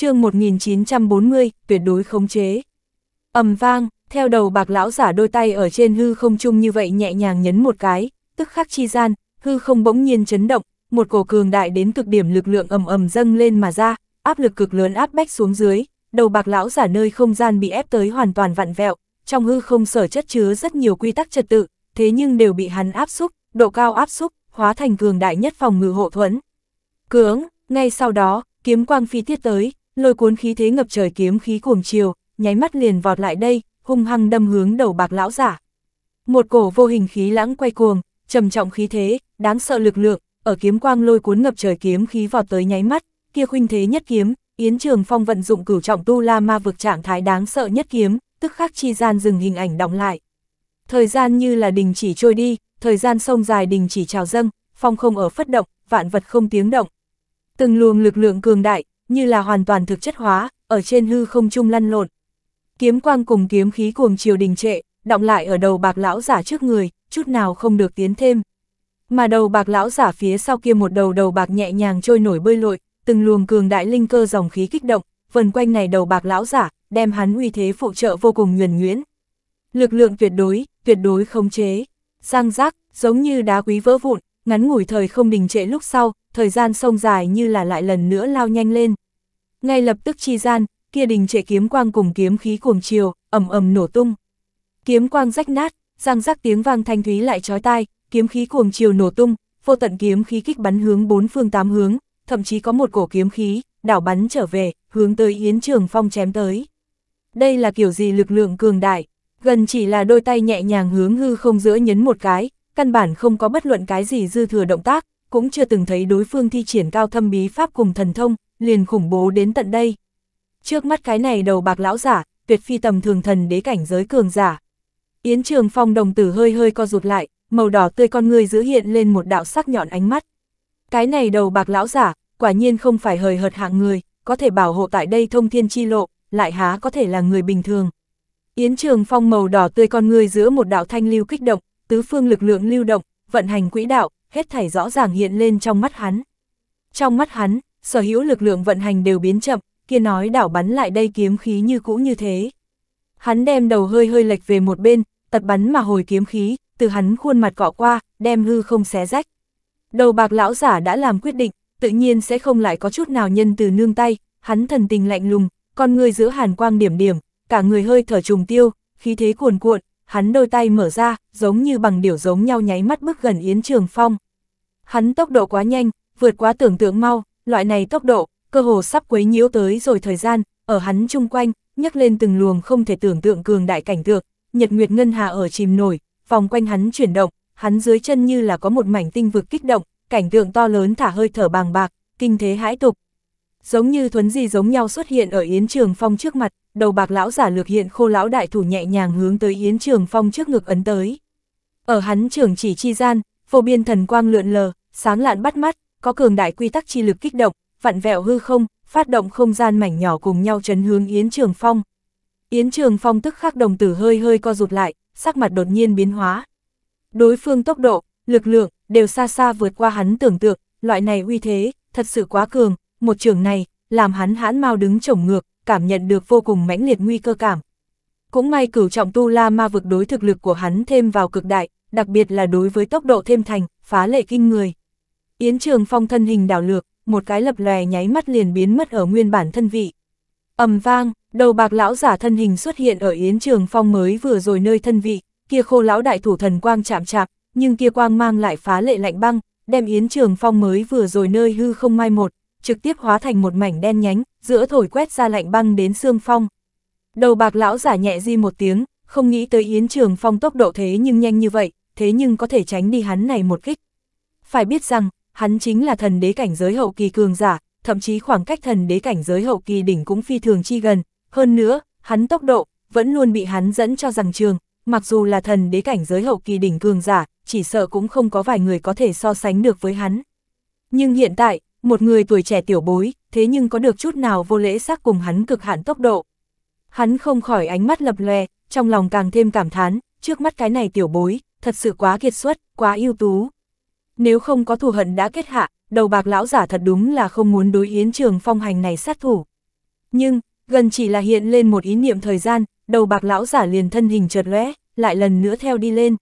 chương 1940, tuyệt đối khống chế. ầm vang, theo đầu bạc lão giả đôi tay ở trên hư không chung như vậy nhẹ nhàng nhấn một cái, tức khắc chi gian, hư không bỗng nhiên chấn động, một cổ cường đại đến cực điểm lực lượng ầm ầm dâng lên mà ra, áp lực cực lớn áp bách xuống dưới, đầu bạc lão giả nơi không gian bị ép tới hoàn toàn vặn vẹo, trong hư không sở chất chứa rất nhiều quy tắc trật tự, thế nhưng đều bị hắn áp xúc, độ cao áp xúc, hóa thành cường đại nhất phòng ngự hộ thuẫn. Cưỡng, ngay sau đó, kiếm quang phi tiết tới, lôi cuốn khí thế ngập trời kiếm khí cuồng chiều, nháy mắt liền vọt lại đây, hung hăng đâm hướng đầu bạc lão giả. Một cổ vô hình khí lãng quay cuồng, trầm trọng khí thế, đáng sợ lực lượng, ở kiếm quang lôi cuốn ngập trời kiếm khí vọt tới nháy mắt, kia khuynh thế nhất kiếm, Yến Trường Phong vận dụng cửu trọng tu la ma vực trạng thái đáng sợ nhất kiếm, tức khắc chi gian dừng hình ảnh đóng lại. Thời gian như là đình chỉ trôi đi, thời gian sông dài đình chỉ trào dâng, phong không ở phất động, vạn vật không tiếng động. Từng luồng lực lượng cường đại, như là hoàn toàn thực chất hóa, ở trên hư không trung lăn lộn. Kiếm quang cùng kiếm khí cuồng chiều đình trệ, động lại ở đầu bạc lão giả trước người, chút nào không được tiến thêm. Mà đầu bạc lão giả phía sau kia một đầu đầu bạc nhẹ nhàng trôi nổi bơi lội, từng luồng cường đại linh cơ dòng khí kích động, vần quanh này đầu bạc lão giả, đem hắn uy thế phụ trợ vô cùng nhuần nhuyễn. Lực lượng tuyệt đối, tuyệt đối khống chế, sang rác, giống như đá quý vỡ vụn, ngắn ngủi thời không đình trệ lúc sau, thời gian sông dài như là lại lần nữa lao nhanh lên. Ngay lập tức chi gian, kia đình trệ kiếm quang cùng kiếm khí cuồng chiều, ầm ầm nổ tung. Kiếm quang rách nát, răng rắc tiếng vang thanh thúy lại chói tai, kiếm khí cuồng chiều nổ tung, vô tận kiếm khí kích bắn hướng bốn phương tám hướng, thậm chí có một cổ kiếm khí đảo bắn trở về, hướng tới Yến Trường Phong chém tới. Đây là kiểu gì lực lượng cường đại, gần chỉ là đôi tay nhẹ nhàng hướng hư không giữa nhấn một cái, căn bản không có bất luận cái gì dư thừa động tác, cũng chưa từng thấy đối phương thi triển cao thâm bí pháp cùng thần thông, liền khủng bố đến tận đây. Trước mắt cái này đầu bạc lão giả, tuyệt phi tầm thường thần đế cảnh giới cường giả. Yến Trường Phong đồng tử hơi hơi co rụt lại, màu đỏ tươi con người giữ hiện lên một đạo sắc nhọn ánh mắt. Cái này đầu bạc lão giả, quả nhiên không phải hời hợt hạng người, có thể bảo hộ tại đây thông thiên chi lộ, lại há có thể là người bình thường. Yến Trường Phong màu đỏ tươi con người giữa một đạo thanh lưu kích động, tứ phương lực lượng lưu động, vận hành quỹ đạo, hết thảy rõ ràng hiện lên trong mắt hắn. Trong mắt hắn, sở hữu lực lượng vận hành đều biến chậm, kia nói đảo bắn lại đây kiếm khí như cũ như thế. Hắn đem đầu hơi hơi lệch về một bên, tật bắn mà hồi kiếm khí, từ hắn khuôn mặt cọ qua, đem hư không xé rách. Đầu bạc lão giả đã làm quyết định, tự nhiên sẽ không lại có chút nào nhân từ nương tay, hắn thần tình lạnh lùng, con người giữa hàn quang điểm điểm, cả người hơi thở trùng tiêu, khí thế cuồn cuộn, hắn đôi tay mở ra, giống như bằng điểu giống nhau nháy mắt bước gần Yến Trường Phong. Hắn tốc độ quá nhanh, vượt quá tưởng tượng mau, loại này tốc độ, cơ hồ sắp quấy nhiễu tới rồi thời gian, ở hắn chung quanh, nhấc lên từng luồng không thể tưởng tượng cường đại cảnh tượng, nhật nguyệt ngân hà ở chìm nổi, vòng quanh hắn chuyển động, hắn dưới chân như là có một mảnh tinh vực kích động, cảnh tượng to lớn thả hơi thở bàng bạc, kinh thế hãi tục, giống như thuấn di giống nhau xuất hiện ở Yến Trường Phong trước mặt, đầu bạc lão giả lược hiện khô lão đại thủ nhẹ nhàng hướng tới Yến Trường Phong trước ngực ấn tới. Ở hắn trường chỉ chi gian, phổ biên thần quang lượn lờ, sáng lạn bắt mắt, có cường đại quy tắc chi lực kích động, vặn vẹo hư không, phát động không gian mảnh nhỏ cùng nhau chấn hướng Yến Trường Phong. Yến Trường Phong tức khắc đồng tử hơi hơi co rụt lại, sắc mặt đột nhiên biến hóa. Đối phương tốc độ, lực lượng, đều xa xa vượt qua hắn tưởng tượng, loại này uy thế, thật sự quá cường, một trường này, làm hắn hãn mau đứng chổng ngược, cảm nhận được vô cùng mãnh liệt nguy cơ cảm. Cũng may cửu trọng tu la ma vực đối thực lực của hắn thêm vào cực đại, đặc biệt là đối với tốc độ thêm thành, phá lệ kinh người. Yến Trường Phong thân hình đảo lược, một cái lập lòe nháy mắt liền biến mất ở nguyên bản thân vị. ầm vang, đầu bạc lão giả thân hình xuất hiện ở Yến Trường Phong mới vừa rồi nơi thân vị, kia khô lão đại thủ thần quang chạm chạm nhưng kia quang mang lại phá lệ lạnh băng, đem Yến Trường Phong mới vừa rồi nơi hư không mai một, trực tiếp hóa thành một mảnh đen nhánh, giữa thổi quét ra lạnh băng đến xương phong. Đầu bạc lão giả nhẹ di một tiếng, không nghĩ tới Yến Trường Phong tốc độ thế nhưng nhanh như vậy, thế nhưng có thể tránh đi hắn này một kích. Phải biết rằng, hắn chính là thần đế cảnh giới hậu kỳ cường giả, thậm chí khoảng cách thần đế cảnh giới hậu kỳ đỉnh cũng phi thường chi gần, hơn nữa, hắn tốc độ vẫn luôn bị hắn dẫn cho rằng trường, mặc dù là thần đế cảnh giới hậu kỳ đỉnh cường giả, chỉ sợ cũng không có vài người có thể so sánh được với hắn. Nhưng hiện tại, một người tuổi trẻ tiểu bối, thế nhưng có được chút nào vô lễ xác cùng hắn cực hạn tốc độ. Hắn không khỏi ánh mắt lập lòe, trong lòng càng thêm cảm thán, trước mắt cái này tiểu bối, thật sự quá kiệt xuất, quá ưu tú. Nếu không có thù hận đã kết hạ, đầu bạc lão giả thật đúng là không muốn đối yến trường phong hành này sát thủ. Nhưng, gần chỉ là hiện lên một ý niệm thời gian, đầu bạc lão giả liền thân hình chợt lóe, lại lần nữa theo đi lên.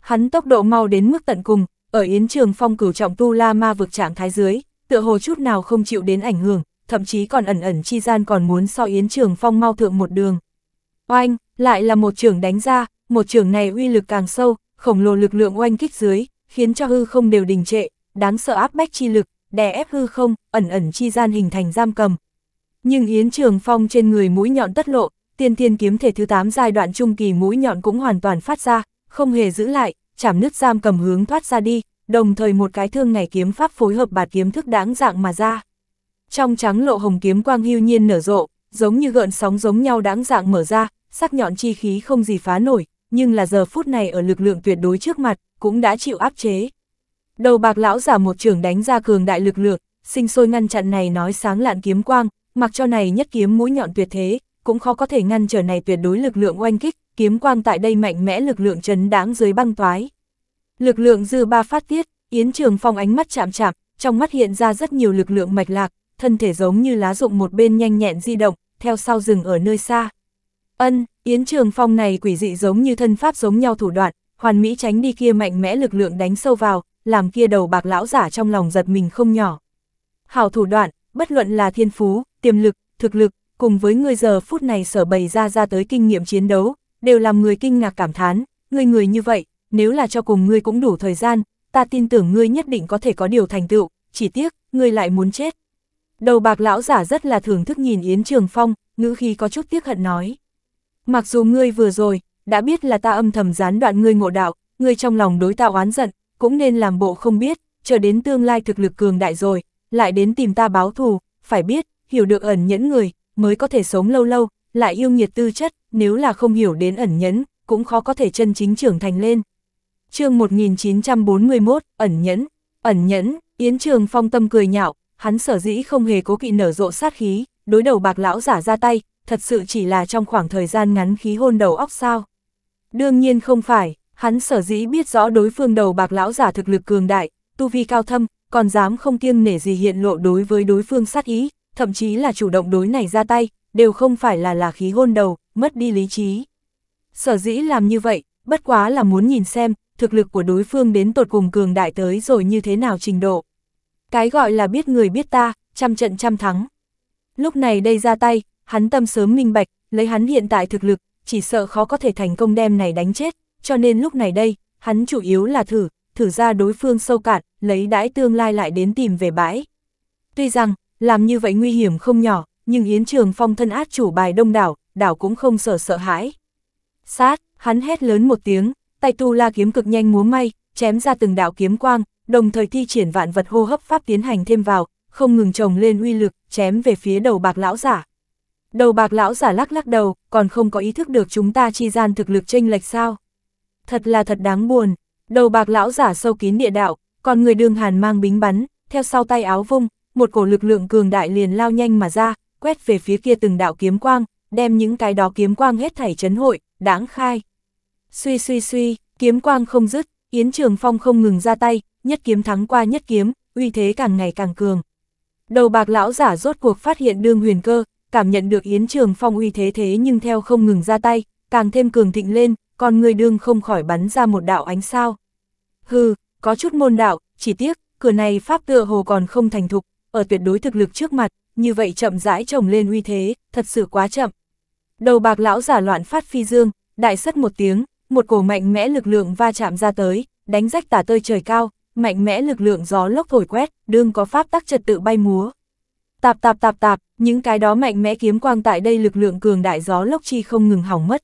Hắn tốc độ mau đến mức tận cùng, ở yến trường phong cửu trọng tu la ma vực trạng thái dưới, tựa hồ chút nào không chịu đến ảnh hưởng, thậm chí còn ẩn ẩn chi gian còn muốn so Yến Trường Phong mau thượng một đường. Oanh, lại là một trường đánh ra, một trường này uy lực càng sâu, khổng lồ lực lượng oanh kích dưới, khiến cho hư không đều đình trệ, đáng sợ áp bách chi lực, đè ép hư không, ẩn ẩn chi gian hình thành giam cầm. Nhưng Yến Trường Phong trên người mũi nhọn tất lộ, tiên thiên kiếm thể thứ 8 giai đoạn trung kỳ mũi nhọn cũng hoàn toàn phát ra, không hề giữ lại, chảm nứt giam cầm hướng thoát ra đi, đồng thời một cái thương ngày kiếm pháp phối hợp bạt kiếm thức đáng dạng mà ra. Trong trắng lộ hồng kiếm quang hưu nhiên nở rộ, giống như gợn sóng giống nhau đáng dạng mở ra, sắc nhọn chi khí không gì phá nổi, nhưng là giờ phút này ở lực lượng tuyệt đối trước mặt, cũng đã chịu áp chế. Đầu bạc lão giả một trường đánh ra cường đại lực lượng, sinh sôi ngăn chặn này nói sáng lạn kiếm quang, mặc cho này nhất kiếm mũi nhọn tuyệt thế, cũng khó có thể ngăn trở này tuyệt đối lực lượng oanh kích, kiếm quang tại đây mạnh mẽ lực lượng chấn đáng dưới băng toái. Lực lượng dư ba phát tiết, Yến Trường Phong ánh mắt chạm chạm, trong mắt hiện ra rất nhiều lực lượng mạch lạc, thân thể giống như lá rụng một bên nhanh nhẹn di động, theo sau rừng ở nơi xa. Ân, Yến Trường Phong này quỷ dị giống như thân pháp giống nhau thủ đoạn, hoàn mỹ tránh đi kia mạnh mẽ lực lượng đánh sâu vào, làm kia đầu bạc lão giả trong lòng giật mình không nhỏ. Hảo thủ đoạn, bất luận là thiên phú, tiềm lực, thực lực, cùng với người giờ phút này sở bày ra ra tới kinh nghiệm chiến đấu, đều làm người kinh ngạc cảm thán, người người như vậy, nếu là cho cùng ngươi cũng đủ thời gian, ta tin tưởng ngươi nhất định có thể có điều thành tựu, chỉ tiếc, ngươi lại muốn chết. Đầu bạc lão giả rất là thưởng thức nhìn Yến Trường Phong, ngữ khi có chút tiếc hận nói. Mặc dù ngươi vừa rồi, đã biết là ta âm thầm gián đoạn ngươi ngộ đạo, ngươi trong lòng đối tạo oán giận, cũng nên làm bộ không biết, chờ đến tương lai thực lực cường đại rồi, lại đến tìm ta báo thù, phải biết, hiểu được ẩn nhẫn người, mới có thể sống lâu lâu, lại yêu nghiệt tư chất, nếu là không hiểu đến ẩn nhẫn, cũng khó có thể chân chính trưởng thành lên chương 1941, ẩn nhẫn, ẩn nhẫn, Yến Trường Phong tâm cười nhạo, hắn sở dĩ không hề cố kỵ nở rộ sát khí, đối đầu bạc lão giả ra tay, thật sự chỉ là trong khoảng thời gian ngắn khí hôn đầu óc sao. Đương nhiên không phải, hắn sở dĩ biết rõ đối phương đầu bạc lão giả thực lực cường đại, tu vi cao thâm, còn dám không kiêng nể gì hiện lộ đối với đối phương sát ý, thậm chí là chủ động đối này ra tay, đều không phải là là khí hôn đầu, mất đi lý trí. Sở dĩ làm như vậy, bất quá là muốn nhìn xem, thực lực của đối phương đến tột cùng cường đại tới rồi như thế nào trình độ. Cái gọi là biết người biết ta, trăm trận trăm thắng. Lúc này đây ra tay, hắn tâm sớm minh bạch, lấy hắn hiện tại thực lực, chỉ sợ khó có thể thành công đem này đánh chết, cho nên lúc này đây, hắn chủ yếu là thử, thử ra đối phương sâu cạn, lấy đãi tương lai lại đến tìm về bãi. Tuy rằng, làm như vậy nguy hiểm không nhỏ, nhưng Yến Trường Phong thân át chủ bài đông đảo, đảo cũng không sợ sợ hãi. Sát, hắn hét lớn một tiếng, tay tu la kiếm cực nhanh múa may, chém ra từng đạo kiếm quang, đồng thời thi triển vạn vật hô hấp pháp tiến hành thêm vào, không ngừng chồng lên uy lực, chém về phía đầu bạc lão giả. Đầu bạc lão giả lắc lắc đầu, còn không có ý thức được chúng ta chi gian thực lực chênh lệch sao. Thật là thật đáng buồn, đầu bạc lão giả sâu kín địa đạo, còn người đường hàn mang bính bắn, theo sau tay áo vung, một cổ lực lượng cường đại liền lao nhanh mà ra, quét về phía kia từng đạo kiếm quang, đem những cái đó kiếm quang hết thảy chấn hội, đáng khai. Suy suy suy, kiếm quang không dứt, Yến Trường Phong không ngừng ra tay, nhất kiếm thắng qua nhất kiếm, uy thế càng ngày càng cường. Đầu bạc lão giả rốt cuộc phát hiện đương huyền cơ, cảm nhận được Yến Trường Phong uy thế thế nhưng theo không ngừng ra tay, càng thêm cường thịnh lên, còn người đương không khỏi bắn ra một đạo ánh sao. Hừ, có chút môn đạo, chỉ tiếc, cửa này pháp tựa hồ còn không thành thục, ở tuyệt đối thực lực trước mặt, như vậy chậm rãi trồng lên uy thế, thật sự quá chậm. Đầu bạc lão giả loạn phát phi dương, đại sất một tiếng, một cổ mạnh mẽ lực lượng va chạm ra tới, đánh rách tả tơi trời cao, mạnh mẽ lực lượng gió lốc thổi quét, đương có pháp tắc trật tự bay múa. Tạp tạp tạp tạp, những cái đó mạnh mẽ kiếm quang tại đây lực lượng cường đại gió lốc chi không ngừng hỏng mất.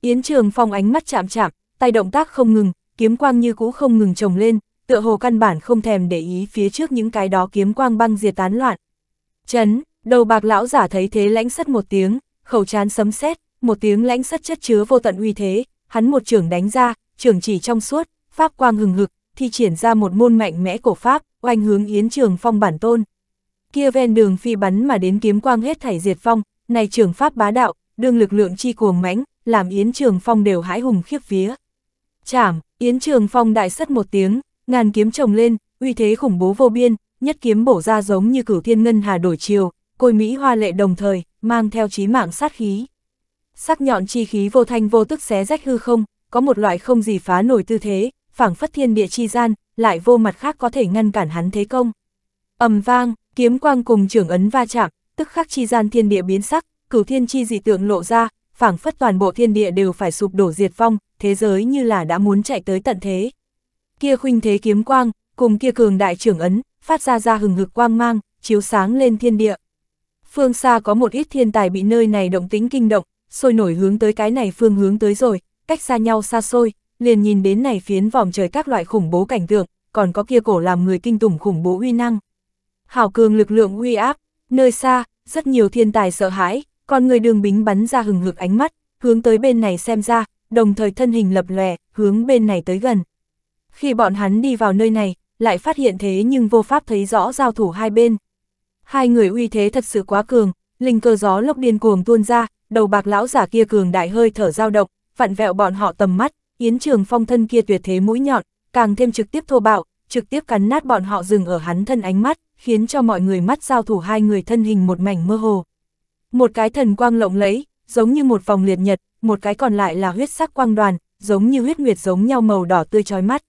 Yến Trường Phong ánh mắt chạm chạm, tay động tác không ngừng, kiếm quang như cũ không ngừng trồng lên, tựa hồ căn bản không thèm để ý phía trước những cái đó kiếm quang băng diệt tán loạn. Chấn, đầu bạc lão giả thấy thế lãnh sắt một tiếng, khẩu chán sấm sét, một tiếng lãnh sắt chất chứa vô tận uy thế, hắn một trường đánh ra, trường chỉ trong suốt, pháp quang hừng hực, thi triển ra một môn mạnh mẽ cổ pháp, oanh hướng Yến Trường Phong bản tôn. Kia ven đường phi bắn mà đến kiếm quang hết thảy diệt phong, này trường pháp bá đạo, đương lực lượng chi cuồng mãnh, làm Yến Trường Phong đều hãi hùng khiếp vía. Chảm, Yến Trường Phong đại sất một tiếng, ngàn kiếm chồng lên, uy thế khủng bố vô biên, nhất kiếm bổ ra giống như cửu thiên ngân hà đổi chiều, côi Mỹ hoa lệ đồng thời, mang theo chí mạng sát khí. Sắc nhọn chi khí vô thanh vô tức xé rách hư không, có một loại không gì phá nổi tư thế, phảng phất thiên địa chi gian, lại vô mặt khác có thể ngăn cản hắn thế công. ầm vang, kiếm quang cùng trưởng ấn va chạm, tức khắc chi gian thiên địa biến sắc, cửu thiên chi dị tượng lộ ra, phảng phất toàn bộ thiên địa đều phải sụp đổ diệt vong, thế giới như là đã muốn chạy tới tận thế. Kia khuynh thế kiếm quang, cùng kia cường đại trưởng ấn, phát ra ra hừng hực quang mang, chiếu sáng lên thiên địa. Phương xa có một ít thiên tài bị nơi này động tính kinh động, sôi nổi hướng tới cái này phương hướng tới rồi, cách xa nhau xa xôi, liền nhìn đến này phiến vòng trời các loại khủng bố cảnh tượng, còn có kia cổ làm người kinh tủng khủng bố uy năng. Hảo cường lực lượng uy áp, nơi xa, rất nhiều thiên tài sợ hãi, còn người đường bính bắn ra hừng hực ánh mắt, hướng tới bên này xem ra, đồng thời thân hình lập lòe, hướng bên này tới gần. Khi bọn hắn đi vào nơi này, lại phát hiện thế nhưng vô pháp thấy rõ giao thủ hai bên. Hai người uy thế thật sự quá cường, linh cơ gió lốc điên cuồng tuôn ra, đầu bạc lão giả kia cường đại hơi thở dao động, vặn vẹo bọn họ tầm mắt, Yến Trường Phong thân kia tuyệt thế mũi nhọn, càng thêm trực tiếp thô bạo, trực tiếp cắn nát bọn họ dừng ở hắn thân ánh mắt, khiến cho mọi người mắt giao thủ hai người thân hình một mảnh mơ hồ. Một cái thần quang lộng lẫy, giống như một vòng liệt nhật, một cái còn lại là huyết sắc quang đoàn, giống như huyết nguyệt giống nhau màu đỏ tươi chói mắt.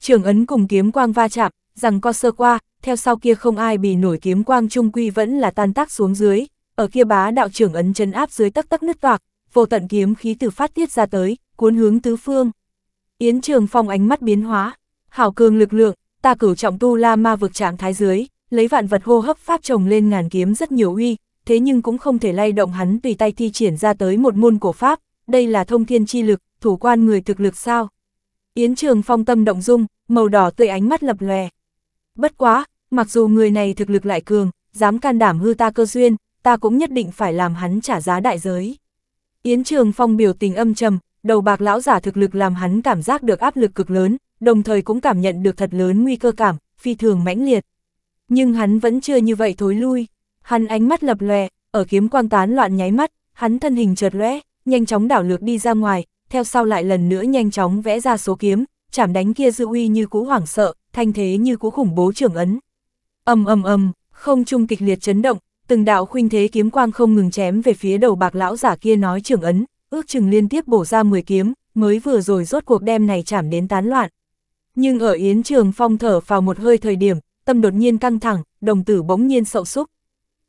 Trường ấn cùng kiếm quang va chạm, rằng co sơ qua, theo sau kia không ai bị nổi kiếm quang trung quy vẫn là tan tác xuống dưới, ở kia bá đạo trưởng ấn chấn áp dưới tắc tắc nứt toạc, vô tận kiếm khí từ phát tiết ra tới, cuốn hướng tứ phương. Yến Trường Phong ánh mắt biến hóa, hảo cường lực lượng, ta cửu trọng tu la ma vực trạng thái dưới, lấy vạn vật hô hấp pháp trồng lên ngàn kiếm rất nhiều uy, thế nhưng cũng không thể lay động hắn tùy tay thi triển ra tới một môn cổ pháp, đây là thông thiên chi lực, thủ quan người thực lực sao? Yến Trường Phong tâm động dung, màu đỏ tươi ánh mắt lập lòe. Bất quá, mặc dù người này thực lực lại cường, dám can đảm hư ta cơ duyên, ta cũng nhất định phải làm hắn trả giá đại giới. Yến Trường Phong biểu tình âm trầm, đầu bạc lão giả thực lực làm hắn cảm giác được áp lực cực lớn, đồng thời cũng cảm nhận được thật lớn nguy cơ cảm, phi thường mãnh liệt. Nhưng hắn vẫn chưa như vậy thối lui, hắn ánh mắt lập lòe, ở kiếm quang tán loạn nháy mắt, hắn thân hình chợt lóe, nhanh chóng đảo lược đi ra ngoài, theo sau lại lần nữa nhanh chóng vẽ ra số kiếm, chạm đánh kia dư uy như cũ hoảng sợ, thanh thế như cũ khủng bố trưởng ấn. Ầm ầm ầm, không trung kịch liệt chấn động, từng đạo khuynh thế kiếm quang không ngừng chém về phía đầu bạc lão giả kia nói trưởng ấn, ước chừng liên tiếp bổ ra 10 kiếm, mới vừa rồi rốt cuộc đem này chảm đến tán loạn. Nhưng ở Yến Trường Phong thở vào một hơi thời điểm, tâm đột nhiên căng thẳng, đồng tử bỗng nhiên sậu xúc.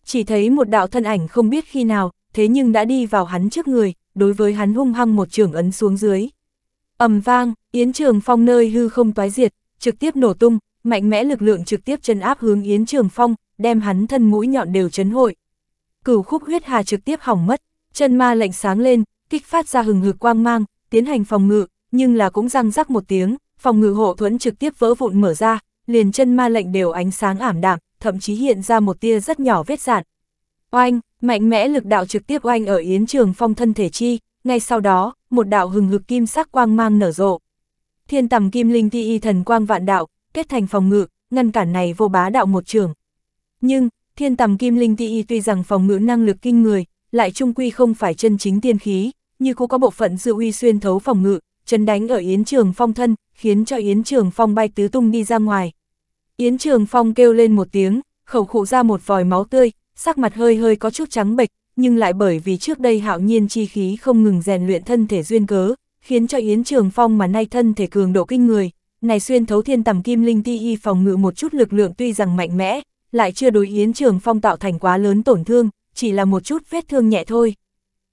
Chỉ thấy một đạo thân ảnh không biết khi nào, thế nhưng đã đi vào hắn trước người, đối với hắn hung hăng một trường ấn xuống dưới. ầm vang, Yến Trường Phong nơi hư không toái diệt, trực tiếp nổ tung, mạnh mẽ lực lượng trực tiếp chân áp hướng Yến Trường Phong, đem hắn thân mũi nhọn đều chấn hội. Cửu khúc huyết hà trực tiếp hỏng mất, chân ma lệnh sáng lên, kích phát ra hừng hực quang mang, tiến hành phòng ngự, nhưng là cũng răng rắc một tiếng, phòng ngự hộ thuẫn trực tiếp vỡ vụn mở ra, liền chân ma lệnh đều ánh sáng ảm đạm, thậm chí hiện ra một tia rất nhỏ vết dạn. Oanh, mạnh mẽ lực đạo trực tiếp oanh ở Yến Trường Phong thân thể chi, ngay sau đó, một đạo hừng hực kim sắc quang mang nở rộ. Thiên tầm kim linh ti y thần quang vạn đạo, kết thành phòng ngự, ngăn cản này vô bá đạo một trường, nhưng, thiên tầm kim linh ti y tuy rằng phòng ngự năng lực kinh người, lại trung quy không phải chân chính tiên khí, như cô có bộ phận dự uy xuyên thấu phòng ngự, chân đánh ở Yến Trường Phong thân, khiến cho Yến Trường Phong bay tứ tung đi ra ngoài. Yến Trường Phong kêu lên một tiếng, khẩu khụ ra một vòi máu tươi, sắc mặt hơi hơi có chút trắng bệch, nhưng lại bởi vì trước đây hạo nhiên chi khí không ngừng rèn luyện thân thể duyên cớ, khiến cho Yến Trường Phong mà nay thân thể cường độ kinh người, này xuyên thấu thiên tầm kim linh ti y phòng ngự một chút lực lượng tuy rằng mạnh mẽ, lại chưa đối Yến Trường Phong tạo thành quá lớn tổn thương, chỉ là một chút vết thương nhẹ thôi.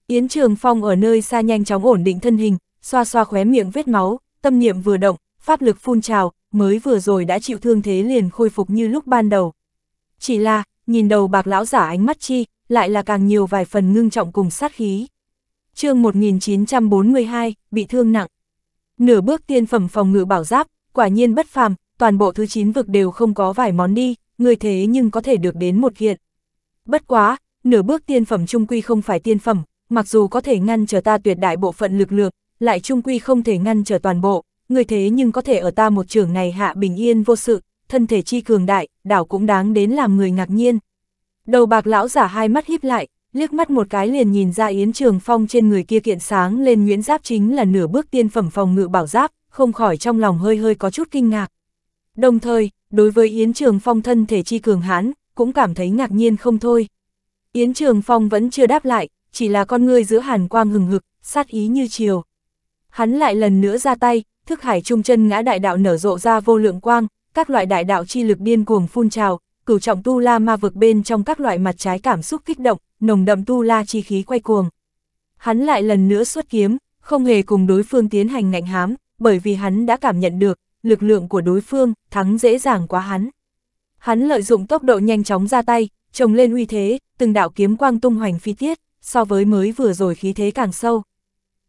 Yến Trường Phong ở nơi xa nhanh chóng ổn định thân hình, xoa xoa khóe miệng vết máu, tâm niệm vừa động, pháp lực phun trào, mới vừa rồi đã chịu thương thế liền khôi phục như lúc ban đầu. Chỉ là, nhìn đầu bạc lão giả ánh mắt chi, lại là càng nhiều vài phần ngưng trọng cùng sát khí. chương 1942, bị thương nặng. Nửa bước tiên phẩm phòng ngự bảo giáp, quả nhiên bất phàm, toàn bộ thứ 9 vực đều không có vài món đi, người thế nhưng có thể được đến một kiện. Bất quá, nửa bước tiên phẩm trung quy không phải tiên phẩm, mặc dù có thể ngăn trở ta tuyệt đại bộ phận lực lượng, lại trung quy không thể ngăn trở toàn bộ, người thế nhưng có thể ở ta một trường này hạ bình yên vô sự, thân thể chi cường đại, đảo cũng đáng đến làm người ngạc nhiên. Đầu bạc lão giả hai mắt híp lại, liếc mắt một cái liền nhìn ra Yến Trường Phong trên người kia kiện sáng lên Nguyễn Giáp chính là nửa bước tiên phẩm phòng ngự bảo giáp, không khỏi trong lòng hơi hơi có chút kinh ngạc. Đồng thời, đối với Yến Trường Phong thân thể chi cường hãn, cũng cảm thấy ngạc nhiên không thôi. Yến Trường Phong vẫn chưa đáp lại, chỉ là con ngươi giữa hàn quang hừng hực, sát ý như chiều. Hắn lại lần nữa ra tay, thức hải trung chân ngã đại đạo nở rộ ra vô lượng quang, các loại đại đạo chi lực điên cuồng phun trào, cửu trọng tu la ma vực bên trong các loại mặt trái cảm xúc kích động, nồng đậm tu la chi khí quay cuồng. Hắn lại lần nữa xuất kiếm, không hề cùng đối phương tiến hành ngạnh hám, bởi vì hắn đã cảm nhận được, lực lượng của đối phương, thắng dễ dàng quá hắn. Hắn lợi dụng tốc độ nhanh chóng ra tay, trồng lên uy thế, từng đạo kiếm quang tung hoành phi tiết, so với mới vừa rồi khí thế càng sâu.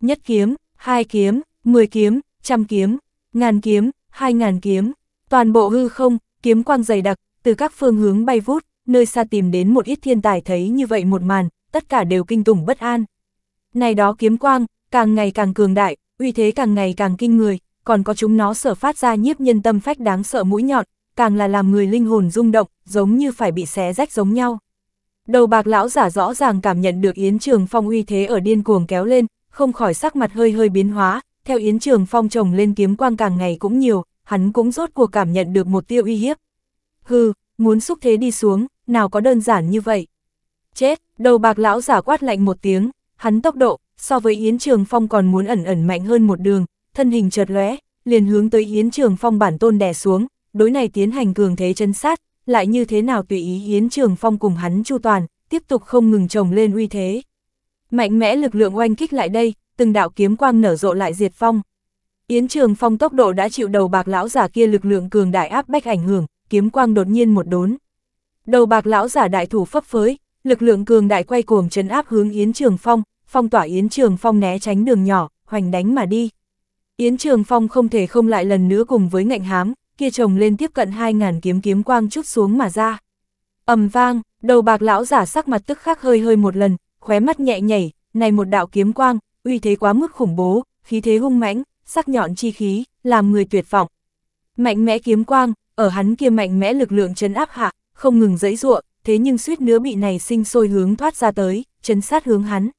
Nhất kiếm, hai kiếm, mười kiếm, trăm kiếm, ngàn kiếm, hai ngàn kiếm, toàn bộ hư không, kiếm quang dày đặc, từ các phương hướng bay vút, nơi xa tìm đến một ít thiên tài thấy như vậy một màn, tất cả đều kinh tủng bất an. Này đó kiếm quang, càng ngày càng cường đại, uy thế càng ngày càng kinh người, còn có chúng nó sở phát ra nhiếp nhân tâm phách đáng sợ mũi nhọn, càng là làm người linh hồn rung động, giống như phải bị xé rách giống nhau. Đầu bạc lão giả rõ ràng cảm nhận được Yến Trường Phong uy thế ở điên cuồng kéo lên, không khỏi sắc mặt hơi hơi biến hóa, theo Yến Trường Phong trồng lên kiếm quang càng ngày cũng nhiều, hắn cũng rốt cuộc cảm nhận được một tiêu uy hiếp. Hừ, muốn xúc thế đi xuống, nào có đơn giản như vậy. Chết, đầu bạc lão giả quát lạnh một tiếng, hắn tốc độ, so với Yến Trường Phong còn muốn ẩn ẩn mạnh hơn một đường, thân hình chợt lóe, liền hướng tới Yến Trường Phong bản tôn đè xuống, đối này tiến hành cường thế chân sát, lại như thế nào tùy ý Yến Trường Phong cùng hắn chu toàn, tiếp tục không ngừng trồng lên uy thế. Mạnh mẽ lực lượng oanh kích lại đây, từng đạo kiếm quang nở rộ lại diệt phong. Yến Trường Phong tốc độ đã chịu đầu bạc lão giả kia lực lượng cường đại áp bách ảnh hưởng, kiếm quang đột nhiên một đốn. Đầu bạc lão giả đại thủ phấp phới, lực lượng cường đại quay cuồng trấn áp hướng Yến Trường Phong, phong tỏa Yến Trường Phong né tránh đường nhỏ, hoành đánh mà đi. Yến Trường Phong không thể không lại lần nữa cùng với ngạnh hám, kia chồng lên tiếp cận 2.000 kiếm kiếm quang chút xuống mà ra. ầm vang, đầu bạc lão giả sắc mặt tức khắc hơi hơi một lần, khóe mắt nhẹ nhảy, này một đạo kiếm quang, uy thế quá mức khủng bố, khí thế hung mãnh, sắc nhọn chi khí, làm người tuyệt vọng. Mạnh mẽ kiếm quang, ở hắn kia mạnh mẽ lực lượng chấn áp hạ, không ngừng dẫy ruộng thế nhưng suýt nữa bị này sinh sôi hướng thoát ra tới, chấn sát hướng hắn.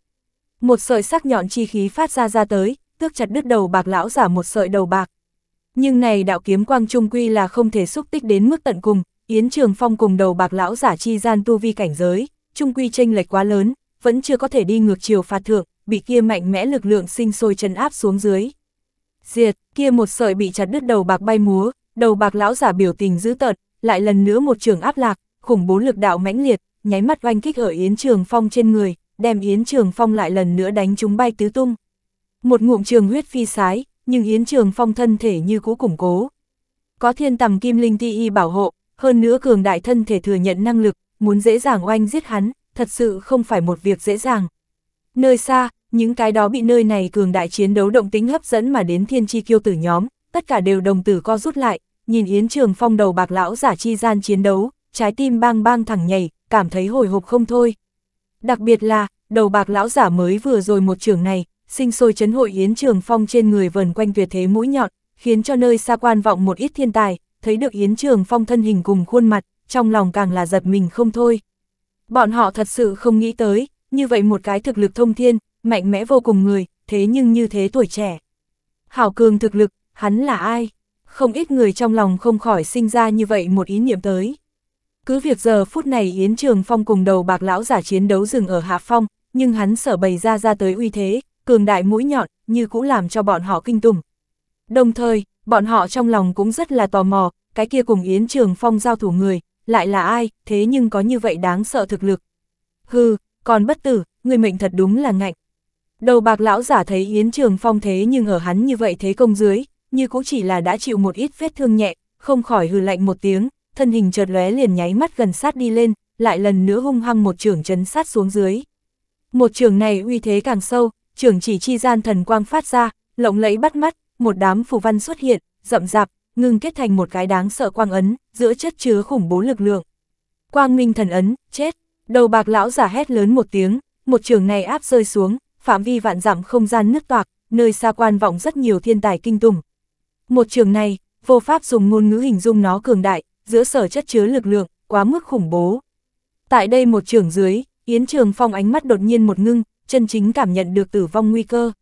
Một sợi sắc nhọn chi khí phát ra ra tới, tước chặt đứt đầu bạc lão giả một sợi đầu bạc. Nhưng này đạo kiếm quang trung quy là không thể xúc tích đến mức tận cùng, Yến Trường Phong cùng đầu bạc lão giả chi gian tu vi cảnh giới, trung quy chênh lệch quá lớn, vẫn chưa có thể đi ngược chiều phạt thượng, bị kia mạnh mẽ lực lượng sinh sôi chân áp xuống dưới. Diệt, kia một sợi bị chặt đứt đầu bạc bay múa, đầu bạc lão giả biểu tình dữ tợn, lại lần nữa một trường áp lạc, khủng bố lực đạo mãnh liệt, nháy mắt oanh kích ở Yến Trường Phong trên người, đem Yến Trường Phong lại lần nữa đánh chúng bay tứ tung. Một ngụm trường huyết phi sái, nhưng Yến Trường Phong thân thể như cũ củng cố. Có thiên tầm kim linh ti y bảo hộ, hơn nữa cường đại thân thể thừa nhận năng lực, muốn dễ dàng oanh giết hắn, thật sự không phải một việc dễ dàng. Nơi xa, những cái đó bị nơi này cường đại chiến đấu động tính hấp dẫn mà đến thiên chi kiêu tử nhóm, tất cả đều đồng tử co rút lại, nhìn Yến Trường Phong đầu bạc lão giả chi gian chiến đấu, trái tim bang bang thẳng nhảy, cảm thấy hồi hộp không thôi. Đặc biệt là, đầu bạc lão giả mới vừa rồi một trường này, sinh sôi chấn hội Yến Trường Phong trên người vần quanh tuyệt thế mũi nhọn, khiến cho nơi xa quan vọng một ít thiên tài, thấy được Yến Trường Phong thân hình cùng khuôn mặt, trong lòng càng là giật mình không thôi. Bọn họ thật sự không nghĩ tới, như vậy một cái thực lực thông thiên, mạnh mẽ vô cùng người, thế nhưng như thế tuổi trẻ. Hảo cường thực lực, hắn là ai? Không ít người trong lòng không khỏi sinh ra như vậy một ý niệm tới. Cứ việc giờ phút này Yến Trường Phong cùng đầu bạc lão giả chiến đấu dừng ở Hạ Phong, nhưng hắn sở bày ra ra tới uy thế, cường đại mũi nhọn, như cũng làm cho bọn họ kinh tủng. Đồng thời, bọn họ trong lòng cũng rất là tò mò, cái kia cùng Yến Trường Phong giao thủ người, lại là ai, thế nhưng có như vậy đáng sợ thực lực. Hừ, còn bất tử, người mệnh thật đúng là ngạnh. Đầu bạc lão giả thấy Yến Trường Phong thế nhưng ở hắn như vậy thế công dưới, như cũng chỉ là đã chịu một ít vết thương nhẹ, không khỏi hừ lạnh một tiếng, thân hình chợt lóe liền nháy mắt gần sát đi lên, lại lần nữa hung hăng một trường chấn sát xuống dưới. Một trường này uy thế càng sâu, trưởng chỉ chi gian thần quang phát ra, lộng lẫy bắt mắt, một đám phù văn xuất hiện, rậm rạp, ngưng kết thành một cái đáng sợ quang ấn, giữa chất chứa khủng bố lực lượng. Quang minh thần ấn, chết, đầu bạc lão giả hét lớn một tiếng, một trường này áp rơi xuống, phạm vi vạn dặm không gian nứt toạc, nơi xa quan vọng rất nhiều thiên tài kinh tùng. Một trường này, vô pháp dùng ngôn ngữ hình dung nó cường đại, giữa sở chất chứa lực lượng, quá mức khủng bố. Tại đây một trường dưới, Yến Trường Phong ánh mắt đột nhiên một ngưng, chân chính cảm nhận được tử vong nguy cơ.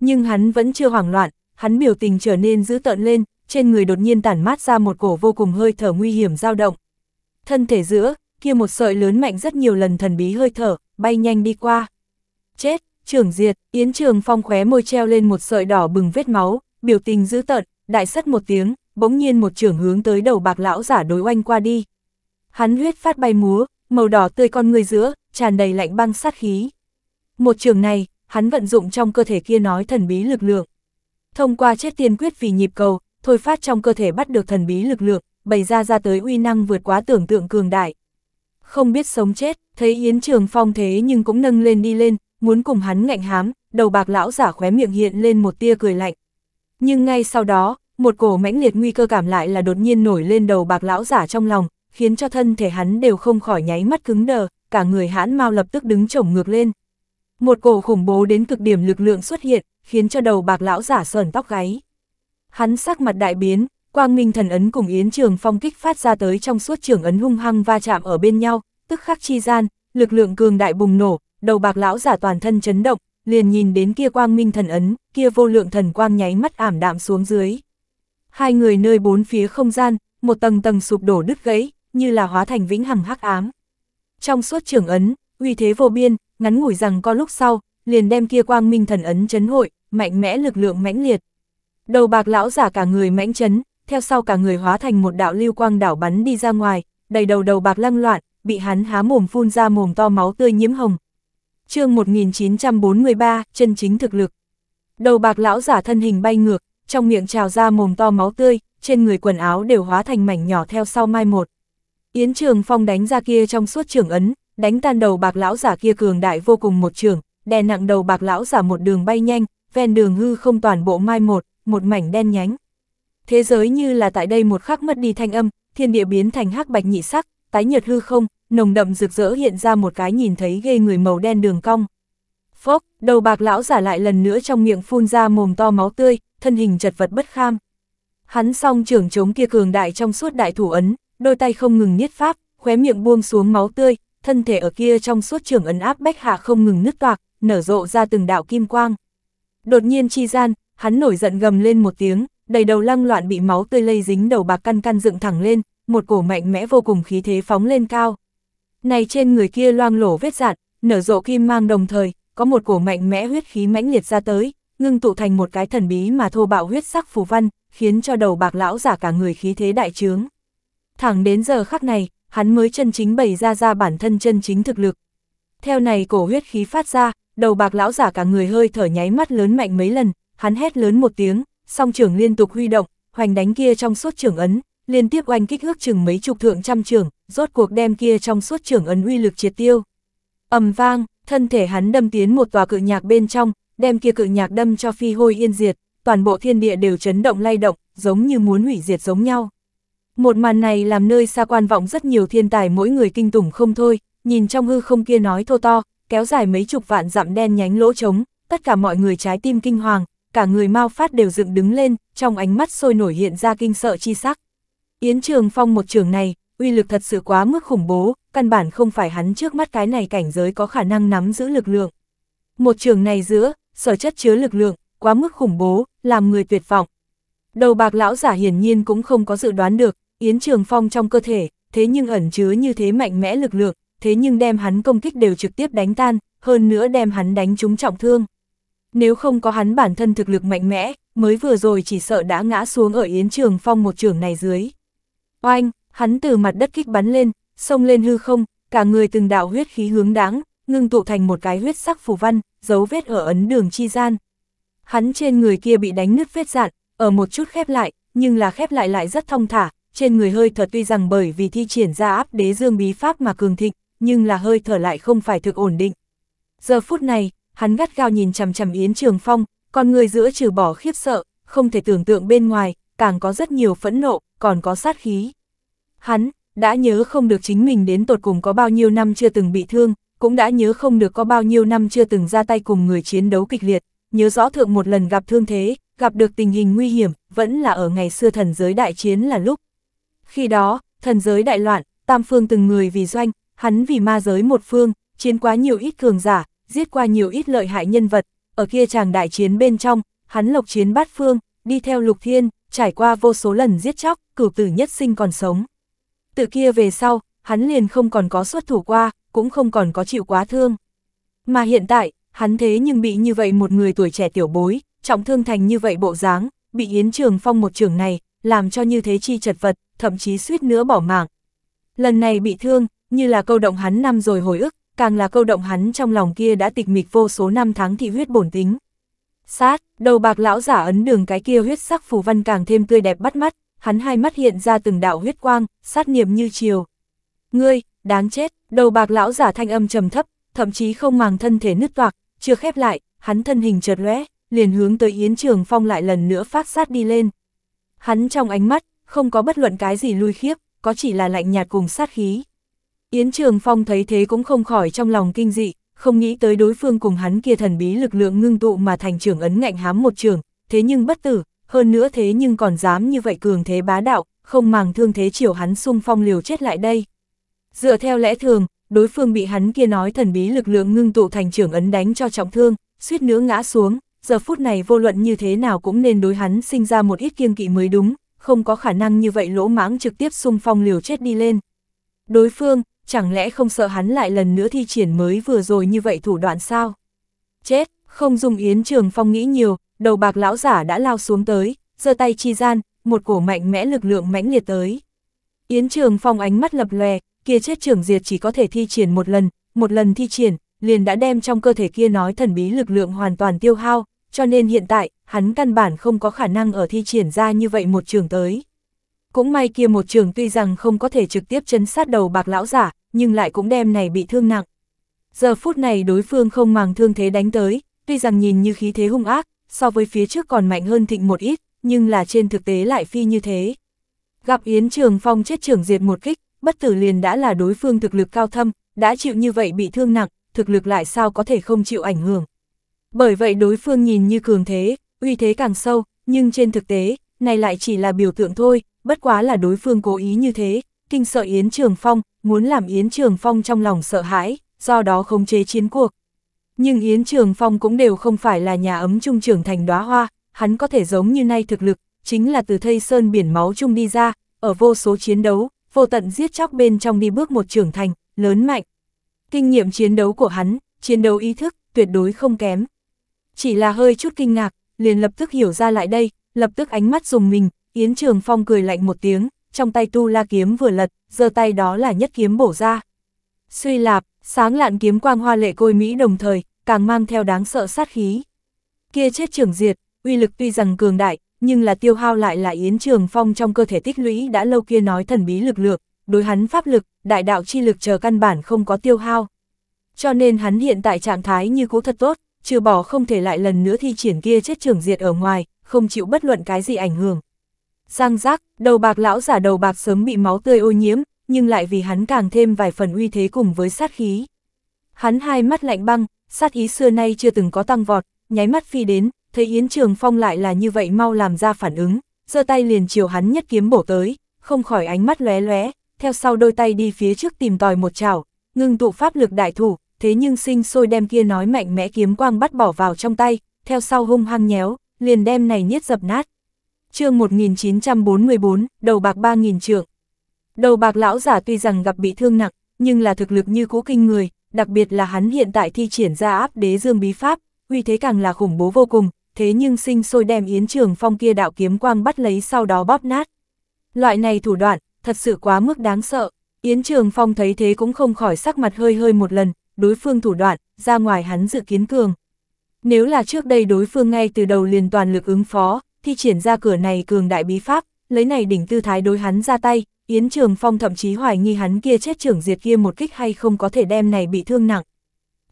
Nhưng hắn vẫn chưa hoảng loạn, hắn biểu tình trở nên dữ tợn lên, trên người đột nhiên tản mát ra một cổ vô cùng hơi thở nguy hiểm dao động. Thân thể giữa, kia một sợi lớn mạnh rất nhiều lần thần bí hơi thở, bay nhanh đi qua. Chết, trưởng diệt, Yến Trường Phong khóe môi treo lên một sợi đỏ bừng vết máu, biểu tình dữ tợn, đại sắt một tiếng, bỗng nhiên một trưởng hướng tới đầu bạc lão giả đối oanh qua đi. Hắn huyết phát bay múa, màu đỏ tươi con người giữa, tràn đầy lạnh băng sát khí. Một trường này, hắn vận dụng trong cơ thể kia nói thần bí lực lượng. Thông qua chết tiên quyết vì nhịp cầu, thôi phát trong cơ thể bắt được thần bí lực lượng, bày ra ra tới uy năng vượt quá tưởng tượng cường đại. Không biết sống chết, thấy Yến Trường Phong thế nhưng cũng nâng lên đi lên, muốn cùng hắn ngạnh hám, đầu bạc lão giả khóe miệng hiện lên một tia cười lạnh. Nhưng ngay sau đó, một cổ mãnh liệt nguy cơ cảm lại là đột nhiên nổi lên đầu bạc lão giả trong lòng, khiến cho thân thể hắn đều không khỏi nháy mắt cứng đờ, cả người hãn mau lập tức đứng chổng ngược lên, một cổ khủng bố đến cực điểm lực lượng xuất hiện, khiến cho đầu bạc lão giả sờn tóc gáy. Hắn sắc mặt đại biến, quang minh thần ấn cùng yến trường phong kích phát ra tới trong suốt trường ấn hung hăng va chạm ở bên nhau, tức khắc chi gian, lực lượng cường đại bùng nổ, đầu bạc lão giả toàn thân chấn động, liền nhìn đến kia quang minh thần ấn, kia vô lượng thần quang nháy mắt ảm đạm xuống dưới. Hai người nơi bốn phía không gian, một tầng tầng sụp đổ đứt gãy, như là hóa thành vĩnh hằng hắc ám. Trong suốt trường ấn, uy thế vô biên, ngắn ngủi rằng có lúc sau, liền đem kia quang minh thần ấn chấn hội, mạnh mẽ lực lượng mãnh liệt. Đầu bạc lão giả cả người mãnh chấn, theo sau cả người hóa thành một đạo lưu quang đảo bắn đi ra ngoài, đầy đầu đầu bạc lăng loạn, bị hắn há mồm phun ra mồm to máu tươi nhiễm hồng. chương 1943, chân chính thực lực. Đầu bạc lão giả thân hình bay ngược, trong miệng trào ra mồm to máu tươi, trên người quần áo đều hóa thành mảnh nhỏ theo sau mai một. Yến Trường Phong đánh ra kia trong suốt trường ấn, đánh tan đầu bạc lão giả kia cường đại vô cùng một trường, đè nặng đầu bạc lão giả một đường bay nhanh, ven đường hư không toàn bộ mai một, một mảnh đen nhánh. Thế giới như là tại đây một khắc mất đi thanh âm, thiên địa biến thành hắc bạch nhị sắc, tái nhật hư không, nồng đậm rực rỡ hiện ra một cái nhìn thấy ghê người màu đen đường cong. Phốc, đầu bạc lão giả lại lần nữa trong miệng phun ra mồm to máu tươi, thân hình chật vật bất kham. Hắn song trưởng chống kia cường đại trong suốt đại thủ ấn, đôi tay không ngừng niết pháp, khóe miệng buông xuống máu tươi, thân thể ở kia trong suốt trường ấn áp bách hạ không ngừng nứt toạc, nở rộ ra từng đạo kim quang. Đột nhiên chi gian, hắn nổi giận gầm lên một tiếng, đầy đầu lăng loạn bị máu tươi lây dính đầu bạc căn căn dựng thẳng lên, một cổ mạnh mẽ vô cùng khí thế phóng lên cao. Này trên người kia loang lổ vết dạn, nở rộ kim mang đồng thời, có một cổ mạnh mẽ huyết khí mãnh liệt ra tới, ngưng tụ thành một cái thần bí mà thô bạo huyết sắc phù văn, khiến cho đầu bạc lão giả cả người khí thế đại trướng. Thẳng đến giờ khắc này, hắn mới chân chính bày ra ra bản thân chân chính thực lực. Theo này cổ huyết khí phát ra, đầu bạc lão giả cả người hơi thở nháy mắt lớn mạnh mấy lần, hắn hét lớn một tiếng, song trưởng liên tục huy động, hoành đánh kia trong suốt trưởng ấn, liên tiếp oanh kích ước chừng mấy chục thượng trăm trưởng, rốt cuộc đem kia trong suốt trưởng ấn uy lực triệt tiêu. Ầm vang, thân thể hắn đâm tiến một tòa cự nhạc bên trong, đem kia cự nhạc đâm cho phi hôi yên diệt, toàn bộ thiên địa đều chấn động lay động, giống như muốn hủy diệt giống nhau. Một màn này làm nơi xa quan vọng rất nhiều thiên tài mỗi người kinh tủng không thôi, nhìn trong hư không kia nói thô to, kéo dài mấy chục vạn dặm đen nhánh lỗ trống, tất cả mọi người trái tim kinh hoàng, cả người mau phát đều dựng đứng lên, trong ánh mắt sôi nổi hiện ra kinh sợ chi sắc. Yến Trường Phong một trường này, uy lực thật sự quá mức khủng bố, căn bản không phải hắn trước mắt cái này cảnh giới có khả năng nắm giữ lực lượng. Một trường này giữa, sở chất chứa lực lượng, quá mức khủng bố, làm người tuyệt vọng. Đầu bạc lão giả hiển nhiên cũng không có dự đoán được, Yến Trường Phong trong cơ thể, thế nhưng ẩn chứa như thế mạnh mẽ lực lượng, thế nhưng đem hắn công kích đều trực tiếp đánh tan, hơn nữa đem hắn đánh trúng trọng thương. Nếu không có hắn bản thân thực lực mạnh mẽ, mới vừa rồi chỉ sợ đã ngã xuống ở Yến Trường Phong một trường này dưới. Oanh, hắn từ mặt đất kích bắn lên, xông lên hư không, cả người từng đạo huyết khí hướng đáng, ngưng tụ thành một cái huyết sắc phù văn, dấu vết ở ấn đường chi gian. Hắn trên người kia bị đánh nứt vết dạn, ở một chút khép lại, nhưng là khép lại lại rất thông thả, trên người hơi thở tuy rằng bởi vì thi triển ra áp đế dương bí pháp mà cường thịnh, nhưng là hơi thở lại không phải thực ổn định. Giờ phút này, hắn gắt gao nhìn chằm chằm Yến Trường Phong, con người giữa trừ bỏ khiếp sợ, không thể tưởng tượng bên ngoài, càng có rất nhiều phẫn nộ, còn có sát khí. Hắn, đã nhớ không được chính mình đến tột cùng có bao nhiêu năm chưa từng bị thương, cũng đã nhớ không được có bao nhiêu năm chưa từng ra tay cùng người chiến đấu kịch liệt, nhớ rõ thượng một lần gặp thương thế, gặp được tình hình nguy hiểm, vẫn là ở ngày xưa thần giới đại chiến là lúc. Khi đó, thần giới đại loạn, tam phương từng người vì doanh, hắn vì ma giới một phương, chiến quá nhiều ít cường giả, giết qua nhiều ít lợi hại nhân vật, ở kia chàng đại chiến bên trong, hắn lộc chiến bát phương, đi theo lục thiên, trải qua vô số lần giết chóc, cửu tử nhất sinh còn sống. Từ kia về sau, hắn liền không còn có xuất thủ qua, cũng không còn có chịu quá thương. Mà hiện tại, hắn thế nhưng bị như vậy một người tuổi trẻ tiểu bối, trọng thương thành như vậy bộ dáng, bị Yến Trường Phong một trường này, làm cho như thế chi chật vật, thậm chí suýt nữa bỏ mạng. Lần này bị thương, như là câu động hắn năm rồi hồi ức, càng là câu động hắn trong lòng kia đã tịch mịch vô số năm tháng thị huyết bổn tính. Sát, đầu bạc lão giả ấn đường cái kia huyết sắc phù văn càng thêm tươi đẹp bắt mắt, hắn hai mắt hiện ra từng đạo huyết quang, sát niệm như chiều. Ngươi, đáng chết, đầu bạc lão giả thanh âm trầm thấp, thậm chí không màng thân thể nứt toạc, chưa khép lại, hắn thân hình chợt lóe, liền hướng tới Yến Trường Phong lại lần nữa phát sát đi lên. Hắn trong ánh mắt, không có bất luận cái gì lui khiếp, có chỉ là lạnh nhạt cùng sát khí. Yến Trường Phong thấy thế cũng không khỏi trong lòng kinh dị, không nghĩ tới đối phương cùng hắn kia thần bí lực lượng ngưng tụ mà thành trưởng ấn ngạnh hám một trường, thế nhưng bất tử, hơn nữa thế nhưng còn dám như vậy cường thế bá đạo, không màng thương thế chiều hắn xung phong liều chết lại đây. Dựa theo lẽ thường, đối phương bị hắn kia nói thần bí lực lượng ngưng tụ thành trưởng ấn đánh cho trọng thương, suýt nữa ngã xuống, giờ phút này vô luận như thế nào cũng nên đối hắn sinh ra một ít kiêng kỵ mới đúng, không có khả năng như vậy lỗ mãng trực tiếp xung phong liều chết đi lên. Đối phương, chẳng lẽ không sợ hắn lại lần nữa thi triển mới vừa rồi như vậy thủ đoạn sao? Chết, không dùng Yến Trường Phong nghĩ nhiều, đầu bạc lão giả đã lao xuống tới, giơ tay chi gian, một cổ mạnh mẽ lực lượng mãnh liệt tới. Yến Trường Phong ánh mắt lập lè, kia chết trưởng diệt chỉ có thể thi triển một lần, một lần thi triển, liền đã đem trong cơ thể kia nói thần bí lực lượng hoàn toàn tiêu hao, cho nên hiện tại, hắn căn bản không có khả năng ở thi triển ra như vậy một trường tới. Cũng may kia một trường tuy rằng không có thể trực tiếp chấn sát đầu bạc lão giả, nhưng lại cũng đem này bị thương nặng. Giờ phút này đối phương không màng thương thế đánh tới, tuy rằng nhìn như khí thế hung ác, so với phía trước còn mạnh hơn thịnh một ít, nhưng là trên thực tế lại phi như thế. Gặp Yến Trường Phong chết trường diệt một kích, bất tử liền đã là đối phương thực lực cao thâm, đã chịu như vậy bị thương nặng, thực lực lại sao có thể không chịu ảnh hưởng. Bởi vậy đối phương nhìn như cường thế, uy thế càng sâu, nhưng trên thực tế, này lại chỉ là biểu tượng thôi, bất quá là đối phương cố ý như thế, kinh sợ Yến Trường Phong, muốn làm Yến Trường Phong trong lòng sợ hãi, do đó khống chế chiến cuộc. Nhưng Yến Trường Phong cũng đều không phải là nhà ấm trung trưởng thành đóa hoa, hắn có thể giống như nay thực lực, chính là từ thây sơn biển máu chung đi ra, ở vô số chiến đấu, vô tận giết chóc bên trong đi bước một trưởng thành, lớn mạnh. Kinh nghiệm chiến đấu của hắn, chiến đấu ý thức, tuyệt đối không kém chỉ là hơi chút kinh ngạc, liền lập tức hiểu ra lại đây, lập tức ánh mắt dùng mình, Yến Trường Phong cười lạnh một tiếng, trong tay tu la kiếm vừa lật, giơ tay đó là nhất kiếm bổ ra. Suy lạp, sáng lạn kiếm quang hoa lệ côi Mỹ đồng thời, càng mang theo đáng sợ sát khí. Kia chết trưởng diệt, uy lực tuy rằng cường đại, nhưng là tiêu hao lại là Yến Trường Phong trong cơ thể tích lũy đã lâu kia nói thần bí lực lượng, đối hắn pháp lực, đại đạo chi lực chờ căn bản không có tiêu hao. Cho nên hắn hiện tại trạng thái như cũ thật tốt, trừ bỏ không thể lại lần nữa thi triển kia chết trưởng diệt ở ngoài, không chịu bất luận cái gì ảnh hưởng. Giang giác, đầu bạc lão giả đầu bạc sớm bị máu tươi ô nhiễm, nhưng lại vì hắn càng thêm vài phần uy thế cùng với sát khí. Hắn hai mắt lạnh băng, sát ý xưa nay chưa từng có tăng vọt, nháy mắt phi đến, thấy Yến Trường Phong lại là như vậy mau làm ra phản ứng, giơ tay liền chiều hắn nhất kiếm bổ tới, không khỏi ánh mắt lóe lóe, theo sau đôi tay đi phía trước tìm tòi một chảo, ngưng tụ pháp lực đại thủ, thế nhưng sinh sôi đem kia nói mạnh mẽ kiếm quang bắt bỏ vào trong tay, theo sau hung hăng nhéo, liền đem này nhiết dập nát. chương 1944, đầu bạc 3.000 trượng. Đầu bạc lão giả tuy rằng gặp bị thương nặng, nhưng là thực lực như cũ kinh người, đặc biệt là hắn hiện tại thi triển ra áp đế dương bí pháp, uy thế càng là khủng bố vô cùng, thế nhưng sinh sôi đem yến trường phong kia đạo kiếm quang bắt lấy sau đó bóp nát. Loại này thủ đoạn, thật sự quá mức đáng sợ, yến trường phong thấy thế cũng không khỏi sắc mặt hơi hơi một lần, đối phương thủ đoạn, ra ngoài hắn dự kiến cường. Nếu là trước đây đối phương ngay từ đầu liền toàn lực ứng phó, thì triển ra cửa này cường đại bí pháp, lấy này đỉnh tư thái đối hắn ra tay, Yến Trường Phong thậm chí hoài nghi hắn kia chết trưởng diệt kia một kích hay không có thể đem này bị thương nặng.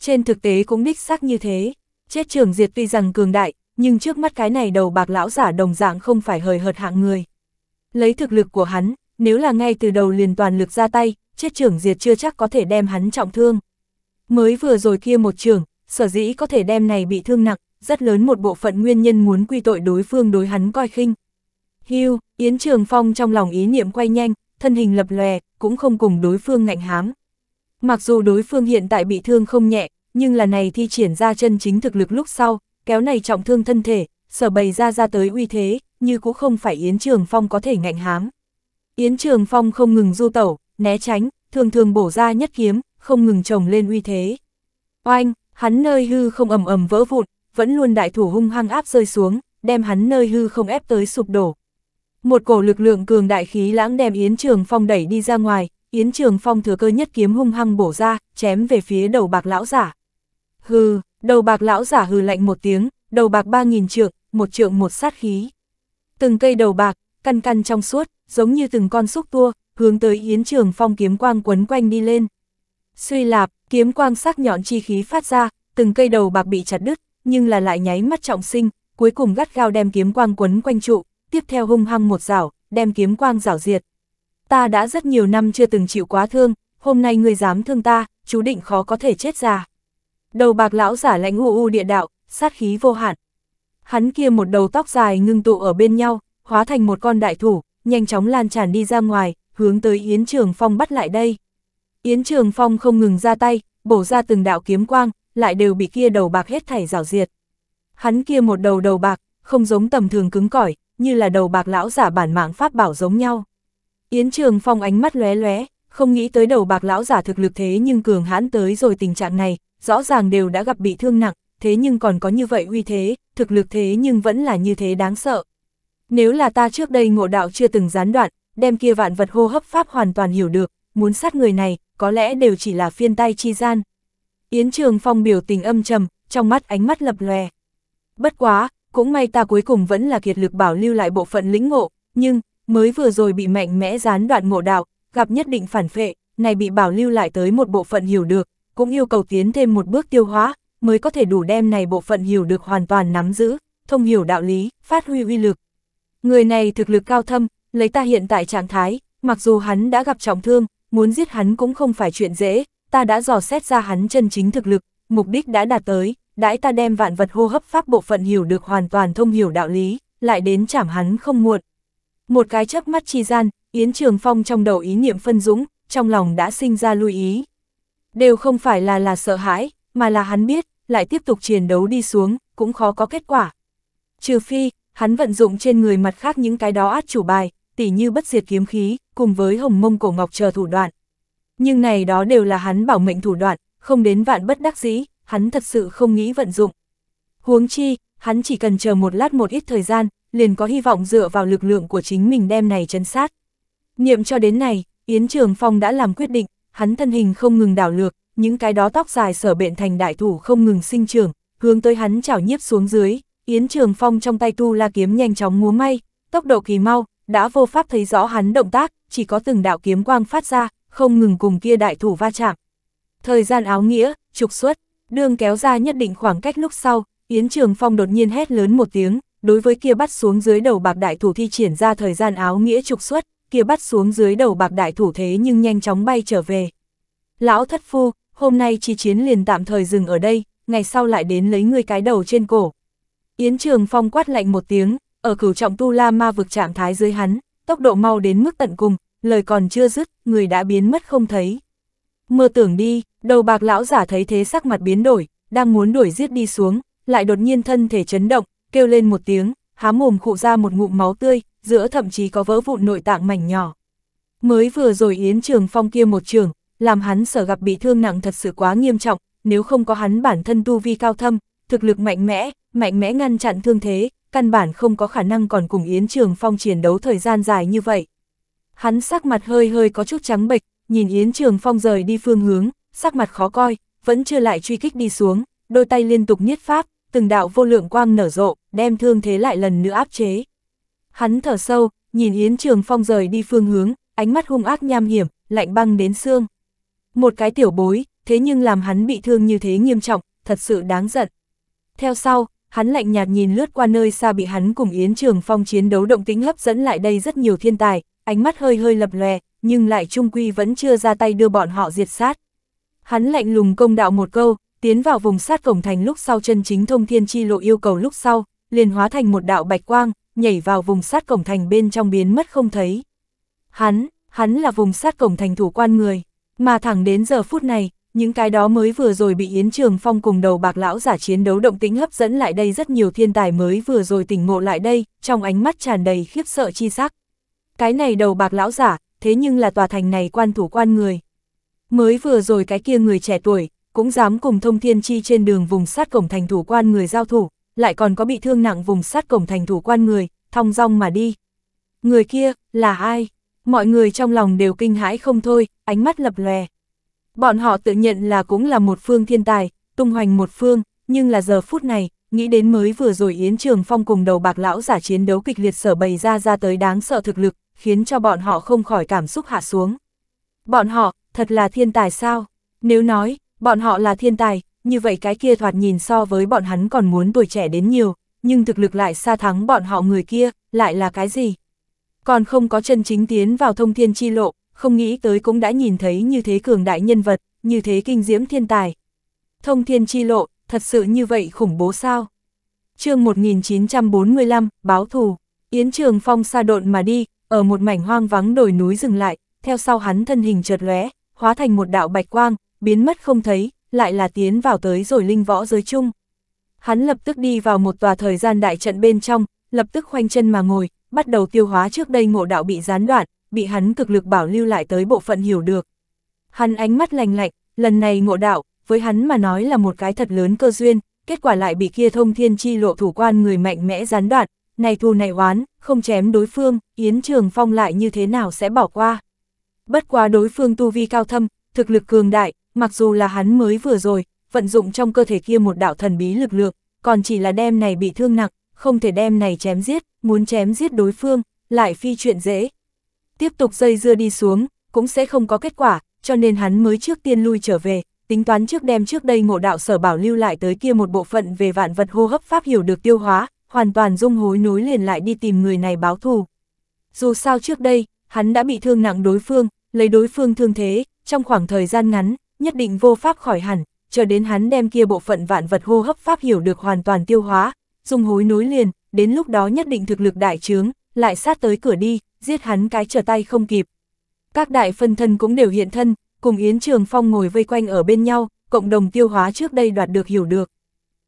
Trên thực tế cũng đích xác như thế, chết trưởng diệt tuy rằng cường đại, nhưng trước mắt cái này đầu bạc lão giả đồng dạng không phải hời hợt hạng người. Lấy thực lực của hắn, nếu là ngay từ đầu liền toàn lực ra tay, chết trưởng diệt chưa chắc có thể đem hắn trọng thương. Mới vừa rồi kia một trường, sở dĩ có thể đem này bị thương nặng, rất lớn một bộ phận nguyên nhân muốn quy tội đối phương đối hắn coi khinh. Hưu, Yến Trường Phong trong lòng ý niệm quay nhanh, thân hình lập lòe, cũng không cùng đối phương ngạnh hám. Mặc dù đối phương hiện tại bị thương không nhẹ, nhưng là này thi triển ra chân chính thực lực lúc sau, kéo này trọng thương thân thể, sở bày ra ra tới uy thế, như cũng không phải Yến Trường Phong có thể ngạnh hám. Yến Trường Phong không ngừng du tẩu, né tránh, thường thường bổ ra nhất kiếm, không ngừng trồng lên uy thế. Oanh, hắn nơi hư không ầm ầm vỡ vụn, vẫn luôn đại thủ hung hăng áp rơi xuống, đem hắn nơi hư không ép tới sụp đổ. Một cổ lực lượng cường đại khí lãng đem Yến Trường Phong đẩy đi ra ngoài, Yến Trường Phong thừa cơ nhất kiếm hung hăng bổ ra, chém về phía đầu bạc lão giả. Hừ, đầu bạc lão giả hừ lạnh một tiếng, đầu bạc ba nghìn trượng, một trượng một sát khí. Từng cây đầu bạc, căn căn trong suốt, giống như từng con xúc tua, hướng tới Yến Trường Phong kiếm quang quấn quanh đi lên. Suy lạp, kiếm quang sắc nhọn chi khí phát ra, từng cây đầu bạc bị chặt đứt, nhưng là lại nháy mắt trọng sinh, cuối cùng gắt gao đem kiếm quang quấn quanh trụ, tiếp theo hung hăng một rảo, đem kiếm quang rảo diệt. Ta đã rất nhiều năm chưa từng chịu quá thương, hôm nay ngươi dám thương ta, chú định khó có thể chết già. Đầu bạc lão giả lãnh u u địa đạo, sát khí vô hạn. Hắn kia một đầu tóc dài ngưng tụ ở bên nhau, hóa thành một con đại thủ, nhanh chóng lan tràn đi ra ngoài, hướng tới Yến Trường Phong bắt lại đây. Yến Trường Phong không ngừng ra tay, bổ ra từng đạo kiếm quang, lại đều bị kia đầu bạc hết thảy rào diệt. Hắn kia một đầu đầu bạc, không giống tầm thường cứng cỏi, như là đầu bạc lão giả bản mạng pháp bảo giống nhau. Yến Trường Phong ánh mắt lóe lóe, không nghĩ tới đầu bạc lão giả thực lực thế nhưng cường hãn tới rồi tình trạng này, rõ ràng đều đã gặp bị thương nặng, thế nhưng còn có như vậy uy thế, thực lực thế nhưng vẫn là như thế đáng sợ. Nếu là ta trước đây ngộ đạo chưa từng gián đoạn, đem kia vạn vật hô hấp pháp hoàn toàn hiểu được, muốn sát người này, có lẽ đều chỉ là phiên tay chi gian. Yến Trường Phong biểu tình âm trầm, trong mắt ánh mắt lập lòe. Bất quá, cũng may ta cuối cùng vẫn là kiệt lực bảo lưu lại bộ phận lĩnh ngộ, nhưng, mới vừa rồi bị mạnh mẽ gián đoạn ngộ đạo, gặp nhất định phản phệ, này bị bảo lưu lại tới một bộ phận hiểu được, cũng yêu cầu tiến thêm một bước tiêu hóa, mới có thể đủ đem này bộ phận hiểu được hoàn toàn nắm giữ, thông hiểu đạo lý, phát huy uy lực. Người này thực lực cao thâm, lấy ta hiện tại trạng thái, mặc dù hắn đã gặp trọng thương, muốn giết hắn cũng không phải chuyện dễ, ta đã dò xét ra hắn chân chính thực lực, mục đích đã đạt tới, đãi ta đem vạn vật hô hấp pháp bộ phận hiểu được hoàn toàn thông hiểu đạo lý, lại đến chảm hắn không muộn. Một cái chớp mắt chi gian, Yến Trường Phong trong đầu ý niệm phân dũng, trong lòng đã sinh ra lưu ý. Đều không phải là là sợ hãi, mà là hắn biết, lại tiếp tục chiến đấu đi xuống, cũng khó có kết quả. Trừ phi, hắn vận dụng trên người mặt khác những cái đó át chủ bài, tỉ như bất diệt kiếm khí, cùng với hồng mông cổ ngọc chờ thủ đoạn. Nhưng này đó đều là hắn bảo mệnh thủ đoạn, không đến vạn bất đắc dĩ, hắn thật sự không nghĩ vận dụng. Huống chi, hắn chỉ cần chờ một lát một ít thời gian, liền có hy vọng dựa vào lực lượng của chính mình đem này chân sát. Niệm cho đến này, Yến Trường Phong đã làm quyết định, hắn thân hình không ngừng đảo lược, những cái đó tóc dài sở bệnh thành đại thủ không ngừng sinh trưởng, hướng tới hắn chảo nhiếp xuống dưới, Yến Trường Phong trong tay tu la kiếm nhanh chóng múa may, tốc độ kỳ mau, đã vô pháp thấy rõ hắn động tác, chỉ có từng đạo kiếm quang phát ra, không ngừng cùng kia đại thủ va chạm. Thời gian áo nghĩa, trục xuất, đường kéo ra nhất định khoảng cách lúc sau, Yến Trường Phong đột nhiên hét lớn một tiếng, đối với kia bắt xuống dưới đầu bạc đại thủ thi triển ra thời gian áo nghĩa trục xuất, kia bắt xuống dưới đầu bạc đại thủ thế nhưng nhanh chóng bay trở về. Lão thất phu, hôm nay chi chiến liền tạm thời dừng ở đây, ngày sau lại đến lấy ngươi cái đầu trên cổ. Yến Trường Phong quát lạnh một tiếng, ở cửu trọng tu la ma vực trạng thái dưới hắn, tốc độ mau đến mức tận cùng, lời còn chưa dứt, người đã biến mất không thấy. Mơ tưởng đi, đầu bạc lão giả thấy thế sắc mặt biến đổi, đang muốn đuổi giết đi xuống, lại đột nhiên thân thể chấn động, kêu lên một tiếng, há mồm khụ ra một ngụm máu tươi, giữa thậm chí có vỡ vụn nội tạng mảnh nhỏ. Mới vừa rồi Yến Trường Phong kia một trường, làm hắn sở gặp bị thương nặng thật sự quá nghiêm trọng, nếu không có hắn bản thân tu vi cao thâm, thực lực mạnh mẽ, mạnh mẽ ngăn chặn thương thế, căn bản không có khả năng còn cùng Yến Trường Phong chiến đấu thời gian dài như vậy. Hắn sắc mặt hơi hơi có chút trắng bệch, nhìn Yến Trường Phong rời đi phương hướng, sắc mặt khó coi, vẫn chưa lại truy kích đi xuống, đôi tay liên tục niết pháp, từng đạo vô lượng quang nở rộ, đem thương thế lại lần nữa áp chế. Hắn thở sâu, nhìn Yến Trường Phong rời đi phương hướng, ánh mắt hung ác nham hiểm, lạnh băng đến xương. Một cái tiểu bối, thế nhưng làm hắn bị thương như thế nghiêm trọng, thật sự đáng giận. Theo sau, hắn lạnh nhạt nhìn lướt qua nơi xa bị hắn cùng Yến Trường Phong chiến đấu động tĩnh hấp dẫn lại đây rất nhiều thiên tài, ánh mắt hơi hơi lập lòe, nhưng lại trung quy vẫn chưa ra tay đưa bọn họ diệt sát. Hắn lạnh lùng công đạo một câu, tiến vào vùng sát cổng thành lúc sau chân chính thông thiên chi lộ yêu cầu lúc sau, liền hóa thành một đạo bạch quang, nhảy vào vùng sát cổng thành bên trong biến mất không thấy. Hắn, hắn là vùng sát cổng thành thủ quan người, mà thẳng đến giờ phút này, những cái đó mới vừa rồi bị Yến Trường Phong cùng đầu bạc lão giả chiến đấu động tĩnh hấp dẫn lại đây rất nhiều thiên tài mới vừa rồi tỉnh ngộ lại đây, trong ánh mắt tràn đầy khiếp sợ chi sắc. Cái này đầu bạc lão giả, thế nhưng là tòa thành này quan thủ quan người. Mới vừa rồi cái kia người trẻ tuổi, cũng dám cùng thông thiên chi trên đường vùng sát cổng thành thủ quan người giao thủ, lại còn có bị thương nặng vùng sát cổng thành thủ quan người, thong dong mà đi. Người kia, là ai? Mọi người trong lòng đều kinh hãi không thôi, ánh mắt lập lòe. Bọn họ tự nhận là cũng là một phương thiên tài, tung hoành một phương, nhưng là giờ phút này, nghĩ đến mới vừa rồi Yến Trường Phong cùng đầu bạc lão giả chiến đấu kịch liệt sở bày ra ra tới đáng sợ thực lực, khiến cho bọn họ không khỏi cảm xúc hạ xuống. Bọn họ, thật là thiên tài sao? Nếu nói, bọn họ là thiên tài, như vậy cái kia thoạt nhìn so với bọn hắn còn muốn tuổi trẻ đến nhiều, nhưng thực lực lại xa thắng bọn họ người kia, lại là cái gì? Còn không có chân chính tiến vào thông thiên chi lộ, không nghĩ tới cũng đã nhìn thấy như thế cường đại nhân vật, như thế kinh diễm thiên tài. Thông thiên chi lộ, thật sự như vậy khủng bố sao? chương 1945, báo thù, Yến Trường Phong xa độn mà đi, ở một mảnh hoang vắng đồi núi dừng lại, theo sau hắn thân hình chợt lóe, hóa thành một đạo bạch quang, biến mất không thấy, lại là tiến vào tới rồi linh võ giới chung. Hắn lập tức đi vào một tòa thời gian đại trận bên trong, lập tức khoanh chân mà ngồi, bắt đầu tiêu hóa trước đây ngộ đạo bị gián đoạn, bị hắn cực lực bảo lưu lại tới bộ phận hiểu được. Hắn ánh mắt lành lạnh, lần này ngộ đạo, với hắn mà nói là một cái thật lớn cơ duyên, kết quả lại bị kia thông thiên chi lộ thủ quan người mạnh mẽ gián đoạn, này thù này oán, không chém đối phương, Yến Trường Phong lại như thế nào sẽ bỏ qua. Bất quá đối phương tu vi cao thâm, thực lực cường đại, mặc dù là hắn mới vừa rồi, vận dụng trong cơ thể kia một đạo thần bí lực lượng, còn chỉ là đem này bị thương nặng, không thể đem này chém giết, muốn chém giết đối phương, lại phi chuyện dễ, tiếp tục dây dưa đi xuống, cũng sẽ không có kết quả, cho nên hắn mới trước tiên lui trở về, tính toán trước đem trước đây ngộ đạo sở bảo lưu lại tới kia một bộ phận về vạn vật hô hấp pháp hiểu được tiêu hóa, hoàn toàn dung hối núi liền lại đi tìm người này báo thù. Dù sao trước đây, hắn đã bị thương nặng đối phương, lấy đối phương thương thế, trong khoảng thời gian ngắn, nhất định vô pháp khỏi hẳn, chờ đến hắn đem kia bộ phận vạn vật hô hấp pháp hiểu được hoàn toàn tiêu hóa, dung hối núi liền, đến lúc đó nhất định thực lực đại trướng, lại sát tới cửa đi, giết hắn cái trở tay không kịp. Các đại phân thân cũng đều hiện thân, cùng Yến Trường Phong ngồi vây quanh ở bên nhau, cộng đồng tiêu hóa trước đây đoạt được hiểu được.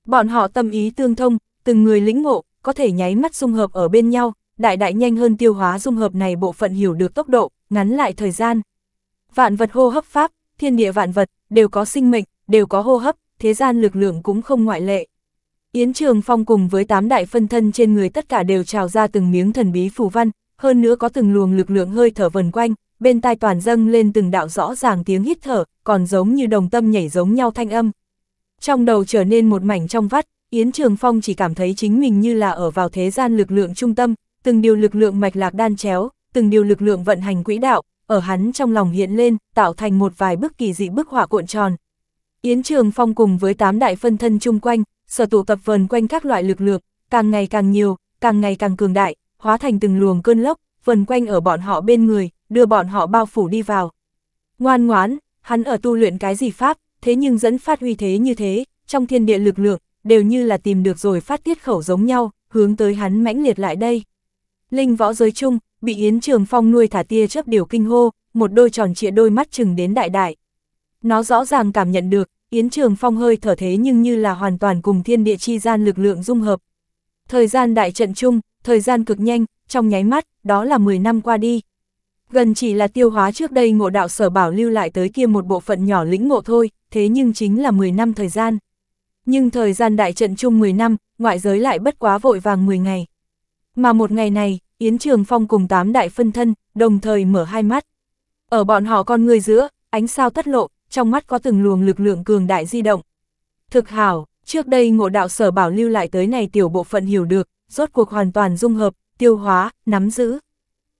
Bọn họ tâm ý tương thông, từng người lĩnh ngộ, có thể nháy mắt dung hợp ở bên nhau, đại đại nhanh hơn tiêu hóa dung hợp này bộ phận hiểu được tốc độ, ngắn lại thời gian. Vạn vật hô hấp pháp, thiên địa vạn vật, đều có sinh mệnh, đều có hô hấp, thế gian lực lượng cũng không ngoại lệ. Yến Trường Phong cùng với tám đại phân thân trên người tất cả đều trào ra từng miếng thần bí phù văn, hơn nữa có từng luồng lực lượng hơi thở vần quanh, bên tai toàn dâng lên từng đạo rõ ràng tiếng hít thở, còn giống như đồng tâm nhảy giống nhau thanh âm. Trong đầu trở nên một mảnh trong vắt, Yến Trường Phong chỉ cảm thấy chính mình như là ở vào thế gian lực lượng trung tâm, từng điều lực lượng mạch lạc đan chéo, từng điều lực lượng vận hành quỹ đạo, ở hắn trong lòng hiện lên, tạo thành một vài bức kỳ dị bức họa cuộn tròn. Yến Trường Phong cùng với tám đại phân thân chung quanh, sở tụ tập vần quanh các loại lực lượng, càng ngày càng nhiều, càng ngày càng cường đại, hóa thành từng luồng cơn lốc, vần quanh ở bọn họ bên người, đưa bọn họ bao phủ đi vào. Ngoan ngoãn, hắn ở tu luyện cái gì pháp, thế nhưng dẫn phát huy thế như thế, trong thiên địa lực lượng, đều như là tìm được rồi phát tiết khẩu giống nhau, hướng tới hắn mãnh liệt lại đây. Linh võ giới chung, bị Yến Trường Phong nuôi thả tia chớp điều kinh hô, một đôi tròn trịa đôi mắt chừng đến đại đại. Nó rõ ràng cảm nhận được, Yến Trường Phong hơi thở thế nhưng như là hoàn toàn cùng thiên địa chi gian lực lượng dung hợp. Thời gian đại trận chung, thời gian cực nhanh, trong nháy mắt, đó là 10 năm qua đi. Gần chỉ là tiêu hóa trước đây ngộ đạo sở bảo lưu lại tới kia một bộ phận nhỏ lĩnh ngộ thôi, thế nhưng chính là 10 năm thời gian. Nhưng thời gian đại trận chung 10 năm, ngoại giới lại bất quá vội vàng 10 ngày. Mà một ngày này, Yến Trường Phong cùng tám đại phân thân, đồng thời mở hai mắt. Ở bọn họ con người giữa, ánh sao tất lộ, trong mắt có từng luồng lực lượng cường đại di động. Thực hảo, trước đây ngộ đạo sở bảo lưu lại tới này tiểu bộ phận hiểu được, rốt cuộc hoàn toàn dung hợp, tiêu hóa, nắm giữ.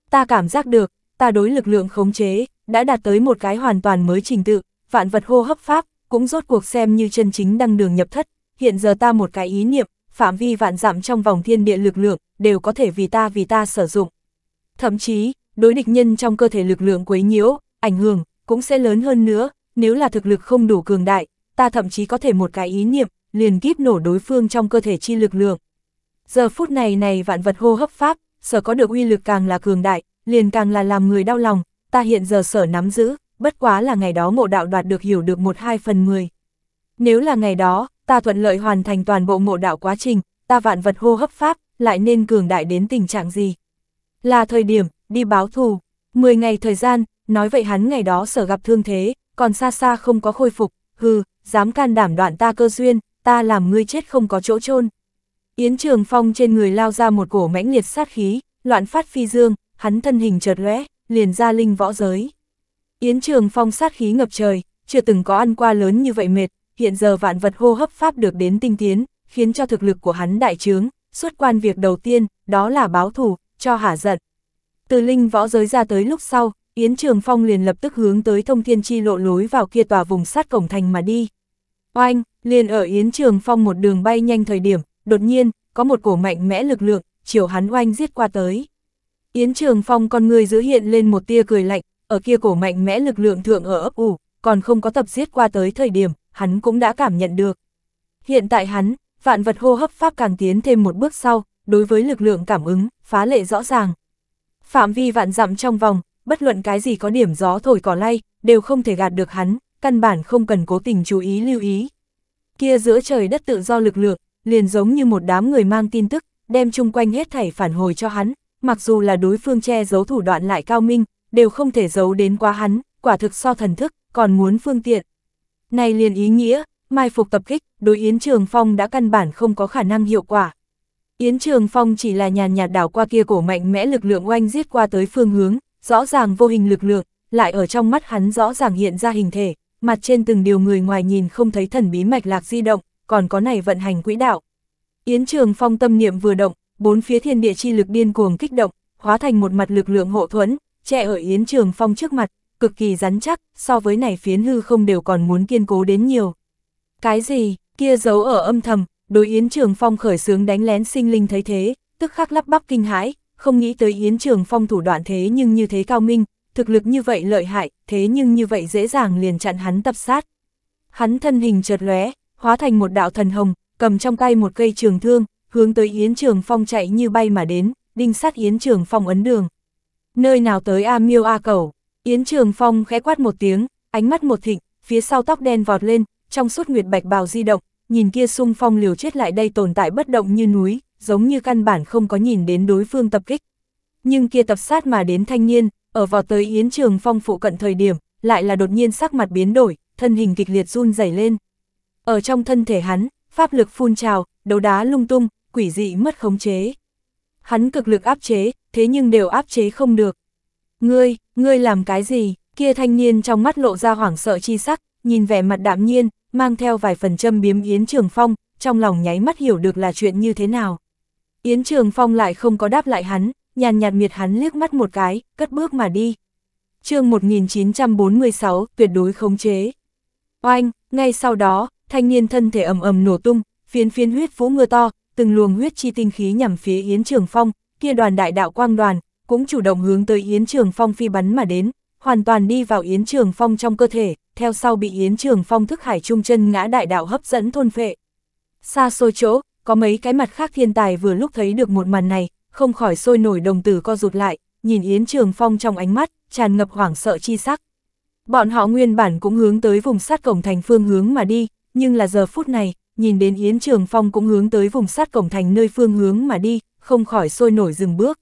Ta cảm giác được, ta đối lực lượng khống chế, đã đạt tới một cái hoàn toàn mới trình tự, vạn vật hô hấp pháp, cũng rốt cuộc xem như chân chính đăng đường nhập thất, hiện giờ ta một cái ý niệm, phạm vi vạn dặm trong vòng thiên địa lực lượng, đều có thể vì ta vì ta sử dụng. Thậm chí, đối địch nhân trong cơ thể lực lượng quấy nhiễu, ảnh hưởng, cũng sẽ lớn hơn nữa, nếu là thực lực không đủ cường đại, ta thậm chí có thể một cái ý niệm, liền kíp nổ đối phương trong cơ thể chi lực lượng. Giờ phút này này vạn vật hô hấp pháp, sở có được uy lực càng là cường đại, liền càng là làm người đau lòng, ta hiện giờ sở nắm giữ, bất quá là ngày đó ngộ đạo đoạt được hiểu được một hai phần mười. Nếu là ngày đó, ta thuận lợi hoàn thành toàn bộ ngộ đạo quá trình, ta vạn vật hô hấp pháp, lại nên cường đại đến tình trạng gì? Là thời điểm, đi báo thù. 10 ngày thời gian, nói vậy hắn ngày đó sở gặp thương thế, còn xa xa không có khôi phục, hừ, dám can đảm đoạn ta cơ duyên, ta làm ngươi chết không có chỗ chôn Yến Trường Phong trên người lao ra một cổ mãnh liệt sát khí, loạn phát phi dương, hắn thân hình chợt lóe, liền ra linh võ giới. Yến Trường Phong sát khí ngập trời, chưa từng có ăn qua lớn như vậy mệt, hiện giờ vạn vật hô hấp pháp được đến tinh tiến, khiến cho thực lực của hắn đại trướng, xuất quan việc đầu tiên, đó là báo thù, cho hả giận. Từ linh võ giới ra tới lúc sau, Yến Trường Phong liền lập tức hướng tới thông thiên chi lộ lối vào kia tòa vùng sát cổng thành mà đi. Oanh, liền ở Yến Trường Phong một đường bay nhanh thời điểm, đột nhiên, có một cổ mạnh mẽ lực lượng, chiều hắn oanh giết qua tới. Yến Trường Phong con người giữ hiện lên một tia cười lạnh, ở kia cổ mạnh mẽ lực lượng thượng ở ấp ủ, còn không có tập giết qua tới thời điểm, hắn cũng đã cảm nhận được. Hiện tại hắn, vạn vật hô hấp pháp càng tiến thêm một bước sau, đối với lực lượng cảm ứng, phá lệ rõ ràng. Phạm vi vạn dặm trong vòng, bất luận cái gì có điểm gió thổi cỏ lay, đều không thể gạt được hắn, căn bản không cần cố tình chú ý lưu ý. Kia giữa trời đất tự do lực lượng, liền giống như một đám người mang tin tức, đem chung quanh hết thảy phản hồi cho hắn, mặc dù là đối phương che giấu thủ đoạn lại cao minh, đều không thể giấu đến quá hắn, quả thực so thần thức, còn muốn phương tiện. Này liền ý nghĩa, mai phục tập kích, đối Yến Trường Phong đã căn bản không có khả năng hiệu quả. Yến Trường Phong chỉ là nhàn nhạt đảo qua kia cổ mạnh mẽ lực lượng oanh giết qua tới phương hướng, rõ ràng vô hình lực lượng, lại ở trong mắt hắn rõ ràng hiện ra hình thể, mặt trên từng điều người ngoài nhìn không thấy thần bí mạch lạc di động, còn có này vận hành quỹ đạo. Yến Trường Phong tâm niệm vừa động, bốn phía thiên địa chi lực điên cuồng kích động, hóa thành một mặt lực lượng hộ thuẫn, che ở Yến Trường Phong trước mặt, cực kỳ rắn chắc, so với này phiến hư không đều còn muốn kiên cố đến nhiều. Cái gì, kia giấu ở âm thầm, đối Yến Trường Phong khởi sướng đánh lén sinh linh thấy thế, tức khắc lắp bắp kinh hãi, không nghĩ tới Yến Trường Phong thủ đoạn thế nhưng như thế cao minh, thực lực như vậy lợi hại, thế nhưng như vậy dễ dàng liền chặn hắn tập sát. Hắn thân hình chợt lóe, hóa thành một đạo thần hồng, cầm trong tay một cây trường thương, hướng tới Yến Trường Phong chạy như bay mà đến, đinh sát Yến Trường Phong ấn đường. Nơi nào tới A Miêu A Cẩu, Yến Trường Phong khẽ quát một tiếng, ánh mắt một thịnh, phía sau tóc đen vọt lên, trong suốt nguyệt bạch bào di động, nhìn kia sung phong liều chết lại đây tồn tại bất động như núi, giống như căn bản không có nhìn đến đối phương tập kích. Nhưng kia tập sát mà đến thanh niên, ở vào tới Yến Trường Phong phụ cận thời điểm, lại là đột nhiên sắc mặt biến đổi, thân hình kịch liệt run rẩy lên. Ở trong thân thể hắn, pháp lực phun trào, đấu đá lung tung, quỷ dị mất khống chế. Hắn cực lực áp chế, thế nhưng đều áp chế không được. Ngươi, ngươi làm cái gì? Kia thanh niên trong mắt lộ ra hoảng sợ chi sắc, nhìn vẻ mặt đạm nhiên, mang theo vài phần châm biếm Yến Trường Phong, trong lòng nháy mắt hiểu được là chuyện như thế nào. Yến Trường Phong lại không có đáp lại hắn, nhàn nhạt miệt hắn liếc mắt một cái, cất bước mà đi. chương 1946, tuyệt đối khống chế. Oanh, ngay sau đó, thanh niên thân thể ầm ầm nổ tung, phiến phiến huyết vũ mưa to, từng luồng huyết chi tinh khí nhằm phía Yến Trường Phong, kia đoàn đại đạo quang đoàn, cũng chủ động hướng tới Yến Trường Phong phi bắn mà đến, hoàn toàn đi vào Yến Trường Phong trong cơ thể, theo sau bị Yến Trường Phong thức hải trung chân ngã đại đạo hấp dẫn thôn phệ. Xa xôi chỗ, có mấy cái mặt khác thiên tài vừa lúc thấy được một màn này, không khỏi sôi nổi đồng tử co rụt lại, nhìn Yến Trường Phong trong ánh mắt, tràn ngập hoảng sợ chi sắc. Bọn họ nguyên bản cũng hướng tới vùng sát cổng thành phương hướng mà đi, nhưng là giờ phút này, nhìn đến Yến Trường Phong cũng hướng tới vùng sát cổng thành nơi phương hướng mà đi, không khỏi sôi nổi dừng bước.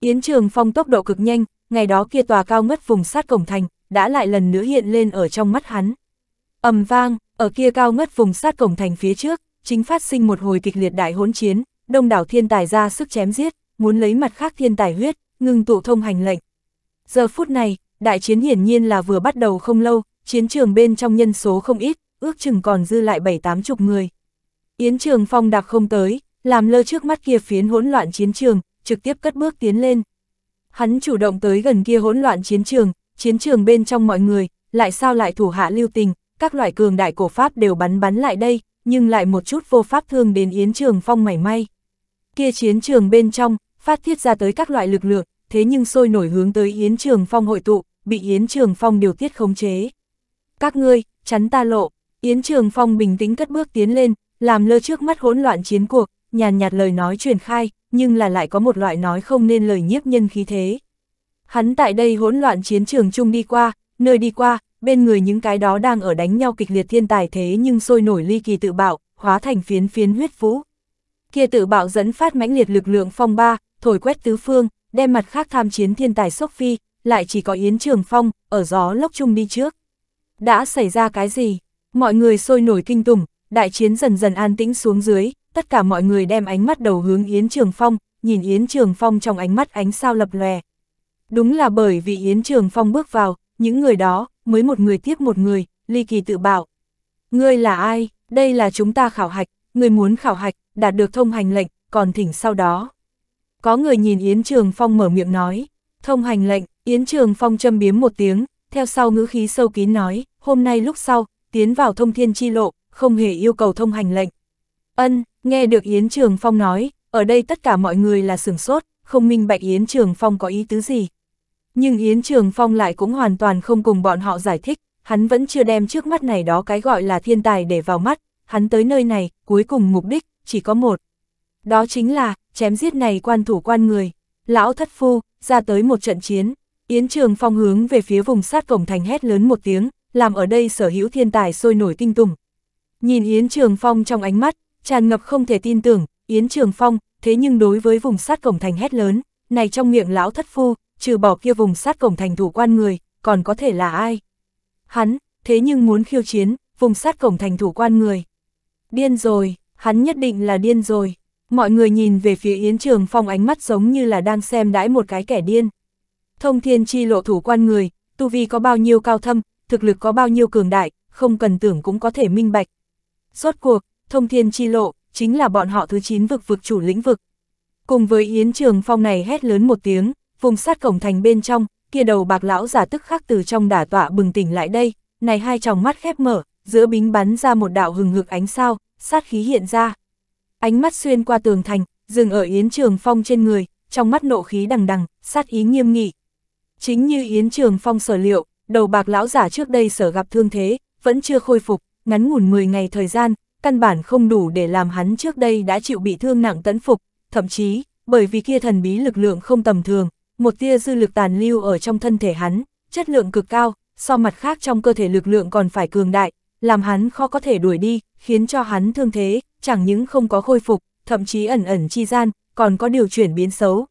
Yến Trường Phong tốc độ cực nhanh, ngày đó kia tòa cao ngất vùng sát cổng thành, đã lại lần nữa hiện lên ở trong mắt hắn. ầm vang, ở kia cao ngất vùng sát cổng thành phía trước, chính phát sinh một hồi kịch liệt đại hỗn chiến, đông đảo thiên tài ra sức chém giết, muốn lấy mặt khác thiên tài huyết, ngừng tụ thông hành lệnh. Giờ phút này, đại chiến hiển nhiên là vừa bắt đầu không lâu, chiến trường bên trong nhân số không ít, ước chừng còn dư lại bảy tám chục người. Yến Trường Phong đặc không tới, làm lơ trước mắt kia phiến hỗn loạn chiến trường, trực tiếp cất bước tiến lên. Hắn chủ động tới gần kia hỗn loạn chiến trường, chiến trường bên trong mọi người, lại sao lại thủ hạ lưu tình, các loại cường đại cổ pháp đều bắn bắn lại đây, nhưng lại một chút vô pháp thương đến Yến Trường Phong mảy may. Kia chiến trường bên trong, phát thiết ra tới các loại lực lượng, thế nhưng sôi nổi hướng tới Yến Trường Phong hội tụ, bị Yến Trường Phong điều tiết khống chế. Các ngươi, chắn ta lộ, Yến Trường Phong bình tĩnh cất bước tiến lên, làm lơ trước mắt hỗn loạn chiến cuộc, nhàn nhạt lời nói truyền khai, nhưng là lại có một loại nói không nên lời nhiếp nhân khí thế. Hắn tại đây hỗn loạn chiến trường chung đi qua, nơi đi qua, bên người những cái đó đang ở đánh nhau kịch liệt thiên tài thế nhưng sôi nổi ly kỳ tự bạo, hóa thành phiến phiến huyết vũ. Kia tự bạo dẫn phát mãnh liệt lực lượng phong ba, thổi quét tứ phương, đem mặt khác tham chiến thiên tài sốc phi, lại chỉ có Yến Trường Phong, ở gió lốc chung đi trước. Đã xảy ra cái gì? Mọi người sôi nổi kinh tủng, đại chiến dần dần an tĩnh xuống dưới, tất cả mọi người đem ánh mắt đầu hướng Yến Trường Phong, nhìn Yến Trường Phong trong ánh mắt ánh sao lập lòe. Đúng là bởi vì Yến Trường Phong bước vào, những người đó, mới một người tiếp một người, ly kỳ tự bảo. Ngươi là ai, đây là chúng ta khảo hạch, người muốn khảo hạch, đạt được thông hành lệnh, còn thỉnh sau đó. Có người nhìn Yến Trường Phong mở miệng nói, thông hành lệnh, Yến Trường Phong châm biếm một tiếng, theo sau ngữ khí sâu kín nói, hôm nay lúc sau, tiến vào thông thiên chi lộ, không hề yêu cầu thông hành lệnh. Ân, nghe được Yến Trường Phong nói, ở đây tất cả mọi người là sửng sốt, không minh bạch Yến Trường Phong có ý tứ gì. Nhưng Yến Trường Phong lại cũng hoàn toàn không cùng bọn họ giải thích, hắn vẫn chưa đem trước mắt này đó cái gọi là thiên tài để vào mắt, hắn tới nơi này, cuối cùng mục đích, chỉ có một. Đó chính là, chém giết này quan thủ quan người, lão thất phu, ra tới một trận chiến, Yến Trường Phong hướng về phía vùng sát cổng thành hét lớn một tiếng, làm ở đây sở hữu thiên tài sôi nổi kinh tùng Nhìn Yến Trường Phong trong ánh mắt, tràn ngập không thể tin tưởng, Yến Trường Phong, thế nhưng đối với vùng sát cổng thành hét lớn, này trong miệng lão thất phu, trừ bỏ kia vùng sát cổng thành thủ quan người, còn có thể là ai? Hắn, thế nhưng muốn khiêu chiến, vùng sát cổng thành thủ quan người. Điên rồi, hắn nhất định là điên rồi. Mọi người nhìn về phía Yến Trường Phong ánh mắt giống như là đang xem đãi một cái kẻ điên. Thông thiên chi lộ thủ quan người, tu vi có bao nhiêu cao thâm, thực lực có bao nhiêu cường đại, không cần tưởng cũng có thể minh bạch. Rốt cuộc, thông thiên chi lộ, chính là bọn họ thứ 9 vực vực chủ lĩnh vực. Cùng với Yến Trường Phong này hét lớn một tiếng, vùng sát cổng thành bên trong, kia đầu bạc lão giả tức khắc từ trong đả tọa bừng tỉnh lại đây, này hai tròng mắt khép mở, giữa bính bắn ra một đạo hừng hực ánh sao, sát khí hiện ra. Ánh mắt xuyên qua tường thành, dừng ở Yến Trường Phong trên người, trong mắt nộ khí đằng đằng, sát ý nghiêm nghị. Chính như Yến Trường Phong sở liệu, đầu bạc lão giả trước đây sở gặp thương thế, vẫn chưa khôi phục, ngắn ngủn 10 ngày thời gian, căn bản không đủ để làm hắn trước đây đã chịu bị thương nặng tấn phục, thậm chí, bởi vì kia thần bí lực lượng không tầm thường, một tia dư lực tàn lưu ở trong thân thể hắn, chất lượng cực cao, so mặt khác trong cơ thể lực lượng còn phải cường đại, làm hắn khó có thể đuổi đi, khiến cho hắn thương thế, chẳng những không có khôi phục, thậm chí ẩn ẩn chi gian, còn có điều chuyển biến xấu.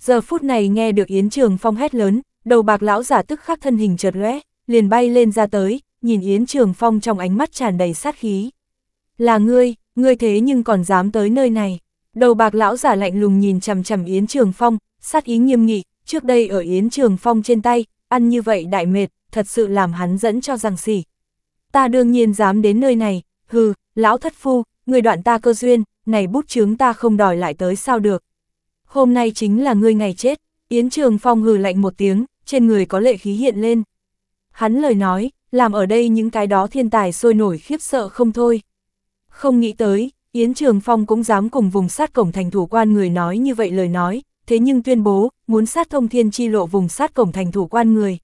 Giờ phút này nghe được Yến Trường Phong hét lớn, đầu bạc lão giả tức khắc thân hình chợt lóe, liền bay lên ra tới, nhìn Yến Trường Phong trong ánh mắt tràn đầy sát khí. Là ngươi, ngươi thế nhưng còn dám tới nơi này. Đầu bạc lão giả lạnh lùng nhìn chằm chằm Yến Trường Phong, sát ý nghiêm nghị, trước đây ở Yến Trường Phong trên tay, ăn như vậy đại mệt, thật sự làm hắn dẫn cho rằng xỉ. Ta đương nhiên dám đến nơi này, hừ, lão thất phu, người đoạn ta cơ duyên, này bút chướng ta không đòi lại tới sao được. Hôm nay chính là ngươi ngày chết, Yến Trường Phong hừ lạnh một tiếng, trên người có lệ khí hiện lên. Hắn lời nói, làm ở đây những cái đó thiên tài sôi nổi khiếp sợ không thôi. Không nghĩ tới, Yến Trường Phong cũng dám cùng vùng sát cổng thành thủ quan người nói như vậy lời nói, thế nhưng tuyên bố, muốn sát thông thiên chi lộ vùng sát cổng thành thủ quan người.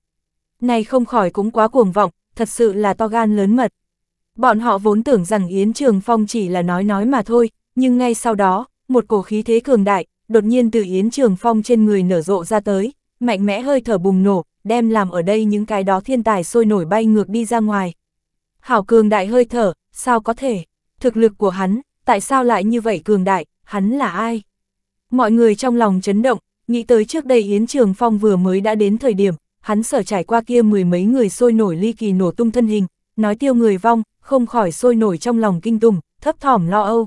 Này không khỏi cũng quá cuồng vọng, thật sự là to gan lớn mật. Bọn họ vốn tưởng rằng Yến Trường Phong chỉ là nói nói mà thôi, nhưng ngay sau đó, một cổ khí thế cường đại, đột nhiên từ Yến Trường Phong trên người nở rộ ra tới, mạnh mẽ hơi thở bùng nổ, đem làm ở đây những cái đó thiên tài sôi nổi bay ngược đi ra ngoài. Hảo cường đại hơi thở, sao có thể? Thực lực của hắn, tại sao lại như vậy cường đại, hắn là ai? Mọi người trong lòng chấn động, nghĩ tới trước đây Yến Trường Phong vừa mới đã đến thời điểm, hắn sở trải qua kia mười mấy người sôi nổi ly kỳ nổ tung thân hình, nói tiêu người vong, không khỏi sôi nổi trong lòng kinh tùng, thấp thỏm lo âu.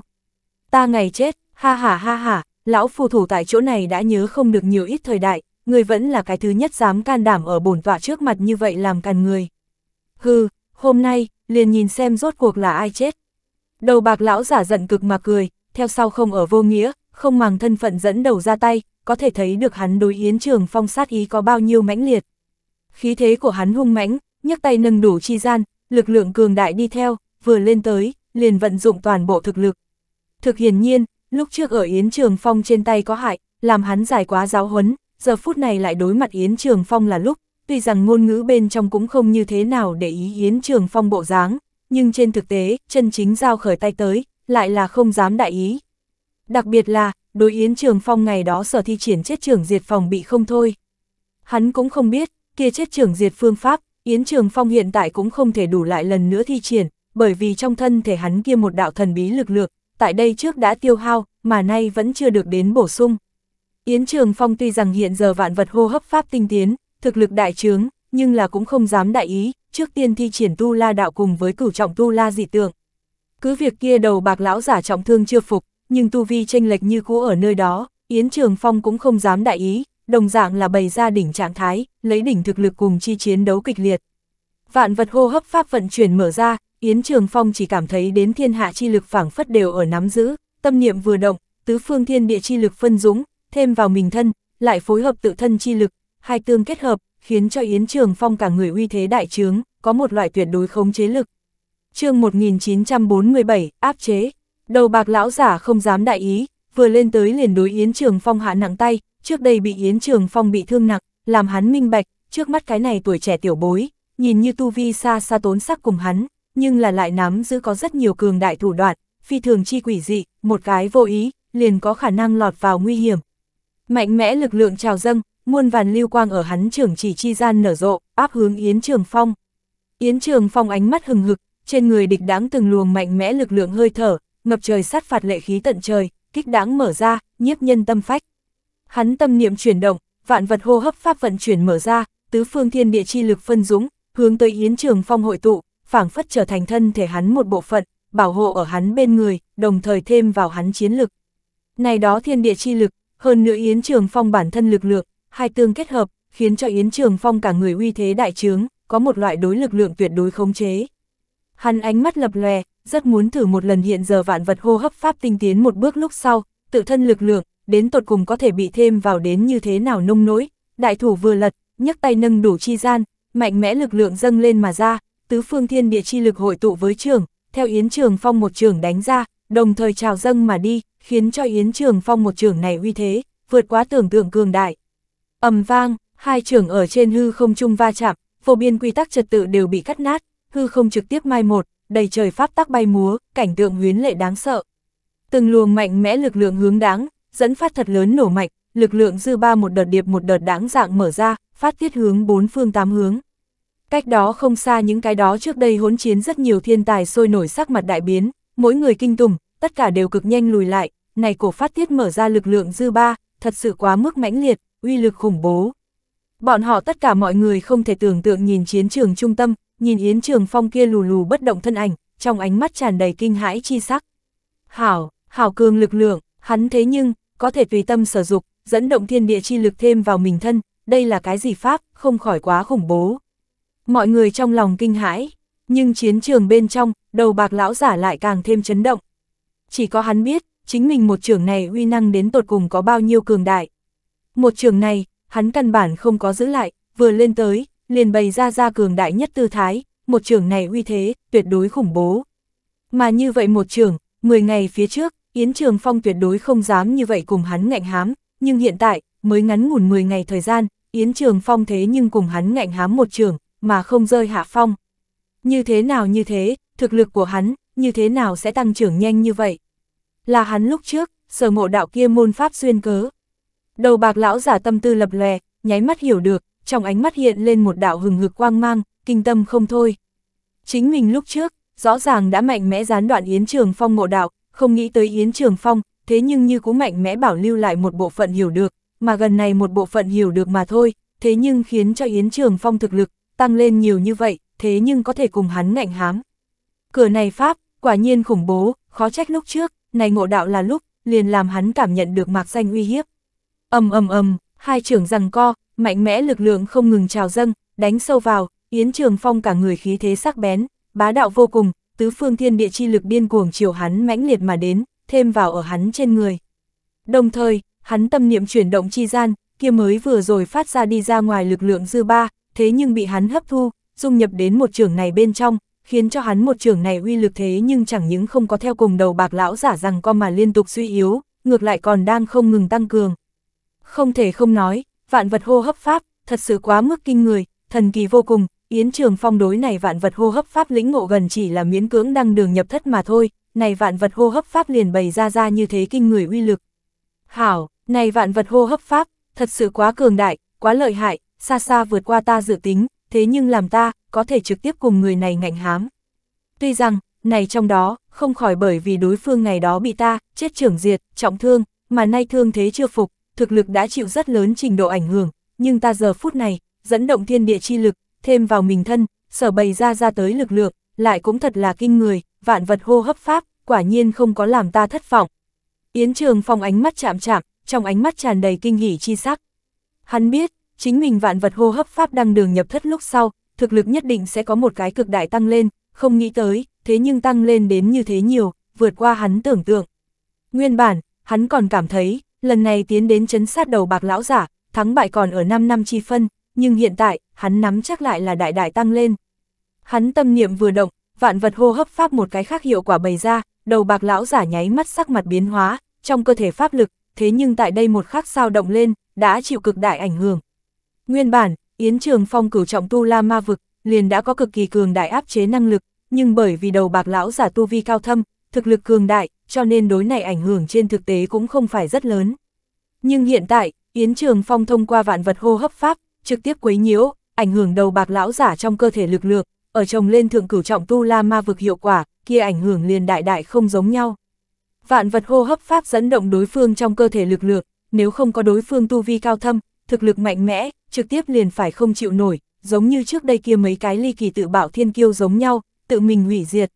Ta ngày chết, ha ha ha ha, lão phù thủ tại chỗ này đã nhớ không được nhiều ít thời đại, người vẫn là cái thứ nhất dám can đảm ở bổn tọa trước mặt như vậy làm càn người. Hừ, hôm nay, liền nhìn xem rốt cuộc là ai chết. Đầu bạc lão giả giận cực mà cười, theo sau không ở vô nghĩa, không màng thân phận dẫn đầu ra tay, có thể thấy được hắn đối Yến Trường Phong sát ý có bao nhiêu mãnh liệt. Khí thế của hắn hung mãnh, nhấc tay nâng đủ chi gian, lực lượng cường đại đi theo, vừa lên tới, liền vận dụng toàn bộ thực lực. Thực hiển nhiên, lúc trước ở Yến Trường Phong trên tay có hại, làm hắn giải quá giáo huấn, giờ phút này lại đối mặt Yến Trường Phong là lúc, tuy rằng ngôn ngữ bên trong cũng không như thế nào để ý Yến Trường Phong bộ dáng, nhưng trên thực tế, chân chính giao khởi tay tới, lại là không dám đại ý, Đặc biệt là, đối Yến Trường Phong ngày đó sở thi triển chết trưởng diệt phòng bị không thôi. Hắn cũng không biết, kia chết trưởng diệt phương pháp, Yến Trường Phong hiện tại cũng không thể đủ lại lần nữa thi triển, bởi vì trong thân thể hắn kia một đạo thần bí lực lượng, tại đây trước đã tiêu hao, mà nay vẫn chưa được đến bổ sung. Yến Trường Phong tuy rằng hiện giờ vạn vật hô hấp pháp tinh tiến, thực lực đại trướng, nhưng là cũng không dám đại ý, trước tiên thi triển tu la đạo cùng với cửu trọng tu la dị tượng. Cứ việc kia đầu bạc lão giả trọng thương chưa phục, nhưng tu vi tranh lệch như cũ ở nơi đó, Yến Trường Phong cũng không dám đại ý, đồng dạng là bày ra đỉnh trạng thái, lấy đỉnh thực lực cùng chi chiến đấu kịch liệt. Vạn vật hô hấp pháp vận chuyển mở ra, Yến Trường Phong chỉ cảm thấy đến thiên hạ chi lực phảng phất đều ở nắm giữ, tâm niệm vừa động, tứ phương thiên địa chi lực phân dũng, thêm vào mình thân, lại phối hợp tự thân chi lực, hai tương kết hợp, khiến cho Yến Trường Phong cả người uy thế đại trướng, có một loại tuyệt đối khống chế lực. chương 1947, áp chế Đầu bạc lão giả không dám đại ý, vừa lên tới liền đối Yến Trường Phong hạ nặng tay, trước đây bị Yến Trường Phong bị thương nặng, làm hắn minh bạch, trước mắt cái này tuổi trẻ tiểu bối, nhìn như tu vi xa xa tốn sắc cùng hắn, nhưng là lại nắm giữ có rất nhiều cường đại thủ đoạn, phi thường chi quỷ dị, một cái vô ý, liền có khả năng lọt vào nguy hiểm. Mạnh mẽ lực lượng trào dâng, muôn vàn lưu quang ở hắn trưởng chỉ chi gian nở rộ, áp hướng Yến Trường Phong. Yến Trường Phong ánh mắt hừng hực, trên người địch đáng từng luồng mạnh mẽ lực lượng hơi thở, ngập trời sát phạt lệ khí tận trời, kích đáng mở ra, nhiếp nhân tâm phách. Hắn tâm niệm chuyển động, vạn vật hô hấp pháp vận chuyển mở ra, tứ phương thiên địa chi lực phân dũng, hướng tới Yến Trường Phong hội tụ, phảng phất trở thành thân thể hắn một bộ phận, bảo hộ ở hắn bên người, đồng thời thêm vào hắn chiến lực. Này đó thiên địa chi lực, hơn nữa Yến Trường Phong bản thân lực lượng, hai tương kết hợp, khiến cho Yến Trường Phong cả người uy thế đại trướng, có một loại đối lực lượng tuyệt đối khống chế. Hắn ánh mắt lập lòe, rất muốn thử một lần hiện giờ vạn vật hô hấp pháp tinh tiến một bước lúc sau, tự thân lực lượng, đến tột cùng có thể bị thêm vào đến như thế nào nông nỗi, đại thủ vừa lật, nhấc tay nâng đủ chi gian, mạnh mẽ lực lượng dâng lên mà ra, tứ phương thiên địa chi lực hội tụ với trường, theo Yến Trường Phong một trường đánh ra, đồng thời trào dâng mà đi, khiến cho Yến Trường Phong một trường này uy thế, vượt quá tưởng tượng cường đại. ầm vang, hai trường ở trên hư không trung va chạm, vô biên quy tắc trật tự đều bị cắt nát, hư không trực tiếp mai một, đầy trời pháp tắc bay múa, cảnh tượng huyến lệ đáng sợ. Từng luồng mạnh mẽ lực lượng hướng đáng, dẫn phát thật lớn nổ mạnh, lực lượng dư ba một đợt điệp một đợt đáng dạng mở ra, phát tiết hướng bốn phương tám hướng. Cách đó không xa những cái đó trước đây hỗn chiến rất nhiều thiên tài sôi nổi sắc mặt đại biến, mỗi người kinh tùng tất cả đều cực nhanh lùi lại, này cổ phát tiết mở ra lực lượng dư ba, thật sự quá mức mãnh liệt, uy lực khủng bố. Bọn họ tất cả mọi người không thể tưởng tượng nhìn chiến trường trung tâm, nhìn Yến Trường Phong kia lù lù bất động thân ảnh, trong ánh mắt tràn đầy kinh hãi chi sắc. Hảo, hảo cường lực lượng, hắn thế nhưng, có thể tùy tâm sở dục, dẫn động thiên địa chi lực thêm vào mình thân, đây là cái gì pháp, không khỏi quá khủng bố. Mọi người trong lòng kinh hãi, nhưng chiến trường bên trong, đầu bạc lão giả lại càng thêm chấn động. Chỉ có hắn biết, chính mình một trường này uy năng đến tột cùng có bao nhiêu cường đại. Một trường này, hắn căn bản không có giữ lại, vừa lên tới, liền bày ra ra cường đại nhất tư thái, một trường này uy thế, tuyệt đối khủng bố. Mà như vậy một trường, 10 ngày phía trước, Yến Trường Phong tuyệt đối không dám như vậy cùng hắn ngạnh hám, nhưng hiện tại, mới ngắn ngủn 10 ngày thời gian, Yến Trường Phong thế nhưng cùng hắn ngạnh hám một trường, mà không rơi hạ phong. Như thế nào như thế, thực lực của hắn, như thế nào sẽ tăng trưởng nhanh như vậy? Là hắn lúc trước, sở ngộ đạo kia môn pháp xuyên cớ. Đầu bạc lão giả tâm tư lập lè, nháy mắt hiểu được, trong ánh mắt hiện lên một đạo hừng hực quang mang, kinh tâm không thôi. Chính mình lúc trước, rõ ràng đã mạnh mẽ gián đoạn Yến Trường Phong ngộ đạo, không nghĩ tới Yến Trường Phong, thế nhưng như cũng mạnh mẽ bảo lưu lại một bộ phận hiểu được, mà gần này một bộ phận hiểu được mà thôi, thế nhưng khiến cho Yến Trường Phong thực lực tăng lên nhiều như vậy, thế nhưng có thể cùng hắn ngạnh hám. Cửa này Pháp, quả nhiên khủng bố, khó trách lúc trước, này ngộ đạo là lúc, liền làm hắn cảm nhận được mạc danh uy hiếp ầm ầm ầm, hai trưởng rằng co, mạnh mẽ lực lượng không ngừng trào dâng, đánh sâu vào, Yến Trường Phong cả người khí thế sắc bén, bá đạo vô cùng, tứ phương thiên địa chi lực điên cuồng chiều hắn mãnh liệt mà đến, thêm vào ở hắn trên người. Đồng thời, hắn tâm niệm chuyển động chi gian, kia mới vừa rồi phát ra đi ra ngoài lực lượng dư ba, thế nhưng bị hắn hấp thu, dung nhập đến một trưởng này bên trong, khiến cho hắn một trưởng này uy lực thế nhưng chẳng những không có theo cùng đầu bạc lão giả rằng co mà liên tục suy yếu, ngược lại còn đang không ngừng tăng cường. Không thể không nói, vạn vật hô hấp pháp, thật sự quá mức kinh người, thần kỳ vô cùng, Yến Trường Phong đối này vạn vật hô hấp pháp lĩnh ngộ gần chỉ là miễn cưỡng đăng đường nhập thất mà thôi, này vạn vật hô hấp pháp liền bày ra ra như thế kinh người uy lực. Hảo, này vạn vật hô hấp pháp, thật sự quá cường đại, quá lợi hại, xa xa vượt qua ta dự tính, thế nhưng làm ta, có thể trực tiếp cùng người này ngạnh hám. Tuy rằng, này trong đó, không khỏi bởi vì đối phương ngày đó bị ta, chết trưởng diệt, trọng thương, mà nay thương thế chưa phục, thực lực đã chịu rất lớn trình độ ảnh hưởng, nhưng ta giờ phút này, dẫn động thiên địa chi lực, thêm vào mình thân, sở bày ra ra tới lực lượng, lại cũng thật là kinh người, vạn vật hô hấp pháp, quả nhiên không có làm ta thất vọng. Yến Trường Phong ánh mắt chạm chạm, trong ánh mắt tràn đầy kinh hỉ chi sắc. Hắn biết, chính mình vạn vật hô hấp pháp đang đường nhập thất lúc sau, thực lực nhất định sẽ có một cái cực đại tăng lên, không nghĩ tới, thế nhưng tăng lên đến như thế nhiều, vượt qua hắn tưởng tượng. Nguyên bản, hắn còn cảm thấy, lần này tiến đến chấn sát đầu bạc lão giả, thắng bại còn ở 5 năm chi phân, nhưng hiện tại, hắn nắm chắc lại là đại đại tăng lên. Hắn tâm niệm vừa động, vạn vật hô hấp pháp một cái khác hiệu quả bày ra, đầu bạc lão giả nháy mắt sắc mặt biến hóa, trong cơ thể pháp lực, thế nhưng tại đây một khắc sao động lên, đã chịu cực đại ảnh hưởng. Nguyên bản, Yến Trường Phong cửu trọng tu La Ma Vực, liền đã có cực kỳ cường đại áp chế năng lực, nhưng bởi vì đầu bạc lão giả tu vi cao thâm, thực lực cường đại, cho nên đối này ảnh hưởng trên thực tế cũng không phải rất lớn. Nhưng hiện tại, Yến Trường Phong thông qua vạn vật hô hấp pháp, trực tiếp quấy nhiễu, ảnh hưởng đầu bạc lão giả trong cơ thể lực lượng, ở trồng lên thượng cửu trọng tu la ma vực hiệu quả, kia ảnh hưởng liền đại đại không giống nhau. Vạn vật hô hấp pháp dẫn động đối phương trong cơ thể lực lượng, nếu không có đối phương tu vi cao thâm, thực lực mạnh mẽ, trực tiếp liền phải không chịu nổi, giống như trước đây kia mấy cái ly kỳ tự bảo thiên kiêu giống nhau, tự mình hủy diệt.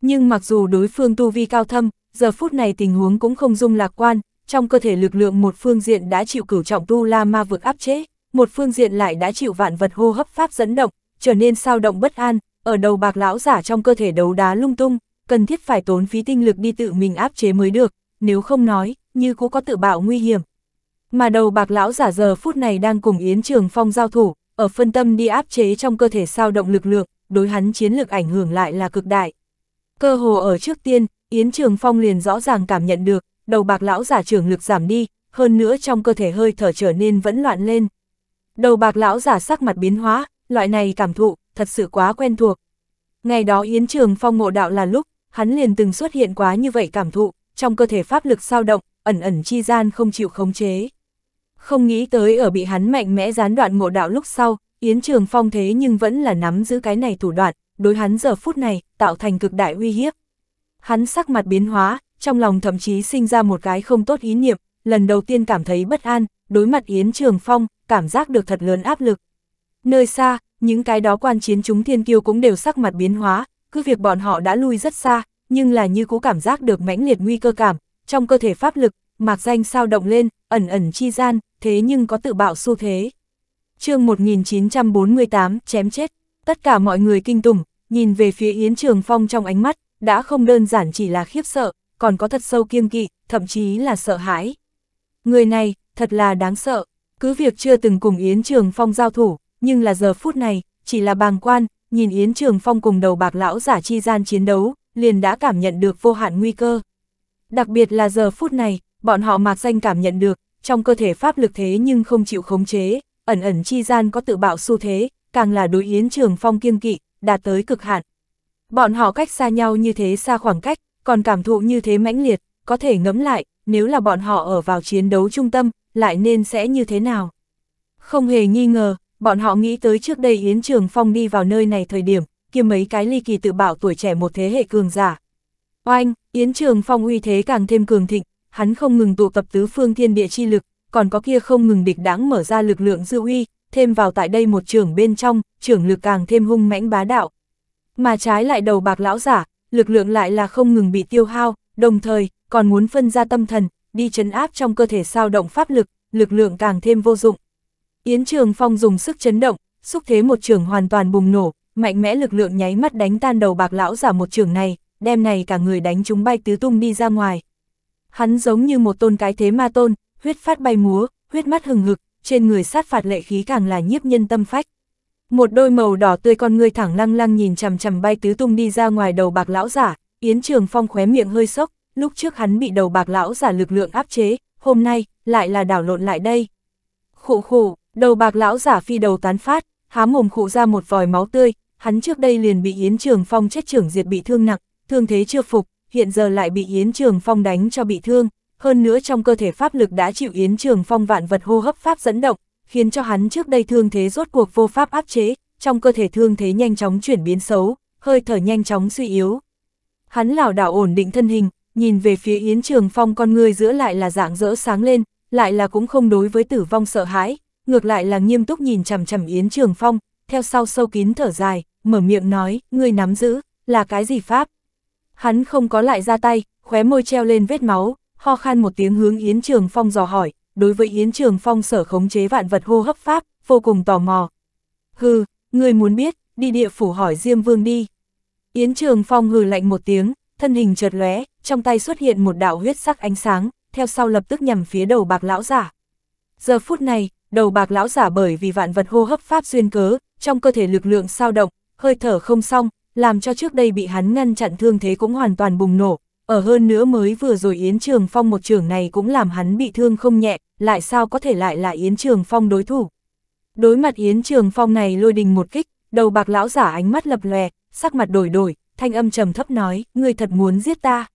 Nhưng mặc dù đối phương tu vi cao thâm, giờ phút này tình huống cũng không dung lạc quan, trong cơ thể lực lượng một phương diện đã chịu cửu trọng tu la ma vực áp chế, một phương diện lại đã chịu vạn vật hô hấp pháp dẫn động, trở nên sao động bất an, ở đầu bạc lão giả trong cơ thể đấu đá lung tung, cần thiết phải tốn phí tinh lực đi tự mình áp chế mới được, nếu không nói, như cũng có tự bạo nguy hiểm. Mà đầu bạc lão giả giờ phút này đang cùng Yến Trường Phong giao thủ, ở phân tâm đi áp chế trong cơ thể sao động lực lượng, đối hắn chiến lược ảnh hưởng lại là cực đại. Cơ hồ ở trước tiên, Yến Trường Phong liền rõ ràng cảm nhận được, đầu bạc lão giả trường lực giảm đi, hơn nữa trong cơ thể hơi thở trở nên vẫn loạn lên. Đầu bạc lão giả sắc mặt biến hóa, loại này cảm thụ, thật sự quá quen thuộc. Ngày đó Yến Trường Phong ngộ đạo là lúc, hắn liền từng xuất hiện quá như vậy cảm thụ, trong cơ thể pháp lực sao động, ẩn ẩn chi gian không chịu khống chế. Không nghĩ tới ở bị hắn mạnh mẽ gián đoạn ngộ đạo lúc sau, Yến Trường Phong thế nhưng vẫn là nắm giữ cái này thủ đoạn, đối hắn giờ phút này, tạo thành cực đại uy hiếp hắn sắc mặt biến hóa, trong lòng thậm chí sinh ra một cái không tốt ý niệm, lần đầu tiên cảm thấy bất an, đối mặt Yến Trường Phong, cảm giác được thật lớn áp lực. Nơi xa, những cái đó quan chiến chúng thiên kiêu cũng đều sắc mặt biến hóa, cứ việc bọn họ đã lui rất xa, nhưng là như cũ cảm giác được mãnh liệt nguy cơ cảm, trong cơ thể pháp lực, mạc danh sao động lên, ẩn ẩn chi gian, thế nhưng có tự bạo xu thế. chương 1948, chém chết, tất cả mọi người kinh tủng, nhìn về phía Yến Trường Phong trong ánh mắt, đã không đơn giản chỉ là khiếp sợ, còn có thật sâu kiêng kỵ, thậm chí là sợ hãi. Người này, thật là đáng sợ, cứ việc chưa từng cùng Yến Trường Phong giao thủ, nhưng là giờ phút này, chỉ là bàng quan, nhìn Yến Trường Phong cùng đầu bạc lão giả chi gian chiến đấu, liền đã cảm nhận được vô hạn nguy cơ. Đặc biệt là giờ phút này, bọn họ mạc danh cảm nhận được, trong cơ thể pháp lực thế nhưng không chịu khống chế, ẩn ẩn chi gian có tự bạo xu thế, càng là đối Yến Trường Phong kiêng kỵ, đạt tới cực hạn, Bọn họ cách xa nhau như thế xa khoảng cách, còn cảm thụ như thế mãnh liệt, có thể ngẫm lại, nếu là bọn họ ở vào chiến đấu trung tâm, lại nên sẽ như thế nào. Không hề nghi ngờ, bọn họ nghĩ tới trước đây Yến Trường Phong đi vào nơi này thời điểm, kia mấy cái ly kỳ tự bảo tuổi trẻ một thế hệ cường giả. Oanh, Yến Trường Phong uy thế càng thêm cường thịnh, hắn không ngừng tụ tập tứ phương thiên địa chi lực, còn có kia không ngừng địch đáng mở ra lực lượng dư uy, thêm vào tại đây một trường bên trong, trưởng lực càng thêm hung mãnh bá đạo, mà trái lại đầu bạc lão giả, lực lượng lại là không ngừng bị tiêu hao, đồng thời còn muốn phân ra tâm thần, đi chấn áp trong cơ thể sao động pháp lực, lực lượng càng thêm vô dụng. Yến Trường Phong dùng sức chấn động, xúc thế một trường hoàn toàn bùng nổ, mạnh mẽ lực lượng nháy mắt đánh tan đầu bạc lão giả một trường này, đem này cả người đánh chúng bay tứ tung đi ra ngoài. Hắn giống như một tôn cái thế ma tôn, huyết phát bay múa, huyết mắt hừng hực, trên người sát phạt lệ khí càng là nhiếp nhân tâm phách. Một đôi màu đỏ tươi con ngươi thẳng lăng lăng nhìn chằm chằm bay tứ tung đi ra ngoài đầu bạc lão giả, Yến Trường Phong khóe miệng hơi sốc, lúc trước hắn bị đầu bạc lão giả lực lượng áp chế, hôm nay lại là đảo lộn lại đây. Khụ khụ, đầu bạc lão giả phi đầu tán phát, há mồm khụ ra một vòi máu tươi, hắn trước đây liền bị Yến Trường Phong chết trưởng diệt bị thương nặng, thương thế chưa phục, hiện giờ lại bị Yến Trường Phong đánh cho bị thương, hơn nữa trong cơ thể pháp lực đã chịu Yến Trường Phong vạn vật hô hấp pháp dẫn động, khiến cho hắn trước đây thương thế rốt cuộc vô pháp áp chế, trong cơ thể thương thế nhanh chóng chuyển biến xấu, hơi thở nhanh chóng suy yếu. Hắn lảo đảo ổn định thân hình, nhìn về phía Yến Trường Phong con người giữa lại là dạng rỡ sáng lên, lại là cũng không đối với tử vong sợ hãi, ngược lại là nghiêm túc nhìn chằm chằm Yến Trường Phong, theo sau sâu kín thở dài, mở miệng nói, ngươi nắm giữ, là cái gì pháp? Hắn không có lại ra tay, khóe môi treo lên vết máu, ho khan một tiếng hướng Yến Trường Phong dò hỏi, đối với Yến Trường Phong sở khống chế vạn vật hô hấp pháp, vô cùng tò mò. Hừ, người muốn biết, đi địa phủ hỏi Diêm Vương đi. Yến Trường Phong hừ lạnh một tiếng, thân hình chợt lóe, trong tay xuất hiện một đạo huyết sắc ánh sáng, theo sau lập tức nhằm phía đầu bạc lão giả. Giờ phút này, đầu bạc lão giả bởi vì vạn vật hô hấp pháp duyên cớ, trong cơ thể lực lượng sao động, hơi thở không xong, làm cho trước đây bị hắn ngăn chặn thương thế cũng hoàn toàn bùng nổ. Ở hơn nữa mới vừa rồi Yến Trường Phong một trường này cũng làm hắn bị thương không nhẹ, lại sao có thể lại là Yến Trường Phong đối thủ. Đối mặt Yến Trường Phong này lôi đình một kích, đầu bạc lão giả ánh mắt lập lòe, sắc mặt đổi đổi, thanh âm trầm thấp nói, ngươi thật muốn giết ta.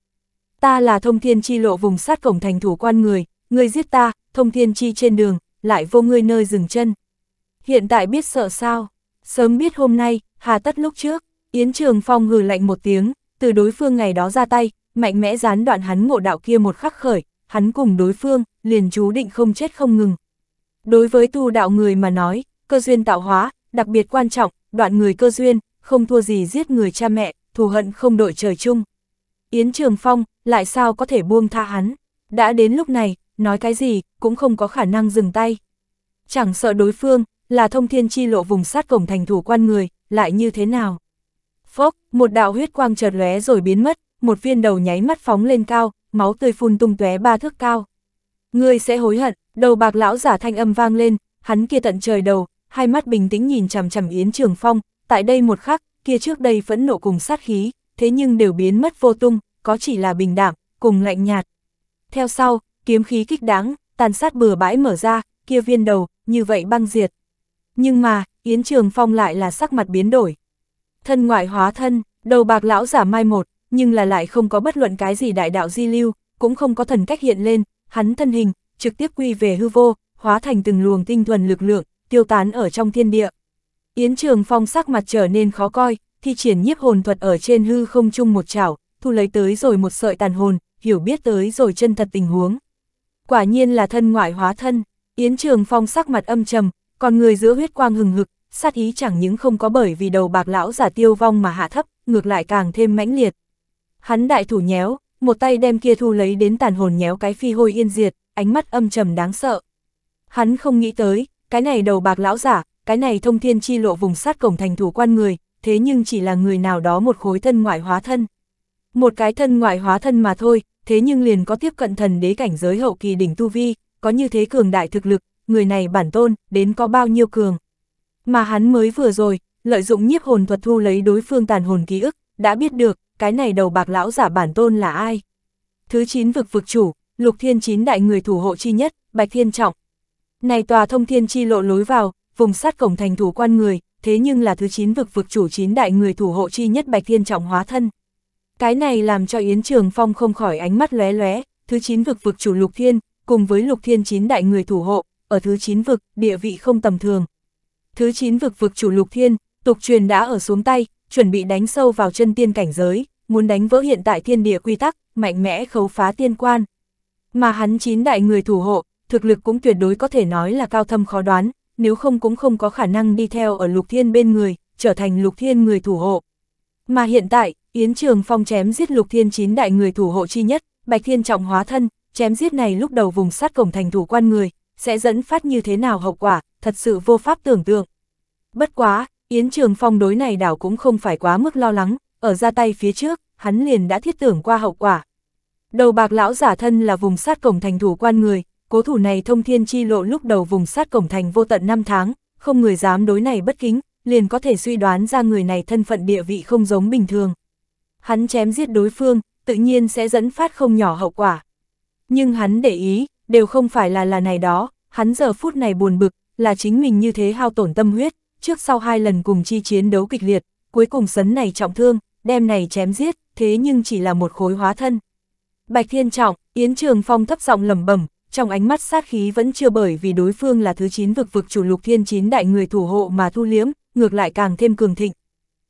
Ta là thông thiên chi lộ vùng sát cổng thành thủ quan người, ngươi giết ta, thông thiên chi trên đường, lại vô ngươi nơi dừng chân. Hiện tại biết sợ sao, sớm biết hôm nay, hà tất lúc trước, Yến Trường Phong hừ lạnh một tiếng, từ đối phương ngày đó ra tay, mạnh mẽ gián đoạn hắn ngộ đạo kia một khắc khởi, hắn cùng đối phương, liền chú định không chết không ngừng. Đối với tu đạo người mà nói, cơ duyên tạo hóa, đặc biệt quan trọng, đoạn người cơ duyên, không thua gì giết người cha mẹ, thù hận không đội trời chung. Yến Trường Phong, lại sao có thể buông tha hắn? Đã đến lúc này, nói cái gì, cũng không có khả năng dừng tay. Chẳng sợ đối phương, là thông thiên chi lộ vùng sát cổng thành thủ quan người, lại như thế nào? Phốc, một đạo huyết quang chợt lóe rồi biến mất, một viên đầu nháy mắt phóng lên cao, máu tươi phun tung tóe ba thước cao. Ngươi sẽ hối hận, đầu bạc lão giả thanh âm vang lên, hắn kia tận trời đầu, hai mắt bình tĩnh nhìn chằm chằm Yến Trường Phong, tại đây một khắc, kia trước đây phẫn nộ cùng sát khí, thế nhưng đều biến mất vô tung, có chỉ là bình đạm, cùng lạnh nhạt. Theo sau, kiếm khí kích đáng, tàn sát bừa bãi mở ra, kia viên đầu, như vậy băng diệt. Nhưng mà, Yến Trường Phong lại là sắc mặt biến đổi. Thân ngoại hóa thân, đầu bạc lão giả mai một, nhưng là lại không có bất luận cái gì đại đạo di lưu, cũng không có thần cách hiện lên, hắn thân hình, trực tiếp quy về hư vô, hóa thành từng luồng tinh thuần lực lượng, tiêu tán ở trong thiên địa. Yến Trường Phong sắc mặt trở nên khó coi, thi triển nhiếp hồn thuật ở trên hư không chung một chảo, thu lấy tới rồi một sợi tàn hồn, hiểu biết tới rồi chân thật tình huống. Quả nhiên là thân ngoại hóa thân, Yến Trường Phong sắc mặt âm trầm, còn người giữa huyết quang hừng hực, sát ý chẳng những không có bởi vì đầu bạc lão giả tiêu vong mà hạ thấp, ngược lại càng thêm mãnh liệt. Hắn đại thủ nhéo, một tay đem kia thu lấy đến tàn hồn nhéo cái phi hôi yên diệt, ánh mắt âm trầm đáng sợ. Hắn không nghĩ tới, cái này đầu bạc lão giả, cái này thông thiên chi lộ vùng sát cổng thành thủ quan người, thế nhưng chỉ là người nào đó một khối thân ngoại hóa thân. Một cái thân ngoại hóa thân mà thôi, thế nhưng liền có tiếp cận thần đế cảnh giới hậu kỳ đỉnh tu vi, có như thế cường đại thực lực, người này bản tôn, đến có bao nhiêu cường. Mà hắn mới vừa rồi, lợi dụng nhiếp hồn thuật thu lấy đối phương tàn hồn ký ức, đã biết được, cái này đầu bạc lão giả bản tôn là ai? Thứ chín vực vực chủ, lục thiên chín đại người thủ hộ chi nhất, Bạch Thiên Trọng. Này tòa thông thiên chi lộ lối vào, vùng sát cổng thành thủ quan người, thế nhưng là thứ chín vực vực chủ chín đại người thủ hộ chi nhất Bạch Thiên Trọng hóa thân. Cái này làm cho Yến Trường Phong không khỏi ánh mắt lóe lóe, thứ chín vực vực chủ lục thiên, cùng với lục thiên chín đại người thủ hộ, ở thứ chín vực, địa vị không tầm thường. Thứ chín vực vực chủ lục thiên, tục truyền đã ở xuống tay, chuẩn bị đánh sâu vào chân tiên cảnh giới, muốn đánh vỡ hiện tại thiên địa quy tắc, mạnh mẽ khấu phá tiên quan. Mà hắn chín đại người thủ hộ, thực lực cũng tuyệt đối có thể nói là cao thâm khó đoán, nếu không cũng không có khả năng đi theo ở lục thiên bên người, trở thành lục thiên người thủ hộ. Mà hiện tại, Yến Trường Phong chém giết lục thiên chín đại người thủ hộ chi nhất, Bạch Thiên Trọng hóa thân, chém giết này lúc đầu vùng sát cổng thành thủ quan người, sẽ dẫn phát như thế nào hậu quả, thật sự vô pháp tưởng tượng. Bất quá, Yến Trường Phong đối này đảo cũng không phải quá mức lo lắng, ở ra tay phía trước, hắn liền đã thiết tưởng qua hậu quả. Đầu bạc lão giả thân là vùng sát cổng thành thủ quan người, cố thủ này thông thiên chi lộ lúc đầu vùng sát cổng thành vô tận 5 tháng, không người dám đối này bất kính, liền có thể suy đoán ra người này thân phận địa vị không giống bình thường. Hắn chém giết đối phương, tự nhiên sẽ dẫn phát không nhỏ hậu quả. Nhưng hắn để ý, đều không phải là là này đó, hắn giờ phút này buồn bực, là chính mình như thế hao tổn tâm huyết, trước sau hai lần cùng chi chiến đấu kịch liệt, cuối cùng sấn này trọng thương, đem này chém giết, thế nhưng chỉ là một khối hóa thân. Bạch Thiên Trọng, Yến Trường Phong thấp giọng lẩm bẩm, trong ánh mắt sát khí vẫn chưa bởi vì đối phương là thứ 9 vực vực chủ lục thiên chín đại người thủ hộ mà thu liếm, ngược lại càng thêm cường thịnh.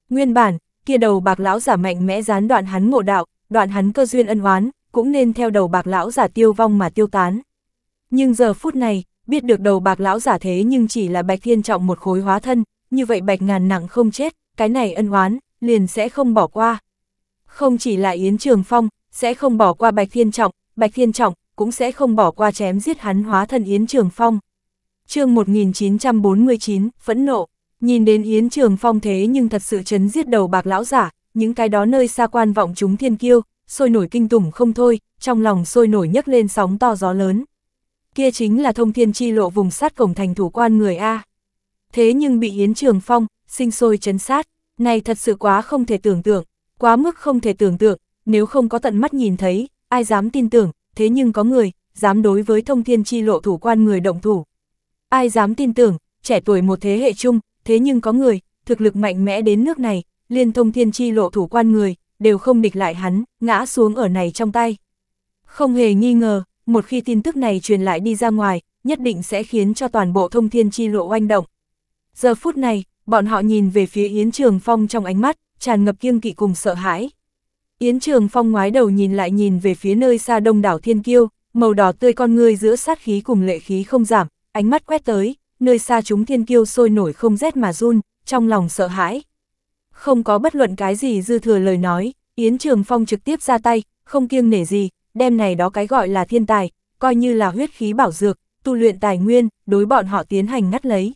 Nguyên bản, kia đầu bạc lão giả mạnh mẽ gián đoạn hắn ngộ đạo, đoạn hắn cơ duyên ân oán, cũng nên theo đầu bạc lão giả tiêu vong mà tiêu tán. Nhưng giờ phút này, biết được đầu bạc lão giả thế nhưng chỉ là bạch thiên trọng một khối hóa thân, như vậy bạch ngàn nặng không chết, cái này ân oán, liền sẽ không bỏ qua. Không chỉ là Yến Trường Phong, sẽ không bỏ qua bạch thiên trọng, bạch thiên trọng cũng sẽ không bỏ qua chém giết hắn hóa thân Yến Trường Phong. chương 1949, phẫn nộ, nhìn đến Yến Trường Phong thế nhưng thật sự chấn giết đầu bạc lão giả, những cái đó nơi xa quan vọng chúng thiên kiêu, sôi nổi kinh tủng không thôi, trong lòng sôi nổi nhấc lên sóng to gió lớn kia chính là thông thiên chi lộ vùng sát cổng thành thủ quan người A. Thế nhưng bị Yến Trường Phong, sinh sôi chấn sát, này thật sự quá không thể tưởng tượng, quá mức không thể tưởng tượng, nếu không có tận mắt nhìn thấy, ai dám tin tưởng, thế nhưng có người, dám đối với thông thiên chi lộ thủ quan người động thủ. Ai dám tin tưởng, trẻ tuổi một thế hệ chung, thế nhưng có người, thực lực mạnh mẽ đến nước này, liên thông thiên chi lộ thủ quan người, đều không địch lại hắn, ngã xuống ở này trong tay. Không hề nghi ngờ, một khi tin tức này truyền lại đi ra ngoài, nhất định sẽ khiến cho toàn bộ thông thiên chi lộ oanh động. Giờ phút này, bọn họ nhìn về phía Yến Trường Phong trong ánh mắt, tràn ngập kiêng kỵ cùng sợ hãi. Yến Trường Phong ngoái đầu nhìn lại nhìn về phía nơi xa đông đảo thiên kiêu, màu đỏ tươi con ngươi giữa sát khí cùng lệ khí không giảm, ánh mắt quét tới, nơi xa chúng thiên kiêu sôi nổi không rét mà run, trong lòng sợ hãi. Không có bất luận cái gì dư thừa lời nói, Yến Trường Phong trực tiếp ra tay, không kiêng nể gì, đem này đó cái gọi là thiên tài, coi như là huyết khí bảo dược, tu luyện tài nguyên, đối bọn họ tiến hành ngắt lấy.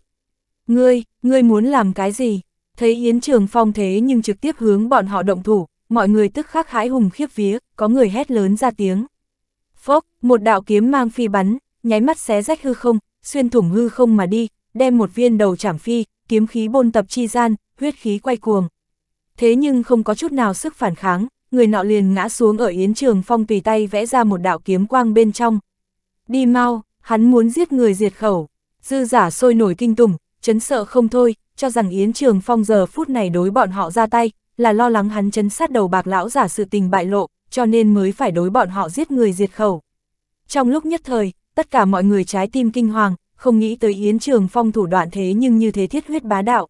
Ngươi, ngươi muốn làm cái gì? Thấy Yến Trường Phong thế nhưng trực tiếp hướng bọn họ động thủ, mọi người tức khắc hãi hùng khiếp vía, có người hét lớn ra tiếng. Phốc, một đạo kiếm mang phi bắn, nháy mắt xé rách hư không, xuyên thủng hư không mà đi, đem một viên đầu chảm phi, kiếm khí bôn tập chi gian, huyết khí quay cuồng. Thế nhưng không có chút nào sức phản kháng, người nọ liền ngã xuống ở Yến Trường Phong tùy tay vẽ ra một đạo kiếm quang bên trong. Đi mau, hắn muốn giết người diệt khẩu. Dư giả sôi nổi kinh tủng, chấn sợ không thôi, cho rằng Yến Trường Phong giờ phút này đối bọn họ ra tay, là lo lắng hắn chấn sát đầu bạc lão giả sự tình bại lộ, cho nên mới phải đối bọn họ giết người diệt khẩu. Trong lúc nhất thời, tất cả mọi người trái tim kinh hoàng, không nghĩ tới Yến Trường Phong thủ đoạn thế nhưng như thế thiết huyết bá đạo.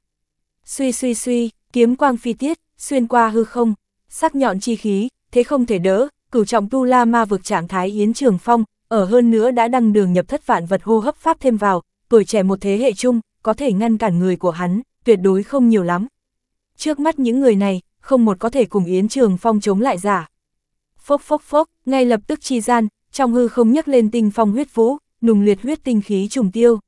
Suy suy suy, kiếm quang phi tiết, xuyên qua hư không, sắc nhọn chi khí, thế không thể đỡ, cửu trọng tu la ma vực trạng thái Yến Trường Phong, ở hơn nữa đã đăng đường nhập thất vạn vật hô hấp pháp thêm vào, tuổi trẻ một thế hệ chung, có thể ngăn cản người của hắn, tuyệt đối không nhiều lắm. Trước mắt những người này, không một có thể cùng Yến Trường Phong chống lại giả. Phốc phốc phốc, ngay lập tức chi gian, trong hư không nhấc lên tinh phong huyết vũ, nùng liệt huyết tinh khí trùng tiêu.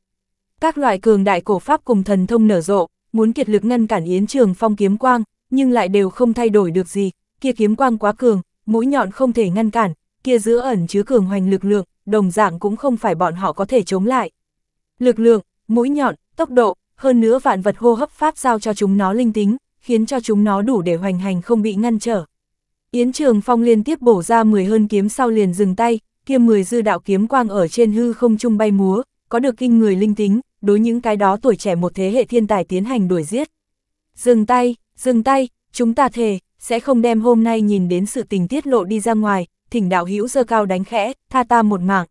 Các loại cường đại cổ pháp cùng thần thông nở rộ, muốn kiệt lực ngăn cản Yến Trường Phong kiếm quang, nhưng lại đều không thay đổi được gì, kia kiếm quang quá cường, mũi nhọn không thể ngăn cản, kia giữa ẩn chứa cường hoành lực lượng, đồng dạng cũng không phải bọn họ có thể chống lại. Lực lượng, mũi nhọn, tốc độ, hơn nữa vạn vật hô hấp pháp giao cho chúng nó linh tính, khiến cho chúng nó đủ để hoành hành không bị ngăn trở. Yến Trường Phong liên tiếp bổ ra 10 hơn kiếm sau liền dừng tay, kia 10 dư đạo kiếm quang ở trên hư không trung bay múa, có được kinh người linh tính, đối những cái đó tuổi trẻ một thế hệ thiên tài tiến hành đuổi giết. Dừng tay, Dừng tay, chúng ta thề, sẽ không đem hôm nay nhìn đến sự tình tiết lộ đi ra ngoài, thỉnh đạo hữu dơ cao đánh khẽ, tha ta một mạng.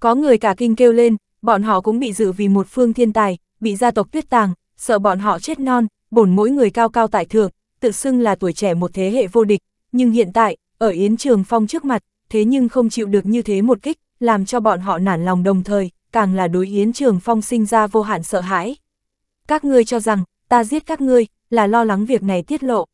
Có người cả kinh kêu lên, bọn họ cũng bị dự vì một phương thiên tài, bị gia tộc tuyết tàng, sợ bọn họ chết non, bổn mỗi người cao cao tại thượng, tự xưng là tuổi trẻ một thế hệ vô địch, nhưng hiện tại, ở Yến Trường Phong trước mặt, thế nhưng không chịu được như thế một kích, làm cho bọn họ nản lòng đồng thời, càng là đối Yến Trường Phong sinh ra vô hạn sợ hãi. Các ngươi cho rằng, ta giết các ngươi, là lo lắng việc này tiết lộ.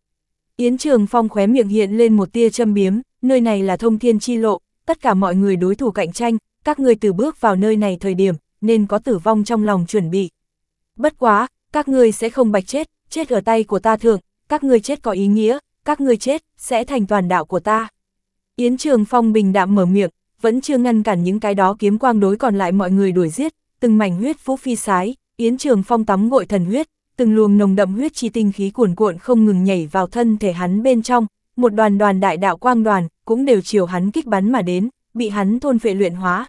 Yến Trường Phong khóe miệng hiện lên một tia châm biếm, nơi này là thông thiên chi lộ, tất cả mọi người đối thủ cạnh tranh, các người từ bước vào nơi này thời điểm, nên có tử vong trong lòng chuẩn bị. Bất quá, các người sẽ không bạch chết, chết ở tay của ta thường, các người chết có ý nghĩa, các người chết, sẽ thành toàn đạo của ta. Yến Trường Phong bình đạm mở miệng, vẫn chưa ngăn cản những cái đó kiếm quang đối còn lại mọi người đuổi giết, từng mảnh huyết phú phi sái, Yến Trường Phong tắm gội thần huyết, từng luồng nồng đậm huyết chi tinh khí cuồn cuộn không ngừng nhảy vào thân thể hắn bên trong, một đoàn đoàn đại đạo quang đoàn cũng đều chiều hắn kích bắn mà đến, bị hắn thôn phệ luyện hóa.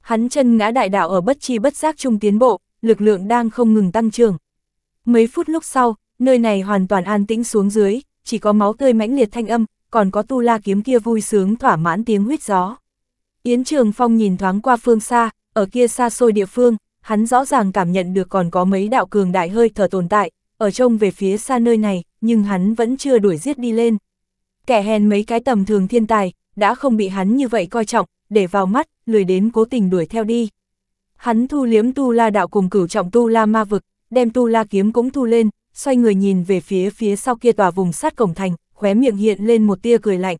Hắn chân ngã đại đạo ở bất chi bất giác trung tiến bộ, lực lượng đang không ngừng tăng trưởng. Mấy phút lúc sau, nơi này hoàn toàn an tĩnh xuống dưới, chỉ có máu tươi mãnh liệt thanh âm, còn có tu la kiếm kia vui sướng thỏa mãn tiếng huyết gió. Yến Trường Phong nhìn thoáng qua phương xa, ở kia xa xôi địa phương, hắn rõ ràng cảm nhận được còn có mấy đạo cường đại hơi thở tồn tại, ở trông về phía xa nơi này, nhưng hắn vẫn chưa đuổi giết đi lên. Kẻ hèn mấy cái tầm thường thiên tài, đã không bị hắn như vậy coi trọng, để vào mắt, lười đến cố tình đuổi theo đi. Hắn thu liếm tu la đạo cùng cửu trọng tu la ma vực, đem tu la kiếm cũng thu lên, xoay người nhìn về phía phía sau kia tòa vùng sát cổng thành, khóe miệng hiện lên một tia cười lạnh.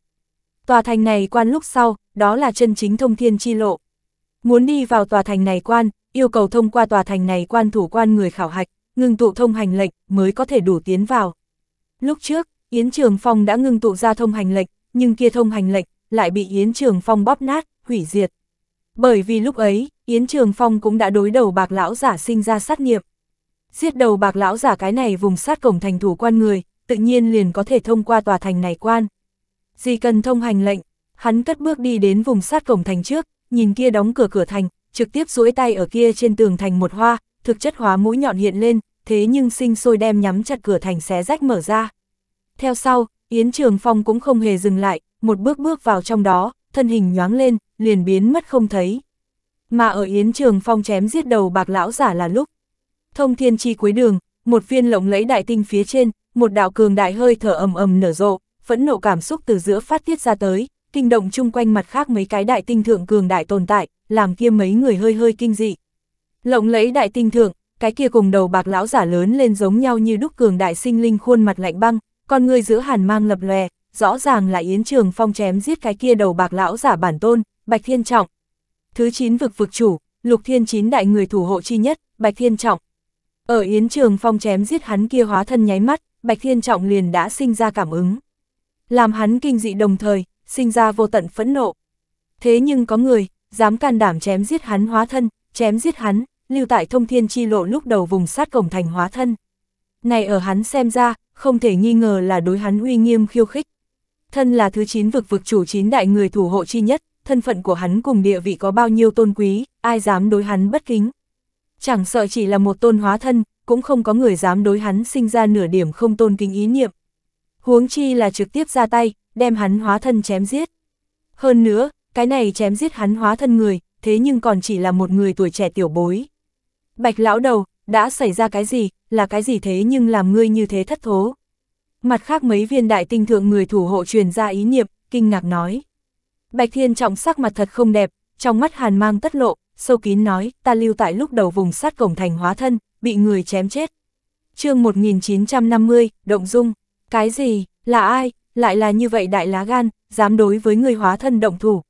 Tòa thành này quan lúc sau, đó là chân chính thông thiên chi lộ. Muốn đi vào tòa thành này quan, yêu cầu thông qua tòa thành này quan thủ quan người khảo hạch, ngưng tụ thông hành lệnh mới có thể đủ tiến vào. Lúc trước, Yến Trường Phong đã ngưng tụ ra thông hành lệnh, nhưng kia thông hành lệnh lại bị Yến Trường Phong bóp nát, hủy diệt. Bởi vì lúc ấy, Yến Trường Phong cũng đã đối đầu bạc lão giả sinh ra sát nghiệp. Giết đầu bạc lão giả cái này vùng sát cổng thành thủ quan người, tự nhiên liền có thể thông qua tòa thành này quan. Chỉ cần thông hành lệnh, hắn cất bước đi đến vùng sát cổng thành trước, nhìn kia đóng cửa cửa thành, trực tiếp duỗi tay ở kia trên tường thành một hoa, thực chất hóa mũi nhọn hiện lên, thế nhưng sinh sôi đem nhắm chặt cửa thành xé rách mở ra. Theo sau, Yến Trường Phong cũng không hề dừng lại, một bước bước vào trong đó, thân hình nhoáng lên, liền biến mất không thấy. Mà ở Yến Trường Phong chém giết đầu bạc lão giả là lúc. Thông thiên chi cuối đường, một viên lộng lẫy đại tinh phía trên, một đạo cường đại hơi thở ầm ầm nở rộ, phẫn nộ cảm xúc từ giữa phát tiết ra tới, kinh động chung quanh mặt khác mấy cái đại tinh thượng cường đại tồn tại, làm kia mấy người hơi hơi kinh dị. Lộng lẫy đại tinh thượng, cái kia cùng đầu bạc lão giả lớn lên giống nhau như đúc cường đại sinh linh khuôn mặt lạnh băng, con người giữa hàn mang lập lòe, rõ ràng là Yến Trường Phong chém giết cái kia đầu bạc lão giả bản tôn, Bạch Thiên Trọng. Thứ 9 vực vực chủ, Lục Thiên Chín đại người thủ hộ chi nhất, Bạch Thiên Trọng. Ở Yến Trường Phong chém giết hắn kia hóa thân nháy mắt, Bạch Thiên Trọng liền đã sinh ra cảm ứng. Làm hắn kinh dị đồng thời, sinh ra vô tận phẫn nộ. Thế nhưng có người, dám can đảm chém giết hắn hóa thân, chém giết hắn, lưu tại thông thiên chi lộ lúc đầu vùng sát cổng thành hóa thân. Này ở hắn xem ra, không thể nghi ngờ là đối hắn uy nghiêm khiêu khích. Thân là thứ 9 vực vực chủ chín đại người thủ hộ chi nhất, thân phận của hắn cùng địa vị có bao nhiêu tôn quý, ai dám đối hắn bất kính. Chẳng sợ chỉ là một tôn hóa thân, cũng không có người dám đối hắn sinh ra nửa điểm không tôn kính ý niệm. Huống chi là trực tiếp ra tay, đem hắn hóa thân chém giết. Hơn nữa, cái này chém giết hắn hóa thân người, thế nhưng còn chỉ là một người tuổi trẻ tiểu bối. Bạch lão đầu, đã xảy ra cái gì, là cái gì thế nhưng làm ngươi như thế thất thố. Mặt khác mấy viên đại tinh thượng người thủ hộ truyền ra ý niệm, kinh ngạc nói. Bạch thiên trọng sắc mặt thật không đẹp, trong mắt hàn mang tất lộ, sâu kín nói, ta lưu tại lúc đầu vùng sát cổng thành hóa thân, bị người chém chết. chương 1950, Động Dung, cái gì, là ai, lại là như vậy đại lá gan, dám đối với người hóa thân động thủ,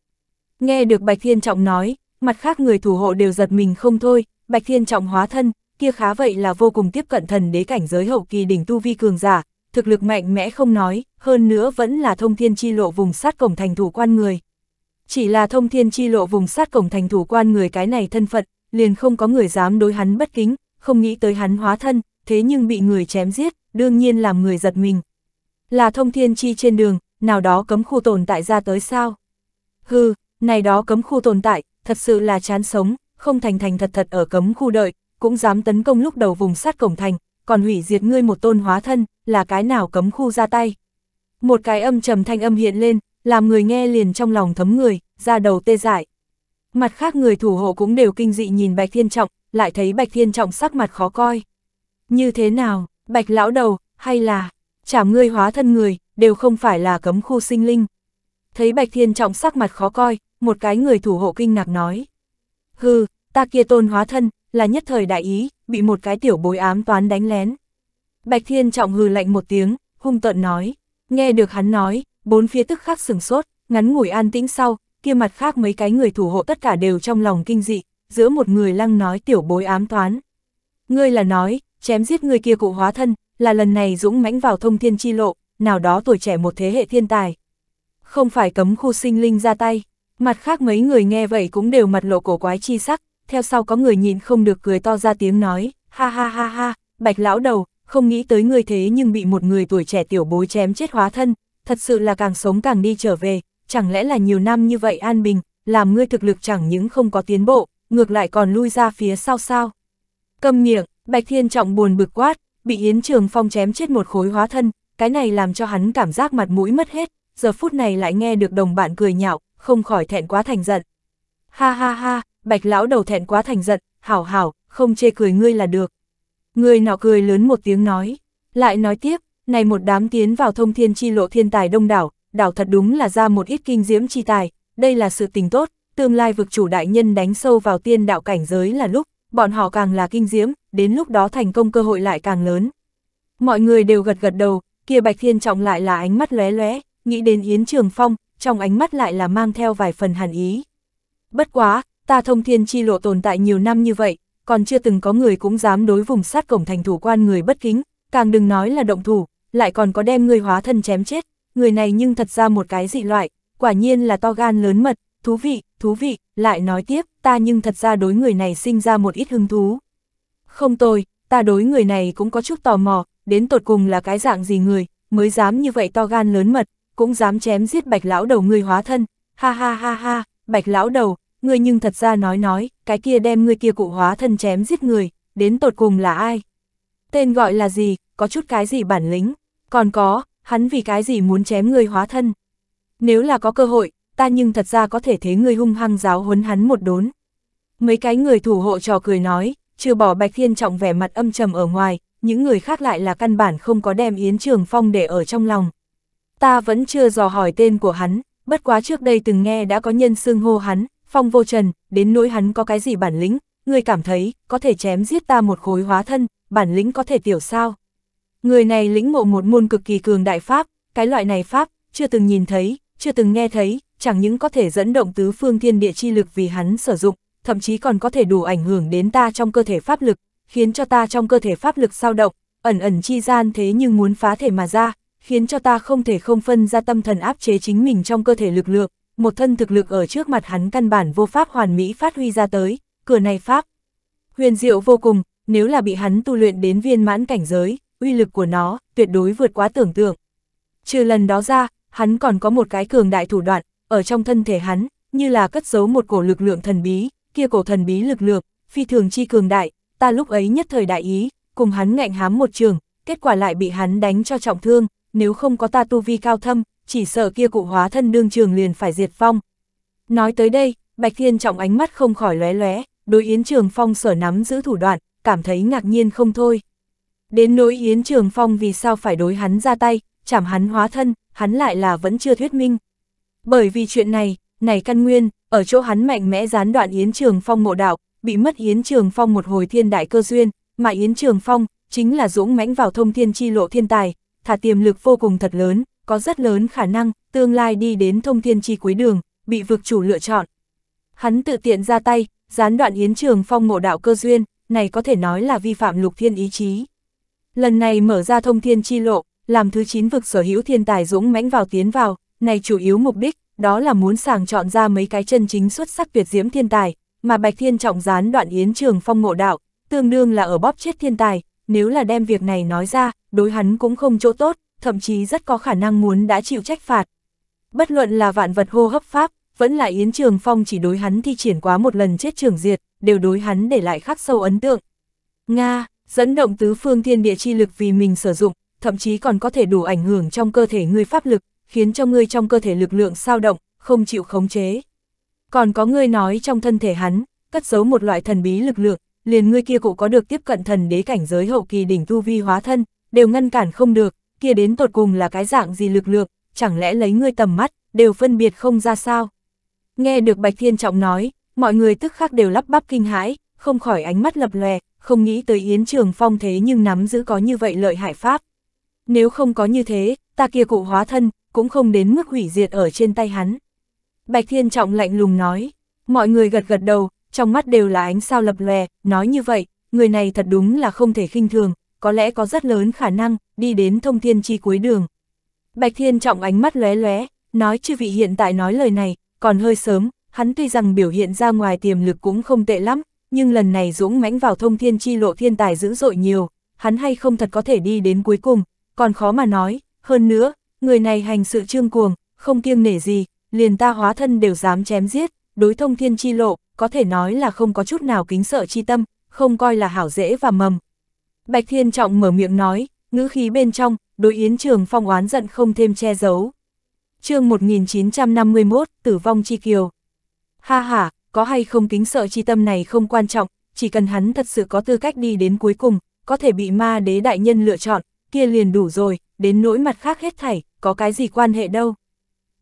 Nghe được Bạch Thiên Trọng nói, mặt khác người thủ hộ đều giật mình không thôi, Bạch Thiên Trọng hóa thân, kia khá vậy là vô cùng tiếp cận thần đế cảnh giới hậu kỳ đỉnh tu vi cường giả, thực lực mạnh mẽ không nói, hơn nữa vẫn là thông thiên chi lộ vùng sát cổng thành thủ quan người. Chỉ là thông thiên chi lộ vùng sát cổng thành thủ quan người cái này thân phận, liền không có người dám đối hắn bất kính, không nghĩ tới hắn hóa thân, thế nhưng bị người chém giết, đương nhiên làm người giật mình. Là thông thiên chi trên đường, nào đó cấm khu tồn tại ra tới sao? Hừ, này đó cấm khu tồn tại, thật sự là chán sống, không thành thành thật thật ở cấm khu đợi, cũng dám tấn công lúc đầu vùng sát cổng thành, còn hủy diệt ngươi một tôn hóa thân, là cái nào cấm khu ra tay. Một cái âm trầm thanh âm hiện lên, làm người nghe liền trong lòng thấm người, ra đầu tê dại. Mặt khác người thủ hộ cũng đều kinh dị nhìn Bạch Thiên Trọng, lại thấy Bạch Thiên Trọng sắc mặt khó coi. Như thế nào, Bạch lão đầu, hay là, chảm ngươi hóa thân người, đều không phải là cấm khu sinh linh thấy Bạch Thiên Trọng sắc mặt khó coi, một cái người thủ hộ kinh ngạc nói. Hừ, ta kia tôn hóa thân, là nhất thời đại ý, bị một cái tiểu bối ám toán đánh lén. Bạch Thiên Trọng hừ lạnh một tiếng, hung tợn nói. Nghe được hắn nói, bốn phía tức khắc sừng sốt, ngắn ngủi an tĩnh sau, kia mặt khác mấy cái người thủ hộ tất cả đều trong lòng kinh dị, giữa một người lăng nói tiểu bối ám toán. Ngươi là nói, chém giết người kia cụ hóa thân, là lần này dũng mãnh vào thông thiên chi lộ, nào đó tuổi trẻ một thế hệ thiên tài không phải cấm khu sinh linh ra tay. Mặt khác mấy người nghe vậy cũng đều mặt lộ cổ quái chi sắc, theo sau có người nhịn không được cười to ra tiếng nói, ha ha ha ha, bạch lão đầu, không nghĩ tới người thế nhưng bị một người tuổi trẻ tiểu bối chém chết hóa thân, thật sự là càng sống càng đi trở về, chẳng lẽ là nhiều năm như vậy an bình, làm ngươi thực lực chẳng những không có tiến bộ, ngược lại còn lui ra phía sau sao. Câm miệng, Bạch Thiên Trọng buồn bực quát, bị Yến Trường Phong chém chết một khối hóa thân, cái này làm cho hắn cảm giác mặt mũi mất hết, giờ phút này lại nghe được đồng bạn cười nhạo, không khỏi thẹn quá thành giận. Ha ha ha, bạch lão đầu thẹn quá thành giận, hảo hảo, không chê cười ngươi là được. Người nọ cười lớn một tiếng nói, lại nói tiếp, này một đám tiến vào thông thiên chi lộ thiên tài đông đảo, đảo thật đúng là ra một ít kinh diễm chi tài, đây là sự tình tốt, tương lai vực chủ đại nhân đánh sâu vào tiên đạo cảnh giới là lúc, bọn họ càng là kinh diễm, đến lúc đó thành công cơ hội lại càng lớn. Mọi người đều gật gật đầu, kia Bạch Thiên Trọng lại là ánh mắt lóe lóe, nghĩ đến Yến Trường Phong, trong ánh mắt lại là mang theo vài phần hàn ý. Bất quá, ta thông thiên chi lộ tồn tại nhiều năm như vậy, còn chưa từng có người cũng dám đối vùng sát cổng thành thủ quan người bất kính, càng đừng nói là động thủ, lại còn có đem người hóa thân chém chết, người này nhưng thật ra một cái dị loại, quả nhiên là to gan lớn mật, thú vị, thú vị, lại nói tiếp, ta nhưng thật ra đối người này sinh ra một ít hứng thú. Không tôi, ta đối người này cũng có chút tò mò, đến tột cùng là cái dạng gì người, mới dám như vậy to gan lớn mật, cũng dám chém giết bạch lão đầu ngươi hóa thân, ha ha ha ha, bạch lão đầu, ngươi nhưng thật ra nói nói, cái kia đem ngươi kia cụ hóa thân chém giết người, đến tột cùng là ai? Tên gọi là gì, có chút cái gì bản lĩnh, còn có, hắn vì cái gì muốn chém ngươi hóa thân? Nếu là có cơ hội, ta nhưng thật ra có thể thế ngươi hung hăng giáo huấn hắn một đốn. Mấy cái người thủ hộ trò cười nói, trừ bỏ Bạch Thiên Trọng vẻ mặt âm trầm ở ngoài, những người khác lại là căn bản không có đem Yến Trường Phong để ở trong lòng ta vẫn chưa dò hỏi tên của hắn, bất quá trước đây từng nghe đã có nhân xưng hô hắn, phong vô trần, đến nỗi hắn có cái gì bản lĩnh, người cảm thấy, có thể chém giết ta một khối hóa thân, bản lĩnh có thể tiểu sao. Người này lĩnh ngộ một môn cực kỳ cường đại pháp, cái loại này pháp, chưa từng nhìn thấy, chưa từng nghe thấy, chẳng những có thể dẫn động tứ phương thiên địa chi lực vì hắn sử dụng, thậm chí còn có thể đủ ảnh hưởng đến ta trong cơ thể pháp lực, khiến cho ta trong cơ thể pháp lực sao động, ẩn ẩn chi gian thế nhưng muốn phá thể mà ra, khiến cho ta không thể không phân ra tâm thần áp chế chính mình trong cơ thể lực lượng, một thân thực lực ở trước mặt hắn căn bản vô pháp hoàn mỹ phát huy ra tới, cửa này pháp. Huyền diệu vô cùng, nếu là bị hắn tu luyện đến viên mãn cảnh giới, uy lực của nó tuyệt đối vượt quá tưởng tượng. Trừ lần đó ra, hắn còn có một cái cường đại thủ đoạn, ở trong thân thể hắn, như là cất giấu một cổ lực lượng thần bí, kia cổ thần bí lực lượng, phi thường chi cường đại, ta lúc ấy nhất thời đại ý, cùng hắn ngạnh hám một trường, kết quả lại bị hắn đánh cho trọng thương, nếu không có ta tu vi cao thâm, chỉ sợ kia cụ hóa thân đương trường liền phải diệt phong. Nói tới đây, Bạch Thiên trọng ánh mắt không khỏi lóe lóe, đối Yến Trường Phong sở nắm giữ thủ đoạn, cảm thấy ngạc nhiên không thôi. Đến nỗi Yến Trường Phong vì sao phải đối hắn ra tay, chảm hắn hóa thân, hắn lại là vẫn chưa thuyết minh. Bởi vì chuyện này, này căn nguyên, ở chỗ hắn mạnh mẽ gián đoạn Yến Trường Phong mộ đạo, bị mất Yến Trường Phong một hồi thiên đại cơ duyên, mà Yến Trường Phong, chính là dũng mãnh vào thông thiên chi lộ thiên tài, thả tiềm lực vô cùng thật lớn, có rất lớn khả năng tương lai đi đến thông thiên chi cuối đường, bị vực chủ lựa chọn. Hắn tự tiện ra tay, gián đoạn Yến Trường Phong ngộ đạo cơ duyên, này có thể nói là vi phạm lục thiên ý chí. Lần này mở ra thông thiên chi lộ, làm thứ 9 vực sở hữu thiên tài dũng mãnh vào tiến vào, này chủ yếu mục đích, đó là muốn sàng chọn ra mấy cái chân chính xuất sắc việt diễm thiên tài, mà Bạch Thiên trọng gián đoạn Yến Trường Phong ngộ đạo, tương đương là ở bóp chết thiên tài, nếu là đem việc này nói ra, đối hắn cũng không chỗ tốt, thậm chí rất có khả năng muốn đã chịu trách phạt. Bất luận là vạn vật hô hấp pháp, vẫn là Yến Trường Phong chỉ đối hắn thi triển quá một lần chết trường diệt, đều đối hắn để lại khắc sâu ấn tượng. Nga, dẫn động tứ phương thiên địa chi lực vì mình sử dụng, thậm chí còn có thể đủ ảnh hưởng trong cơ thể người pháp lực, khiến cho người trong cơ thể lực lượng sao động, không chịu khống chế. Còn có người nói trong thân thể hắn, cất giấu một loại thần bí lực lượng, liền người kia cụ có được tiếp cận thần đế cảnh giới hậu kỳ đỉnh tu vi hóa thân, đều ngăn cản không được, kia đến tột cùng là cái dạng gì lực lượng, chẳng lẽ lấy ngươi tầm mắt, đều phân biệt không ra sao. Nghe được Bạch Thiên Trọng nói, mọi người tức khắc đều lắp bắp kinh hãi, không khỏi ánh mắt lập lòe, không nghĩ tới Yến Trường Phong thế nhưng nắm giữ có như vậy lợi hại pháp. Nếu không có như thế, ta kia cụ hóa thân, cũng không đến mức hủy diệt ở trên tay hắn. Bạch Thiên Trọng lạnh lùng nói, mọi người gật gật đầu, trong mắt đều là ánh sao lập lòe, nói như vậy, người này thật đúng là không thể khinh thường, có lẽ có rất lớn khả năng đi đến thông thiên chi cuối đường. Bạch Thiên Trọng ánh mắt lóe lóe, nói chư vị hiện tại nói lời này, còn hơi sớm, hắn tuy rằng biểu hiện ra ngoài tiềm lực cũng không tệ lắm, nhưng lần này dũng mãnh vào thông thiên chi lộ thiên tài dữ dội nhiều, hắn hay không thật có thể đi đến cuối cùng, còn khó mà nói, hơn nữa, người này hành sự trương cuồng, không kiêng nể gì, liền ta hóa thân đều dám chém giết, đối thông thiên chi lộ, có thể nói là không có chút nào kính sợ chi tâm, không coi là hảo dễ và mầm, Bạch Thiên Trọng mở miệng nói, ngữ khí bên trong, đối Yến Trường Phong oán giận không thêm che giấu. chương 1951, tử vong chi kiều. Ha ha, có hay không kính sợ chi tâm này không quan trọng, chỉ cần hắn thật sự có tư cách đi đến cuối cùng, có thể bị ma đế đại nhân lựa chọn, kia liền đủ rồi, đến nỗi mặt khác hết thảy, có cái gì quan hệ đâu.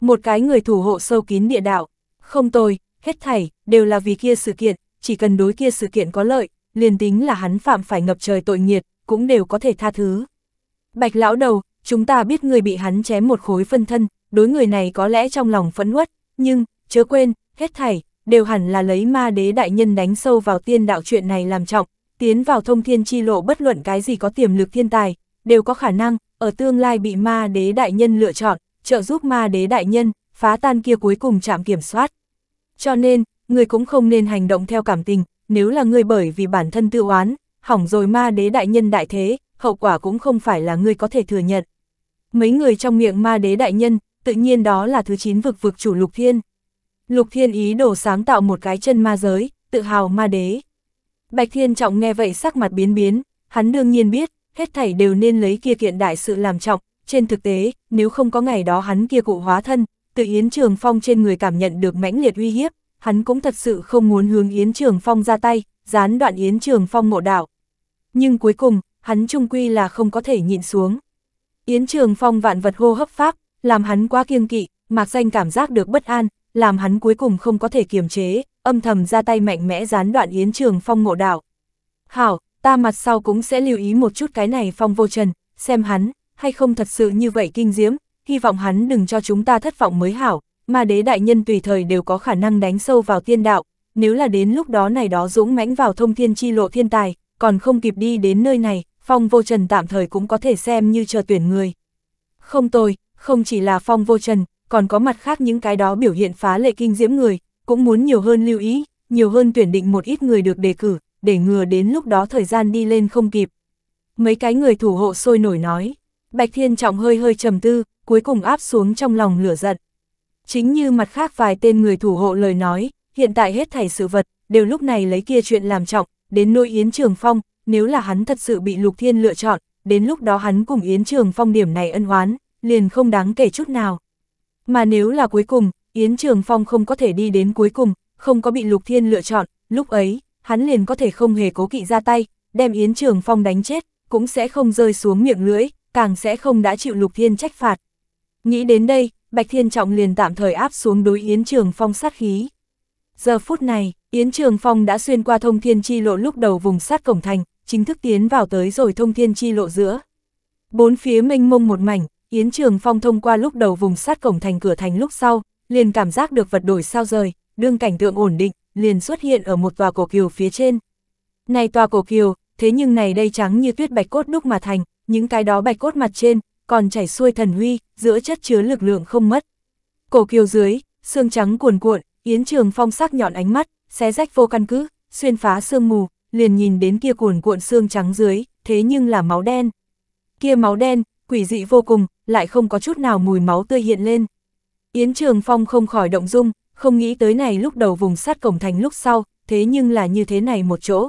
Một cái người thủ hộ sâu kín địa đạo, không tôi, hết thảy, đều là vì kia sự kiện, chỉ cần đối kia sự kiện có lợi, liền tính là hắn phạm phải ngập trời tội nghiệt, cũng đều có thể tha thứ. Bạch lão đầu, chúng ta biết người bị hắn chém một khối phân thân, đối người này có lẽ trong lòng phẫn uất, nhưng, chớ quên, hết thảy, đều hẳn là lấy ma đế đại nhân đánh sâu vào tiên đạo chuyện này làm trọng, tiến vào thông thiên chi lộ bất luận cái gì có tiềm lực thiên tài, đều có khả năng, ở tương lai bị ma đế đại nhân lựa chọn, trợ giúp ma đế đại nhân, phá tan kia cuối cùng chạm kiểm soát. Cho nên, người cũng không nên hành động theo cảm tình, nếu là ngươi bởi vì bản thân tự oán, hỏng rồi ma đế đại nhân đại thế, hậu quả cũng không phải là ngươi có thể thừa nhận. Mấy người trong miệng ma đế đại nhân, tự nhiên đó là thứ chín vực vực chủ Lục Thiên. Lục Thiên ý đồ sáng tạo một cái chân ma giới, tự hào ma đế. Bạch Thiên Trọng nghe vậy sắc mặt biến biến, hắn đương nhiên biết, hết thảy đều nên lấy kia kiện đại sự làm trọng, trên thực tế, nếu không có ngày đó hắn kia cụ hóa thân, tự Yến Trường Phong trên người cảm nhận được mãnh liệt uy hiếp, hắn cũng thật sự không muốn hướng Yến Trường Phong ra tay, gián đoạn Yến Trường Phong ngộ đạo. Nhưng cuối cùng, hắn trung quy là không có thể nhịn xuống. Yến Trường Phong vạn vật hô hấp pháp, làm hắn quá kiêng kỵ, mạc danh cảm giác được bất an, làm hắn cuối cùng không có thể kiềm chế, âm thầm ra tay mạnh mẽ gián đoạn Yến Trường Phong ngộ đạo. Hảo, ta mặt sau cũng sẽ lưu ý một chút cái này Phong vô trần, xem hắn, hay không thật sự như vậy kinh diễm, hy vọng hắn đừng cho chúng ta thất vọng mới hảo, ma đế đại nhân tùy thời đều có khả năng đánh sâu vào tiên đạo, nếu là đến lúc đó này đó dũng mãnh vào thông thiên chi lộ thiên tài, còn không kịp đi đến nơi này, phong vô trần tạm thời cũng có thể xem như chờ tuyển người. Không tôi, không chỉ là phong vô trần, còn có mặt khác những cái đó biểu hiện phá lệ kinh diễm người, cũng muốn nhiều hơn lưu ý, nhiều hơn tuyển định một ít người được đề cử, để ngừa đến lúc đó thời gian đi lên không kịp. Mấy cái người thủ hộ sôi nổi nói, Bạch Thiên Trọng hơi hơi trầm tư, cuối cùng áp xuống trong lòng lửa giận. Chính như mặt khác vài tên người thủ hộ lời nói, hiện tại hết thảy sự vật, đều lúc này lấy kia chuyện làm trọng, đến nỗi Yến Trường Phong, nếu là hắn thật sự bị Lục Thiên lựa chọn, đến lúc đó hắn cùng Yến Trường Phong điểm này ân oán, liền không đáng kể chút nào. Mà nếu là cuối cùng, Yến Trường Phong không có thể đi đến cuối cùng, không có bị Lục Thiên lựa chọn, lúc ấy, hắn liền có thể không hề cố kỵ ra tay, đem Yến Trường Phong đánh chết, cũng sẽ không rơi xuống miệng lưỡi, càng sẽ không đã chịu Lục Thiên trách phạt. Nghĩ đến đây, Bạch Thiên Trọng liền tạm thời áp xuống đối Yến Trường Phong sát khí. Giờ phút này, Yến Trường Phong đã xuyên qua thông thiên chi lộ lúc đầu vùng sát cổng thành, chính thức tiến vào tới rồi thông thiên chi lộ giữa. Bốn phía mênh mông một mảnh, Yến Trường Phong thông qua lúc đầu vùng sát cổng thành cửa thành lúc sau, liền cảm giác được vật đổi sao rời, đương cảnh tượng ổn định, liền xuất hiện ở một tòa cổ kiều phía trên. Này tòa cổ kiều, thế nhưng này đây trắng như tuyết bạch cốt đúc mà thành, những cái đó bạch cốt mặt trên, còn chảy xuôi thần huy, giữa chất chứa lực lượng không mất. Cổ kiều dưới, xương trắng cuồn cuộn, Yến Trường Phong sắc nhọn ánh mắt, xé rách vô căn cứ, xuyên phá sương mù, liền nhìn đến kia cuồn cuộn xương trắng dưới, thế nhưng là máu đen. Kia máu đen, quỷ dị vô cùng, lại không có chút nào mùi máu tươi hiện lên. Yến Trường Phong không khỏi động dung, không nghĩ tới này lúc đầu vùng sát cổng thành lúc sau, thế nhưng là như thế này một chỗ.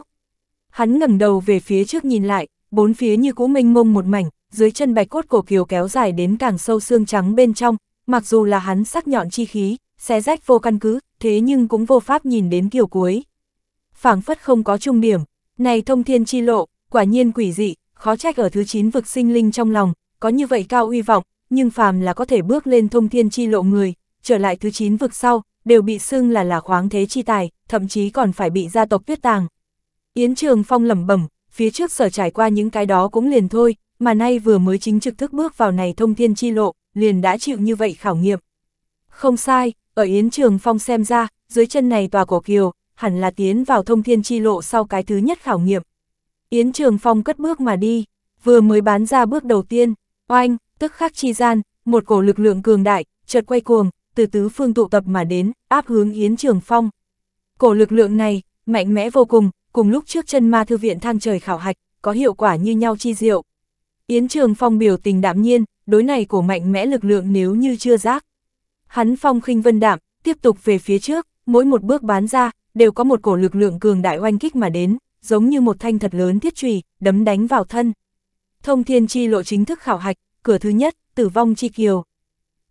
Hắn ngẩng đầu về phía trước nhìn lại, bốn phía như cũ mênh mông một mảnh, dưới chân bạch cốt cổ kiều kéo dài đến càng sâu xương trắng bên trong, mặc dù là hắn sắc nhọn chi khí, xé rách vô căn cứ, thế nhưng cũng vô pháp nhìn đến kiều cuối. phảng phất không có trung điểm, này thông thiên chi lộ, quả nhiên quỷ dị, khó trách ở thứ 9 vực sinh linh trong lòng, có như vậy cao uy vọng, nhưng phàm là có thể bước lên thông thiên chi lộ người, trở lại thứ 9 vực sau, đều bị xưng là là khoáng thế chi tài, thậm chí còn phải bị gia tộc tuyết tàng. Yến Trường Phong lẩm bẩm, phía trước sở trải qua những cái đó cũng liền thôi, mà nay vừa mới chính trực thức bước vào này thông thiên chi lộ, liền đã chịu như vậy khảo nghiệm. Không sai, ở Yến Trường Phong xem ra, dưới chân này tòa cổ kiều, hẳn là tiến vào thông thiên chi lộ sau cái thứ nhất khảo nghiệm. Yến Trường Phong cất bước mà đi, vừa mới bán ra bước đầu tiên, oanh, tức khắc chi gian, một cổ lực lượng cường đại, chợt quay cuồng, từ tứ phương tụ tập mà đến, áp hướng Yến Trường Phong. Cổ lực lượng này, mạnh mẽ vô cùng, cùng lúc trước chân ma thư viện thang trời khảo hạch, có hiệu quả như nhau chi diệu. Yến Trường Phong biểu tình đạm nhiên, đối này của mạnh mẽ lực lượng nếu như chưa giác. Hắn Phong khinh vân đạm, tiếp tục về phía trước, mỗi một bước bán ra, đều có một cổ lực lượng cường đại oanh kích mà đến, giống như một thanh thật lớn thiết trùy, đấm đánh vào thân. Thông thiên chi lộ chính thức khảo hạch, cửa thứ nhất, tử vong chi kiều.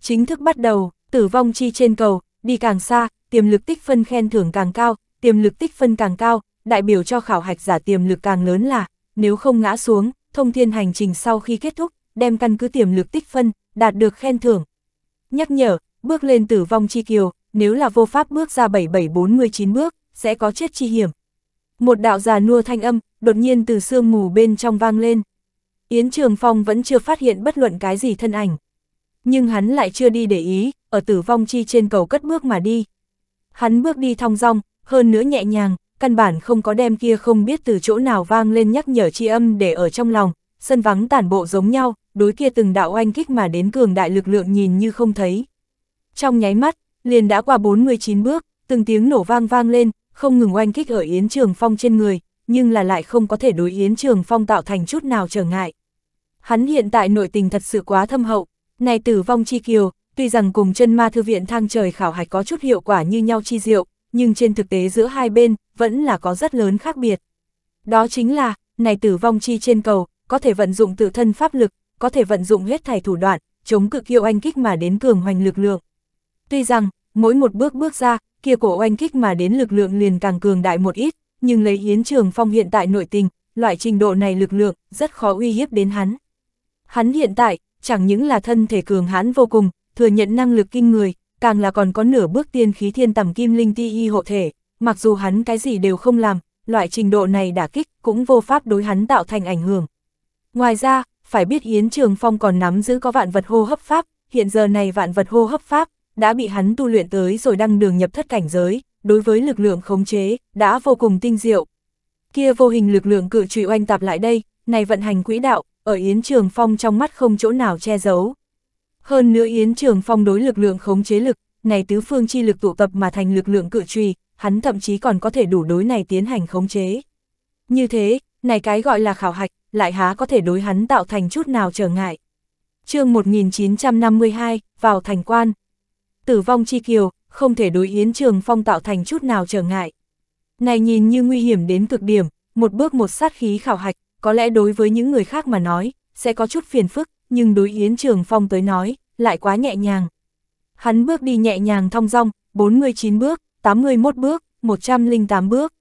Chính thức bắt đầu, tử vong chi trên cầu, đi càng xa, tiềm lực tích phân khen thưởng càng cao, tiềm lực tích phân càng cao, đại biểu cho khảo hạch giả tiềm lực càng lớn là, nếu không ngã xuống, thông thiên hành trình sau khi kết thúc, đem căn cứ tiềm lực tích phân, đạt được khen thưởng. Nhắc nhở, bước lên tử vong chi kiều, nếu là vô pháp bước ra 77419 bước, sẽ có chết chi hiểm. Một đạo già nua thanh âm, đột nhiên từ sương mù bên trong vang lên. Yến Trường Phong vẫn chưa phát hiện bất luận cái gì thân ảnh. Nhưng hắn lại chưa đi để ý, ở tử vong chi trên cầu cất bước mà đi. Hắn bước đi thong dong, hơn nữa nhẹ nhàng, căn bản không có đem kia không biết từ chỗ nào vang lên nhắc nhở chi âm để ở trong lòng, sân vắng tản bộ giống nhau, đối kia từng đạo oanh kích mà đến cường đại lực lượng nhìn như không thấy. Trong nháy mắt, liền đã qua 49 bước, từng tiếng nổ vang vang lên, không ngừng oanh kích ở Yến Trường Phong trên người, nhưng là lại không có thể đối Yến Trường Phong tạo thành chút nào trở ngại. Hắn hiện tại nội tình thật sự quá thâm hậu, này tử vong chi kiều, tuy rằng cùng chân ma thư viện thang trời khảo hạch có chút hiệu quả như nhau chi diệu, nhưng trên thực tế giữa hai bên vẫn là có rất lớn khác biệt. Đó chính là, này tử vong chi trên cầu, có thể vận dụng tự thân pháp lực, có thể vận dụng hết thảy thủ đoạn, chống cự kiêu oanh kích mà đến cường hoành lực lượng. Tuy rằng, mỗi một bước bước ra, kia cổ oanh kích mà đến lực lượng liền càng cường đại một ít, nhưng lấy Yến Trường Phong hiện tại nội tình, loại trình độ này lực lượng rất khó uy hiếp đến hắn. Hắn hiện tại, chẳng những là thân thể cường hãn vô cùng, thừa nhận năng lực kinh người, càng là còn có nửa bước tiên khí thiên tầm kim linh ti y hộ thể, mặc dù hắn cái gì đều không làm, loại trình độ này đả kích cũng vô pháp đối hắn tạo thành ảnh hưởng. Ngoài ra, phải biết Yến Trường Phong còn nắm giữ có vạn vật hô hấp pháp, hiện giờ này vạn vật hô hấp pháp đã bị hắn tu luyện tới rồi đăng đường nhập thất cảnh giới, đối với lực lượng khống chế đã vô cùng tinh diệu. Kia vô hình lực lượng cự trụ oanh tạp lại đây, này vận hành quỹ đạo, ở Yến Trường Phong trong mắt không chỗ nào che giấu. Hơn nữa Yến Trường Phong đối lực lượng khống chế lực, này tứ phương chi lực tụ tập mà thành lực lượng cự truy, hắn thậm chí còn có thể đủ đối này tiến hành khống chế. Như thế, này cái gọi là khảo hạch, lại há có thể đối hắn tạo thành chút nào trở ngại. chương 1952, vào thành quan. Tử vong chi kiều, không thể đối Yến Trường Phong tạo thành chút nào trở ngại. Này nhìn như nguy hiểm đến cực điểm, một bước một sát khí khảo hạch, có lẽ đối với những người khác mà nói, sẽ có chút phiền phức, nhưng đối Yến Trường Phong tới nói, lại quá nhẹ nhàng. Hắn bước đi nhẹ nhàng thong dong, 49 bước, 81 bước, 108 bước.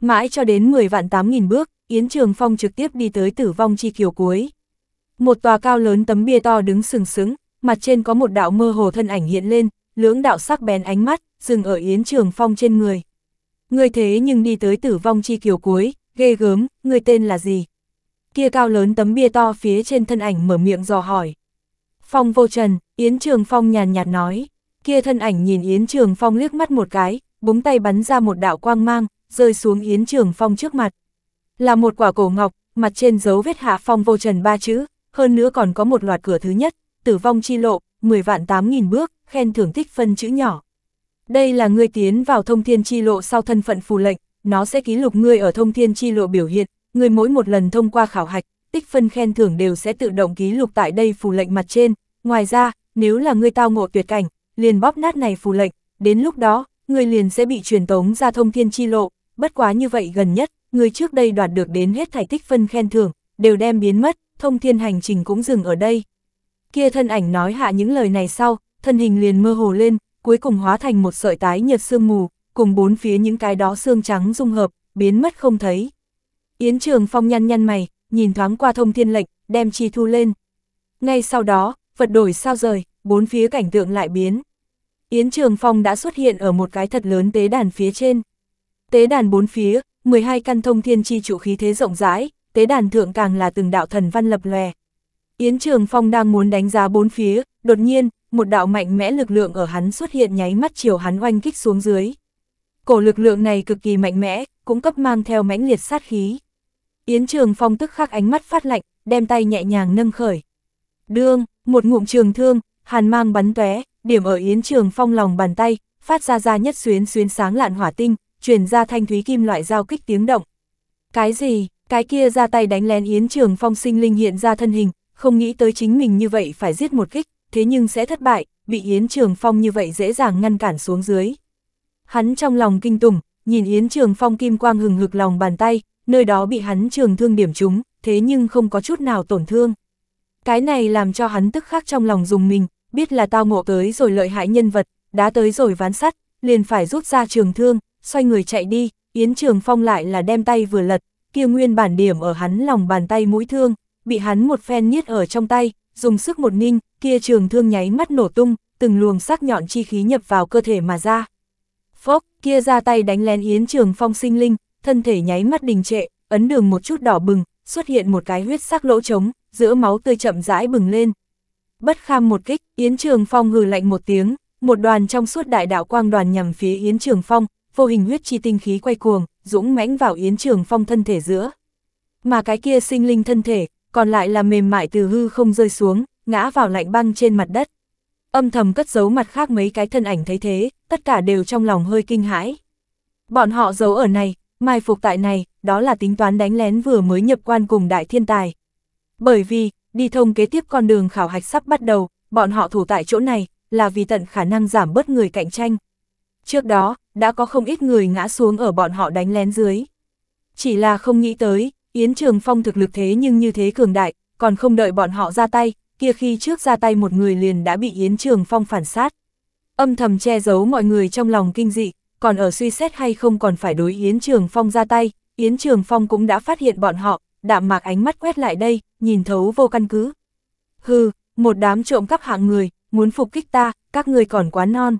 Mãi cho đến 10 vạn 8.000 bước, Yến Trường Phong trực tiếp đi tới tử vong chi kiều cuối. Một tòa cao lớn tấm bia to đứng sừng sững, mặt trên có một đạo mơ hồ thân ảnh hiện lên, lưỡng đạo sắc bén ánh mắt, dừng ở Yến Trường Phong trên người. Người thế nhưng đi tới tử vong chi kiều cuối, ghê gớm, người tên là gì? kia cao lớn tấm bia to phía trên thân ảnh mở miệng dò hỏi. Phong vô trần, Yến Trường Phong nhàn nhạt nói, kia thân ảnh nhìn Yến Trường Phong liếc mắt một cái, búng tay bắn ra một đạo quang mang, rơi xuống Yến Trường Phong trước mặt. Là một quả cổ ngọc, mặt trên dấu vết hạ phong vô trần ba chữ, hơn nữa còn có một loạt cửa thứ nhất, tử vong chi lộ, 10 vạn 8 nghìn bước, khen thưởng tích phân chữ nhỏ. Đây là ngươi tiến vào thông thiên chi lộ sau thân phận phù lệnh, nó sẽ ký lục ngươi ở thông thiên chi lộ biểu hiện, người mỗi một lần thông qua khảo hạch, tích phân khen thưởng đều sẽ tự động ký lục tại đây phù lệnh mặt trên. Ngoài ra, nếu là người tao ngộ tuyệt cảnh, liền bóp nát này phù lệnh, đến lúc đó, người liền sẽ bị truyền tống ra thông thiên chi lộ. Bất quá như vậy gần nhất, người trước đây đoạt được đến hết thảy tích phân khen thưởng, đều đem biến mất, thông thiên hành trình cũng dừng ở đây. Kia thân ảnh nói hạ những lời này sau, thân hình liền mơ hồ lên, cuối cùng hóa thành một sợi tái nhật sương mù, cùng bốn phía những cái đó xương trắng dung hợp, biến mất không thấy. Yến Trường Phong nhăn nhăn mày, nhìn thoáng qua thông thiên lệnh, đem chi thu lên. Ngay sau đó, vật đổi sao rời, bốn phía cảnh tượng lại biến. Yến Trường Phong đã xuất hiện ở một cái thật lớn tế đàn phía trên. Tế đàn bốn phía, 12 căn thông thiên chi trụ khí thế rộng rãi, tế đàn thượng càng là từng đạo thần văn lập lòe. Yến Trường Phong đang muốn đánh giá bốn phía, đột nhiên, một đạo mạnh mẽ lực lượng ở hắn xuất hiện nháy mắt chiều hắn oanh kích xuống dưới. Cổ lực lượng này cực kỳ mạnh mẽ, cũng cấp mang theo mãnh liệt sát khí. Yến Trường Phong tức khắc ánh mắt phát lạnh, đem tay nhẹ nhàng nâng khởi. Đương, một ngụm trường thương, hàn mang bắn tóe, điểm ở Yến Trường Phong lòng bàn tay, phát ra ra nhất xuyến xuyến sáng lạn hỏa tinh, truyền ra thanh thúy kim loại giao kích tiếng động. Cái gì? Cái kia ra tay đánh lén Yến Trường Phong sinh linh hiện ra thân hình, không nghĩ tới chính mình như vậy phải giết một kích, thế nhưng sẽ thất bại, bị Yến Trường Phong như vậy dễ dàng ngăn cản xuống dưới. Hắn trong lòng kinh tủng, nhìn Yến Trường Phong kim quang hừng hực lòng bàn tay, nơi đó bị hắn trường thương điểm trúng, thế nhưng không có chút nào tổn thương. Cái này làm cho hắn tức khắc trong lòng dùng mình, biết là tao ngộ tới rồi lợi hại nhân vật, đã tới rồi ván sắt, liền phải rút ra trường thương, xoay người chạy đi, Yến Trường Phong lại là đem tay vừa lật, kia nguyên bản điểm ở hắn lòng bàn tay mũi thương, bị hắn một phen niết ở trong tay, dùng sức một ninh, kia trường thương nháy mắt nổ tung, từng luồng sắc nhọn chi khí nhập vào cơ thể mà ra. Phốc, kia ra tay đánh lén Yến Trường Phong sinh linh, thân thể nháy mắt đình trệ, ấn đường một chút đỏ bừng, xuất hiện một cái huyết sắc lỗ trống, giữa máu tươi chậm rãi bừng lên. Bất kham một kích, Yến Trường Phong hừ lạnh một tiếng, một đoàn trong suốt đại đạo quang đoàn nhằm phía Yến Trường Phong, vô hình huyết chi tinh khí quay cuồng, dũng mãnh vào Yến Trường Phong thân thể giữa. Mà cái kia sinh linh thân thể, còn lại là mềm mại từ hư không rơi xuống, ngã vào lạnh băng trên mặt đất. Âm thầm cất giấu mặt khác mấy cái thân ảnh thấy thế, tất cả đều trong lòng hơi kinh hãi. Bọn họ giấu ở này, Mai phục tại này, đó là tính toán đánh lén vừa mới nhập quan cùng đại thiên tài. Bởi vì, đi thông kế tiếp con đường khảo hạch sắp bắt đầu, bọn họ thủ tại chỗ này, là vì tận khả năng giảm bớt người cạnh tranh. Trước đó, đã có không ít người ngã xuống ở bọn họ đánh lén dưới. Chỉ là không nghĩ tới, Yến Trường Phong thực lực thế nhưng như thế cường đại, còn không đợi bọn họ ra tay, kia khi trước ra tay một người liền đã bị Yến Trường Phong phản sát. Âm thầm che giấu mọi người trong lòng kinh dị, còn ở suy xét hay không còn phải đối Yến Trường Phong ra tay, Yến Trường Phong cũng đã phát hiện bọn họ, đạm mạc ánh mắt quét lại đây, nhìn thấu vô căn cứ. Hừ, một đám trộm cắp hạng người, muốn phục kích ta, các người còn quá non.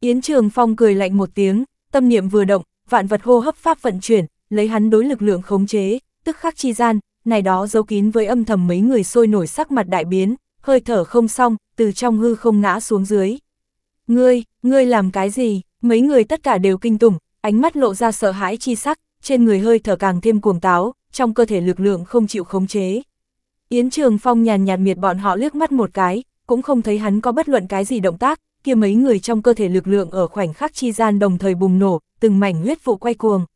Yến Trường Phong cười lạnh một tiếng, tâm niệm vừa động, vạn vật hô hấp pháp vận chuyển, lấy hắn đối lực lượng khống chế, tức khắc chi gian, này đó giấu kín với âm thầm mấy người sôi nổi sắc mặt đại biến, hơi thở không xong, từ trong hư không ngã xuống dưới. Ngươi, ngươi làm cái gì? mấy người tất cả đều kinh tủng, ánh mắt lộ ra sợ hãi chi sắc, trên người hơi thở càng thêm cuồng táo, trong cơ thể lực lượng không chịu khống chế. Yến Trường Phong nhàn nhạt miệt bọn họ liếc mắt một cái, cũng không thấy hắn có bất luận cái gì động tác, kia mấy người trong cơ thể lực lượng ở khoảnh khắc chi gian đồng thời bùng nổ, từng mảnh huyết vụ quay cuồng.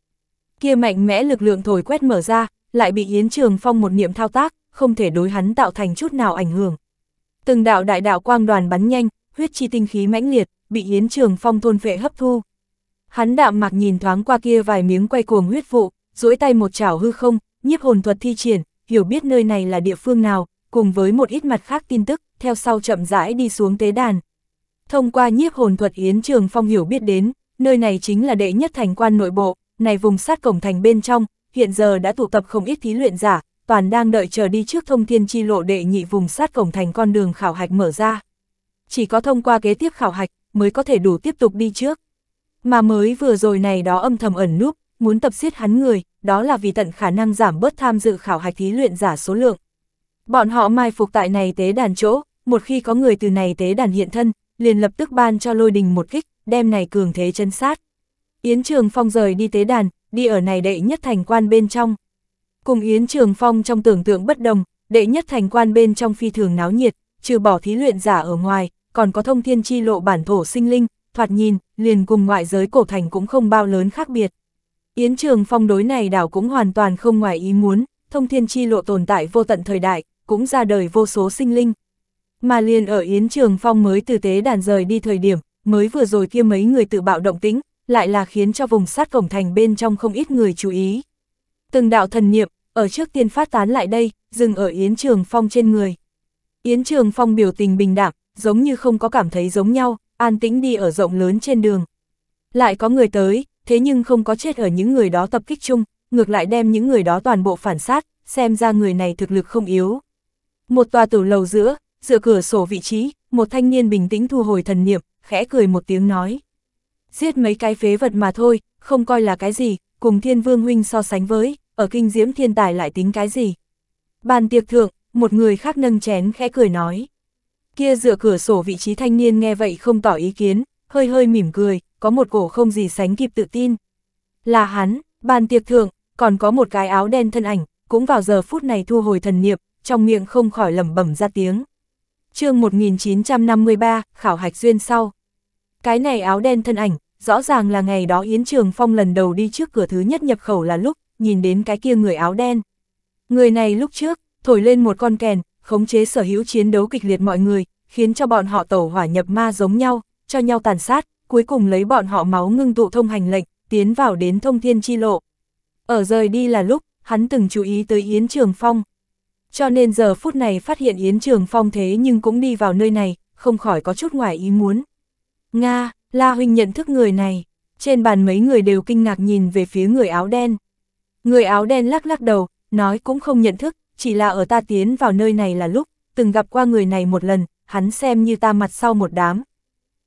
Kia mạnh mẽ lực lượng thổi quét mở ra, lại bị Yến Trường Phong một niệm thao tác, không thể đối hắn tạo thành chút nào ảnh hưởng. Từng đạo đại đạo quang đoàn bắn nhanh, huyết chi tinh khí mãnh liệt, bị Yến Trường Phong thôn vệ hấp thu. Hắn đạm mạc nhìn thoáng qua kia vài miếng quay cuồng huyết vụ, duỗi tay một chảo hư không, nhiếp hồn thuật thi triển, hiểu biết nơi này là địa phương nào, cùng với một ít mặt khác tin tức, theo sau chậm rãi đi xuống tế đàn. Thông qua nhiếp hồn thuật Yến Trường Phong hiểu biết đến, nơi này chính là đệ nhất thành quan nội bộ, này vùng sát cổng thành bên trong, hiện giờ đã tụ tập không ít thí luyện giả, toàn đang đợi chờ đi trước thông thiên chi lộ đệ nhị vùng sát cổng thành con đường khảo hạch mở ra. Chỉ có thông qua kế tiếp khảo hạch, mới có thể đủ tiếp tục đi trước. Mà mới vừa rồi này đó âm thầm ẩn núp, muốn tập giết hắn người, đó là vì tận khả năng giảm bớt tham dự khảo hạch thí luyện giả số lượng. Bọn họ mai phục tại này tế đàn chỗ, một khi có người từ này tế đàn hiện thân, liền lập tức ban cho lôi đình một kích, đem này cường thế chân sát. Yến Trường Phong rời đi tế đàn, đi ở này đệ nhất thành quan bên trong. Cùng Yến Trường Phong trong tưởng tượng bất đồng, đệ nhất thành quan bên trong phi thường náo nhiệt, trừ bỏ thí luyện giả ở ngoài, còn có thông thiên chi lộ bản thổ sinh linh, thoạt nhìn, liền cùng ngoại giới cổ thành cũng không bao lớn khác biệt. Yến Trường Phong đối này đảo cũng hoàn toàn không ngoài ý muốn, thông thiên chi lộ tồn tại vô tận thời đại, cũng ra đời vô số sinh linh. Mà liền ở Yến Trường Phong mới từ tế đàn rời đi thời điểm, mới vừa rồi kia mấy người tự bạo động tĩnh, lại là khiến cho vùng sát cổng thành bên trong không ít người chú ý. Từng đạo thần niệm, ở trước tiên phát tán lại đây, dừng ở Yến Trường Phong trên người. Yến Trường Phong biểu tình bình đẳng giống như không có cảm thấy giống nhau, an tĩnh đi ở rộng lớn trên đường. Lại có người tới, thế nhưng không có chết ở những người đó tập kích chung, ngược lại đem những người đó toàn bộ phản sát, xem ra người này thực lực không yếu. Một tòa tử lầu giữa, dựa cửa sổ vị trí, một thanh niên bình tĩnh thu hồi thần niệm, khẽ cười một tiếng nói. Giết mấy cái phế vật mà thôi, không coi là cái gì, cùng thiên vương huynh so sánh với, ở kinh diễm thiên tài lại tính cái gì. Bàn tiệc thượng, một người khác nâng chén khẽ cười nói. Kia dựa cửa sổ vị trí thanh niên nghe vậy không tỏ ý kiến, hơi hơi mỉm cười, có một cổ không gì sánh kịp tự tin. Là hắn, bàn tiệc thượng, còn có một cái áo đen thân ảnh, cũng vào giờ phút này thu hồi thần niệm, trong miệng không khỏi lẩm bẩm ra tiếng. chương 1953, khảo hạch duyên sau. Cái này áo đen thân ảnh, rõ ràng là ngày đó Yến Trường Phong lần đầu đi trước cửa thứ nhất nhập khẩu là lúc, nhìn đến cái kia người áo đen. Người này lúc trước, thổi lên một con kèn, khống chế sở hữu chiến đấu kịch liệt mọi người, khiến cho bọn họ tẩu hỏa nhập ma giống nhau, cho nhau tàn sát, cuối cùng lấy bọn họ máu ngưng tụ thông hành lệnh, tiến vào đến thông thiên chi lộ. Ở rời đi là lúc, hắn từng chú ý tới Yến Trường Phong. Cho nên giờ phút này phát hiện Yến Trường Phong thế nhưng cũng đi vào nơi này, không khỏi có chút ngoài ý muốn. Nga, La Huynh nhận thức người này, trên bàn mấy người đều kinh ngạc nhìn về phía người áo đen. Người áo đen lắc lắc đầu, nói cũng không nhận thức, chỉ là ở ta tiến vào nơi này là lúc, từng gặp qua người này một lần, hắn xem như ta mặt sau một đám.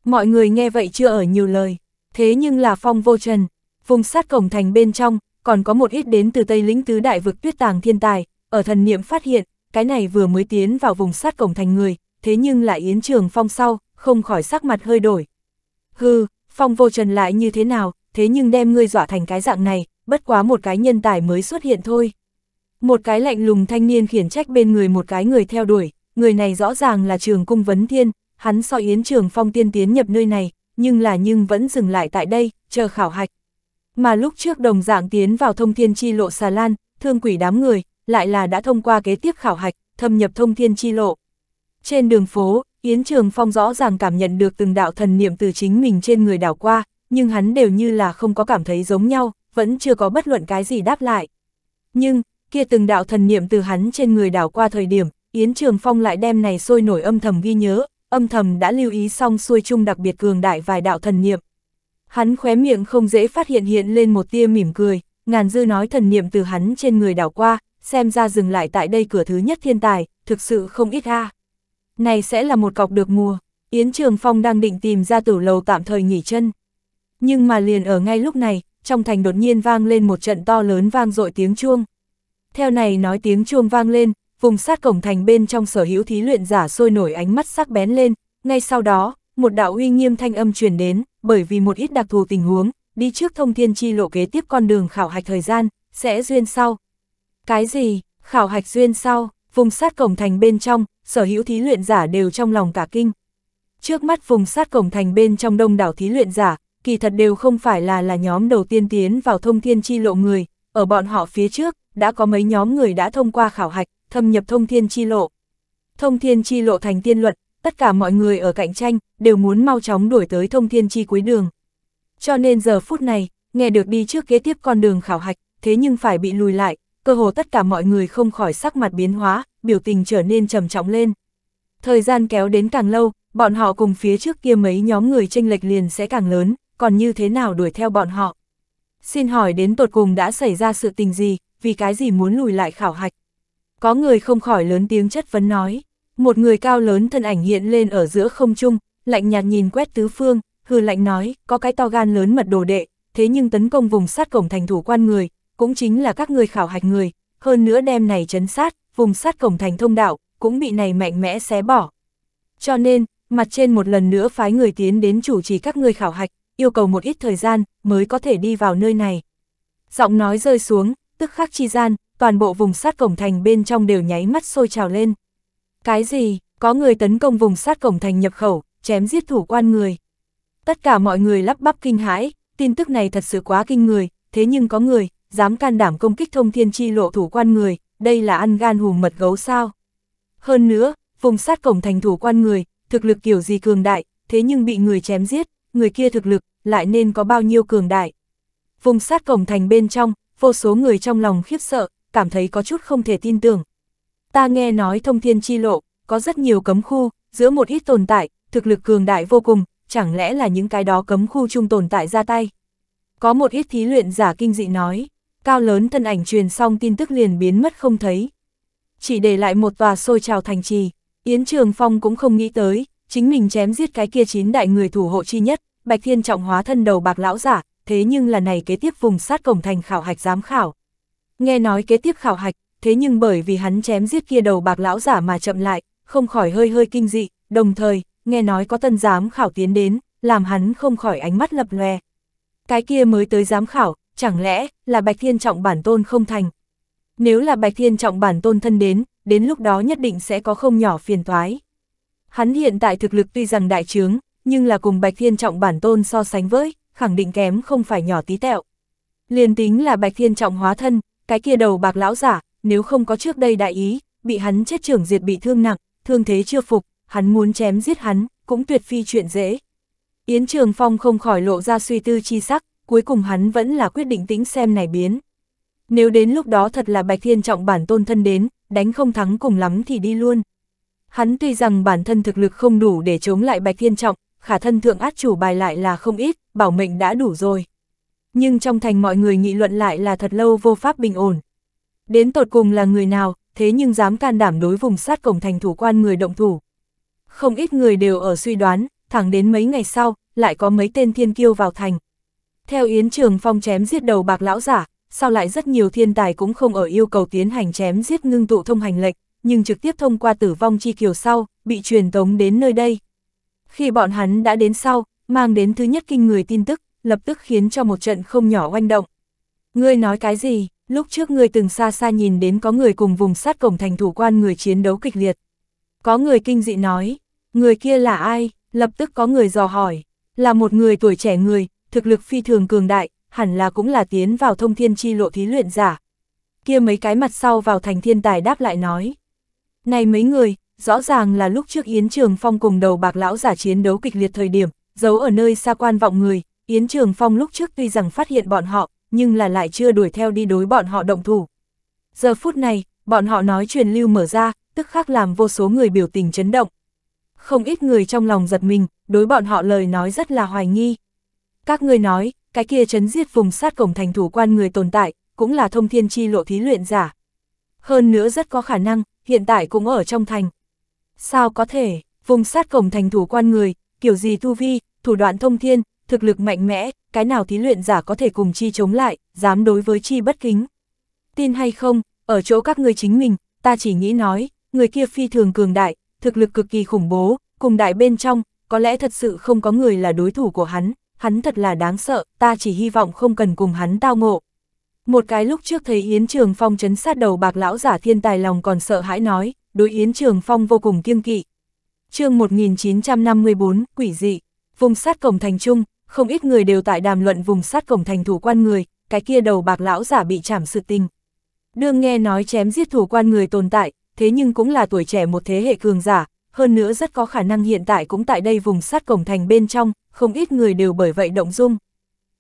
Mọi người nghe vậy chưa ở nhiều lời, thế nhưng là phong vô trần, vùng sát cổng thành bên trong, còn có một ít đến từ Tây lĩnh tứ đại vực tuyết tàng thiên tài, ở thần niệm phát hiện, cái này vừa mới tiến vào vùng sát cổng thành người, thế nhưng lại yến trường phong sau, không khỏi sắc mặt hơi đổi. Hừ, phong vô trần lại như thế nào, thế nhưng đem ngươi dọa thành cái dạng này, bất quá một cái nhân tài mới xuất hiện thôi. Một cái lạnh lùng thanh niên khiển trách bên người một cái người theo đuổi, người này rõ ràng là trường cung vấn thiên, hắn so yến trường phong tiên tiến nhập nơi này, nhưng là nhưng vẫn dừng lại tại đây, chờ khảo hạch. Mà lúc trước đồng dạng tiến vào thông thiên chi lộ xà lan, thương quỷ đám người, lại là đã thông qua kế tiếp khảo hạch, thâm nhập thông thiên chi lộ. Trên đường phố, Yến Trường Phong rõ ràng cảm nhận được từng đạo thần niệm từ chính mình trên người đảo qua, nhưng hắn đều như là không có cảm thấy giống nhau, vẫn chưa có bất luận cái gì đáp lại. Nhưng, kia từng đạo thần niệm từ hắn trên người đảo qua thời điểm, Yến Trường Phong lại đem này sôi nổi âm thầm ghi nhớ, âm thầm đã lưu ý xong xuôi chung đặc biệt cường đại vài đạo thần niệm. Hắn khóe miệng không dễ phát hiện hiện lên một tia mỉm cười, ngàn dư nói thần niệm từ hắn trên người đảo qua, xem ra dừng lại tại đây cửa thứ nhất thiên tài, thực sự không ít ha Này sẽ là một cọc được mua Yến Trường Phong đang định tìm ra tử lầu tạm thời nghỉ chân. Nhưng mà liền ở ngay lúc này, trong thành đột nhiên vang lên một trận to lớn vang dội tiếng chuông, theo này nói tiếng chuông vang lên, vùng sát cổng thành bên trong sở hữu thí luyện giả sôi nổi ánh mắt sắc bén lên, ngay sau đó, một đạo uy nghiêm thanh âm truyền đến, bởi vì một ít đặc thù tình huống, đi trước thông thiên chi lộ kế tiếp con đường khảo hạch thời gian, sẽ duyên sau. Cái gì, khảo hạch duyên sau, vùng sát cổng thành bên trong, sở hữu thí luyện giả đều trong lòng cả kinh. Trước mắt vùng sát cổng thành bên trong đông đảo thí luyện giả, kỳ thật đều không phải là là nhóm đầu tiên tiến vào thông thiên chi lộ người, ở bọn họ phía trước, đã có mấy nhóm người đã thông qua khảo hạch, thâm nhập thông thiên chi lộ. Thông thiên chi lộ thành tiên luật, tất cả mọi người ở cạnh tranh đều muốn mau chóng đuổi tới thông thiên chi cuối đường. Cho nên giờ phút này, nghe được đi trước kế tiếp con đường khảo hạch, thế nhưng phải bị lùi lại, cơ hồ tất cả mọi người không khỏi sắc mặt biến hóa, biểu tình trở nên trầm trọng lên. Thời gian kéo đến càng lâu, bọn họ cùng phía trước kia mấy nhóm người tranh lệch liền sẽ càng lớn, còn như thế nào đuổi theo bọn họ. Xin hỏi đến tột cùng đã xảy ra sự tình gì, vì cái gì muốn lùi lại khảo hạch? Có người không khỏi lớn tiếng chất vấn nói, một người cao lớn thân ảnh hiện lên ở giữa không trung, lạnh nhạt nhìn quét tứ phương, hư lạnh nói, có cái to gan lớn mật đồ đệ, thế nhưng tấn công vùng sát cổng thành thủ quan người, cũng chính là các người khảo hạch người, hơn nữa đem này chấn sát, vùng sát cổng thành thông đạo, cũng bị này mạnh mẽ xé bỏ. Cho nên, mặt trên một lần nữa phái người tiến đến chủ trì các người khảo hạch, yêu cầu một ít thời gian mới có thể đi vào nơi này. Giọng nói rơi xuống, tức khắc chi gian, toàn bộ vùng sát cổng thành bên trong đều nháy mắt sôi trào lên. Cái gì, có người tấn công vùng sát cổng thành nhập khẩu, chém giết thủ quan người. Tất cả mọi người lắp bắp kinh hãi, tin tức này thật sự quá kinh người, thế nhưng có người, dám can đảm công kích thông thiên chi lộ thủ quan người, đây là ăn gan hùm mật gấu sao. Hơn nữa, vùng sát cổng thành thủ quan người, thực lực kiểu gì cường đại, thế nhưng bị người chém giết, người kia thực lực lại nên có bao nhiêu cường đại. Vùng sát cổng thành bên trong, vô số người trong lòng khiếp sợ, cảm thấy có chút không thể tin tưởng. Ta nghe nói thông thiên chi lộ, có rất nhiều cấm khu, giữa một ít tồn tại, thực lực cường đại vô cùng, chẳng lẽ là những cái đó cấm khu chung tồn tại ra tay. Có một ít thí luyện giả kinh dị nói, cao lớn thân ảnh truyền xong tin tức liền biến mất không thấy. Chỉ để lại một tòa sôi trào thành trì, Yến Trường Phong cũng không nghĩ tới, chính mình chém giết cái kia chín đại người thủ hộ chi nhất. Bạch Thiên Trọng hóa thân đầu bạc lão giả, thế nhưng là này kế tiếp vùng sát cổng thành khảo hạch giám khảo. Nghe nói kế tiếp khảo hạch, thế nhưng bởi vì hắn chém giết kia đầu bạc lão giả mà chậm lại, không khỏi hơi hơi kinh dị, đồng thời, nghe nói có tân giám khảo tiến đến, làm hắn không khỏi ánh mắt lập lòe. Cái kia mới tới giám khảo, chẳng lẽ là Bạch Thiên Trọng bản tôn không thành? Nếu là Bạch Thiên Trọng bản tôn thân đến, đến lúc đó nhất định sẽ có không nhỏ phiền toái. Hắn hiện tại thực lực tuy rằng đại trướng, nhưng là cùng Bạch Thiên Trọng bản tôn so sánh với, khẳng định kém không phải nhỏ tí tẹo. Liền tính là Bạch Thiên Trọng hóa thân, cái kia đầu bạc lão giả, nếu không có trước đây đại ý, bị hắn chết trưởng diệt bị thương nặng, thương thế chưa phục, hắn muốn chém giết hắn, cũng tuyệt phi chuyện dễ. Yến Trường Phong không khỏi lộ ra suy tư chi sắc, cuối cùng hắn vẫn là quyết định tính xem này biến. Nếu đến lúc đó thật là Bạch Thiên Trọng bản tôn thân đến, đánh không thắng cùng lắm thì đi luôn. Hắn tuy rằng bản thân thực lực không đủ để chống lại Bạch Thiên Trọng, khả thân thượng át chủ bài lại là không ít, bảo mệnh đã đủ rồi. Nhưng trong thành mọi người nghị luận lại là thật lâu vô pháp bình ổn. Đến tột cùng là người nào, thế nhưng dám can đảm đối vùng sát cổng thành thủ quan người động thủ. Không ít người đều ở suy đoán, thẳng đến mấy ngày sau, lại có mấy tên thiên kiêu vào thành. Theo Yến Trường Phong chém giết đầu bạc lão giả, sau lại rất nhiều thiên tài cũng không ở yêu cầu tiến hành chém giết ngưng tụ thông hành lệnh, nhưng trực tiếp thông qua tử vong chi kiều sau, bị truyền tống đến nơi đây. Khi bọn hắn đã đến sau, mang đến thứ nhất kinh người tin tức, lập tức khiến cho một trận không nhỏ oanh động. Ngươi nói cái gì, lúc trước ngươi từng xa xa nhìn đến có người cùng vùng sát cổng thành thủ quan người chiến đấu kịch liệt. Có người kinh dị nói, người kia là ai, lập tức có người dò hỏi, là một người tuổi trẻ người, thực lực phi thường cường đại, hẳn là cũng là tiến vào thông thiên chi lộ thí luyện giả. Kia mấy cái mặt sau vào thành thiên tài đáp lại nói. Này mấy người, rõ ràng là lúc trước Yến Trường Phong cùng đầu bạc lão giả chiến đấu kịch liệt thời điểm, giấu ở nơi xa quan vọng người, Yến Trường Phong lúc trước tuy rằng phát hiện bọn họ, nhưng là lại chưa đuổi theo đi đối bọn họ động thủ. Giờ phút này, bọn họ nói truyền lưu mở ra, tức khắc làm vô số người biểu tình chấn động. Không ít người trong lòng giật mình, đối bọn họ lời nói rất là hoài nghi. Các người nói, cái kia chấn giết vùng sát cổng thành thủ quan người tồn tại, cũng là thông thiên chi lộ thí luyện giả. Hơn nữa rất có khả năng, hiện tại cũng ở trong thành. Sao có thể, vùng sát cổng thành thủ quan người, kiểu gì tu vi, thủ đoạn thông thiên, thực lực mạnh mẽ, cái nào thí luyện giả có thể cùng chi chống lại, dám đối với chi bất kính. Tin hay không, ở chỗ các người chính mình, ta chỉ nghĩ nói, người kia phi thường cường đại, thực lực cực kỳ khủng bố, cùng đại bên trong, có lẽ thật sự không có người là đối thủ của hắn, hắn thật là đáng sợ, ta chỉ hy vọng không cần cùng hắn tao ngộ. Một cái lúc trước thấy Yến Trường Phong chấn sát đầu bạc lão giả thiên tài lòng còn sợ hãi nói, đối Yến Trường Phong vô cùng kiêng kỵ. chương 1954, quỷ dị, vùng sát cổng thành trung, không ít người đều tại đàm luận vùng sát cổng thành thủ quan người, cái kia đầu bạc lão giả bị chảm sự tình. Đương nghe nói chém giết thủ quan người tồn tại, thế nhưng cũng là tuổi trẻ một thế hệ cường giả, hơn nữa rất có khả năng hiện tại cũng tại đây vùng sát cổng thành bên trong, không ít người đều bởi vậy động dung.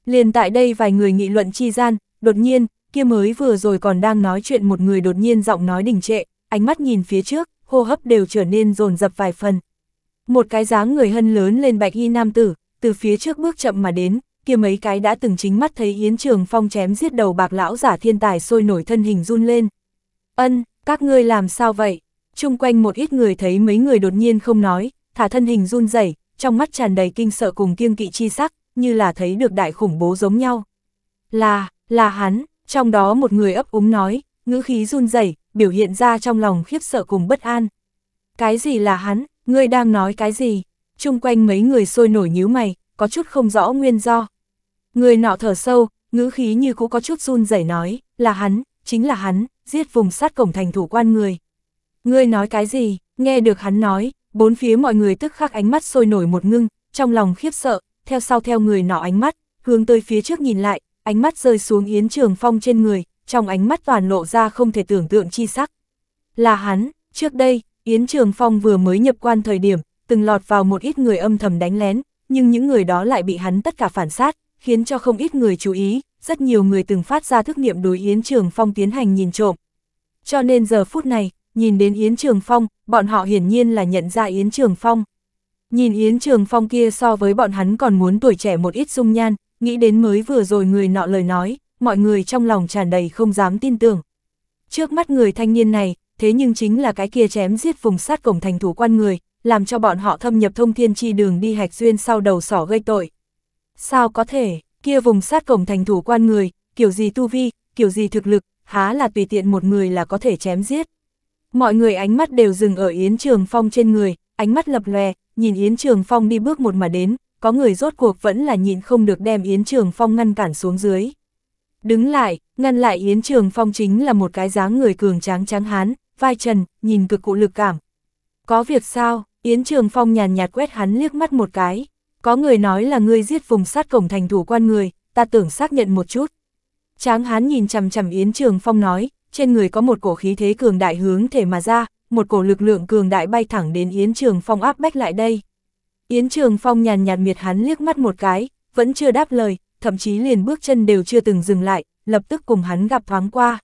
Liền tại đây vài người nghị luận chi gian, đột nhiên, kia mới vừa rồi còn đang nói chuyện một người đột nhiên giọng nói đình trệ, ánh mắt nhìn phía trước, hô hấp đều trở nên dồn dập vài phần. Một cái dáng người hân lớn lên bạch y nam tử, từ phía trước bước chậm mà đến, kia mấy cái đã từng chính mắt thấy Yến Trường Phong chém giết đầu bạc lão giả thiên tài sôi nổi thân hình run lên. Ân, các ngươi làm sao vậy? Trung quanh một ít người thấy mấy người đột nhiên không nói, thả thân hình run rẩy, trong mắt tràn đầy kinh sợ cùng kiêng kỵ chi sắc, như là thấy được đại khủng bố giống nhau. Là, là hắn, trong đó một người ấp úng nói, ngữ khí run rẩy biểu hiện ra trong lòng khiếp sợ cùng bất an. Cái gì là hắn, ngươi đang nói cái gì? Trung quanh mấy người sôi nổi nhíu mày, có chút không rõ nguyên do. Người nọ thở sâu, ngữ khí như cũ có chút run rẩy nói, là hắn, chính là hắn, giết vùng sát cổng thành thủ quan người. Ngươi nói cái gì, nghe được hắn nói, bốn phía mọi người tức khắc ánh mắt sôi nổi một ngưng, trong lòng khiếp sợ, theo sau theo người nọ ánh mắt, hướng tới phía trước nhìn lại, ánh mắt rơi xuống Yến Trường Phong trên người, trong ánh mắt toàn lộ ra không thể tưởng tượng chi sắc. Là hắn, trước đây, Yến Trường Phong vừa mới nhập quan thời điểm, từng lọt vào một ít người âm thầm đánh lén, nhưng những người đó lại bị hắn tất cả phản sát, khiến cho không ít người chú ý, rất nhiều người từng phát ra thức niệm đối Yến Trường Phong tiến hành nhìn trộm. Cho nên giờ phút này, nhìn đến Yến Trường Phong, bọn họ hiển nhiên là nhận ra Yến Trường Phong. Nhìn Yến Trường Phong kia so với bọn hắn còn muốn tuổi trẻ một ít dung nhan, nghĩ đến mới vừa rồi người nọ lời nói, mọi người trong lòng tràn đầy không dám tin tưởng. Trước mắt người thanh niên này, thế nhưng chính là cái kia chém giết vùng sát cổng thành thủ quan người, làm cho bọn họ thâm nhập thông thiên chi đường đi hạch duyên sau đầu sỏ gây tội. Sao có thể, kia vùng sát cổng thành thủ quan người, kiểu gì tu vi, kiểu gì thực lực, há là tùy tiện một người là có thể chém giết. Mọi người ánh mắt đều dừng ở Yến Trường Phong trên người, ánh mắt lập lè, nhìn Yến Trường Phong đi bước một mà đến, có người rốt cuộc vẫn là nhịn không được đem Yến Trường Phong ngăn cản xuống dưới. Đứng lại, ngăn lại Yến Trường Phong chính là một cái dáng người cường tráng tráng hán, vai trần, nhìn cực cụ lực cảm. Có việc sao, Yến Trường Phong nhàn nhạt quét hắn liếc mắt một cái. Có người nói là ngươi giết vùng sát cổng thành thủ quan người, ta tưởng xác nhận một chút. Tráng hán nhìn chằm chằm Yến Trường Phong nói, trên người có một cổ khí thế cường đại hướng thể mà ra, một cổ lực lượng cường đại bay thẳng đến Yến Trường Phong áp bách lại đây. Yến Trường Phong nhàn nhạt miệt hắn liếc mắt một cái, vẫn chưa đáp lời, thậm chí liền bước chân đều chưa từng dừng lại, lập tức cùng hắn gặp thoáng qua.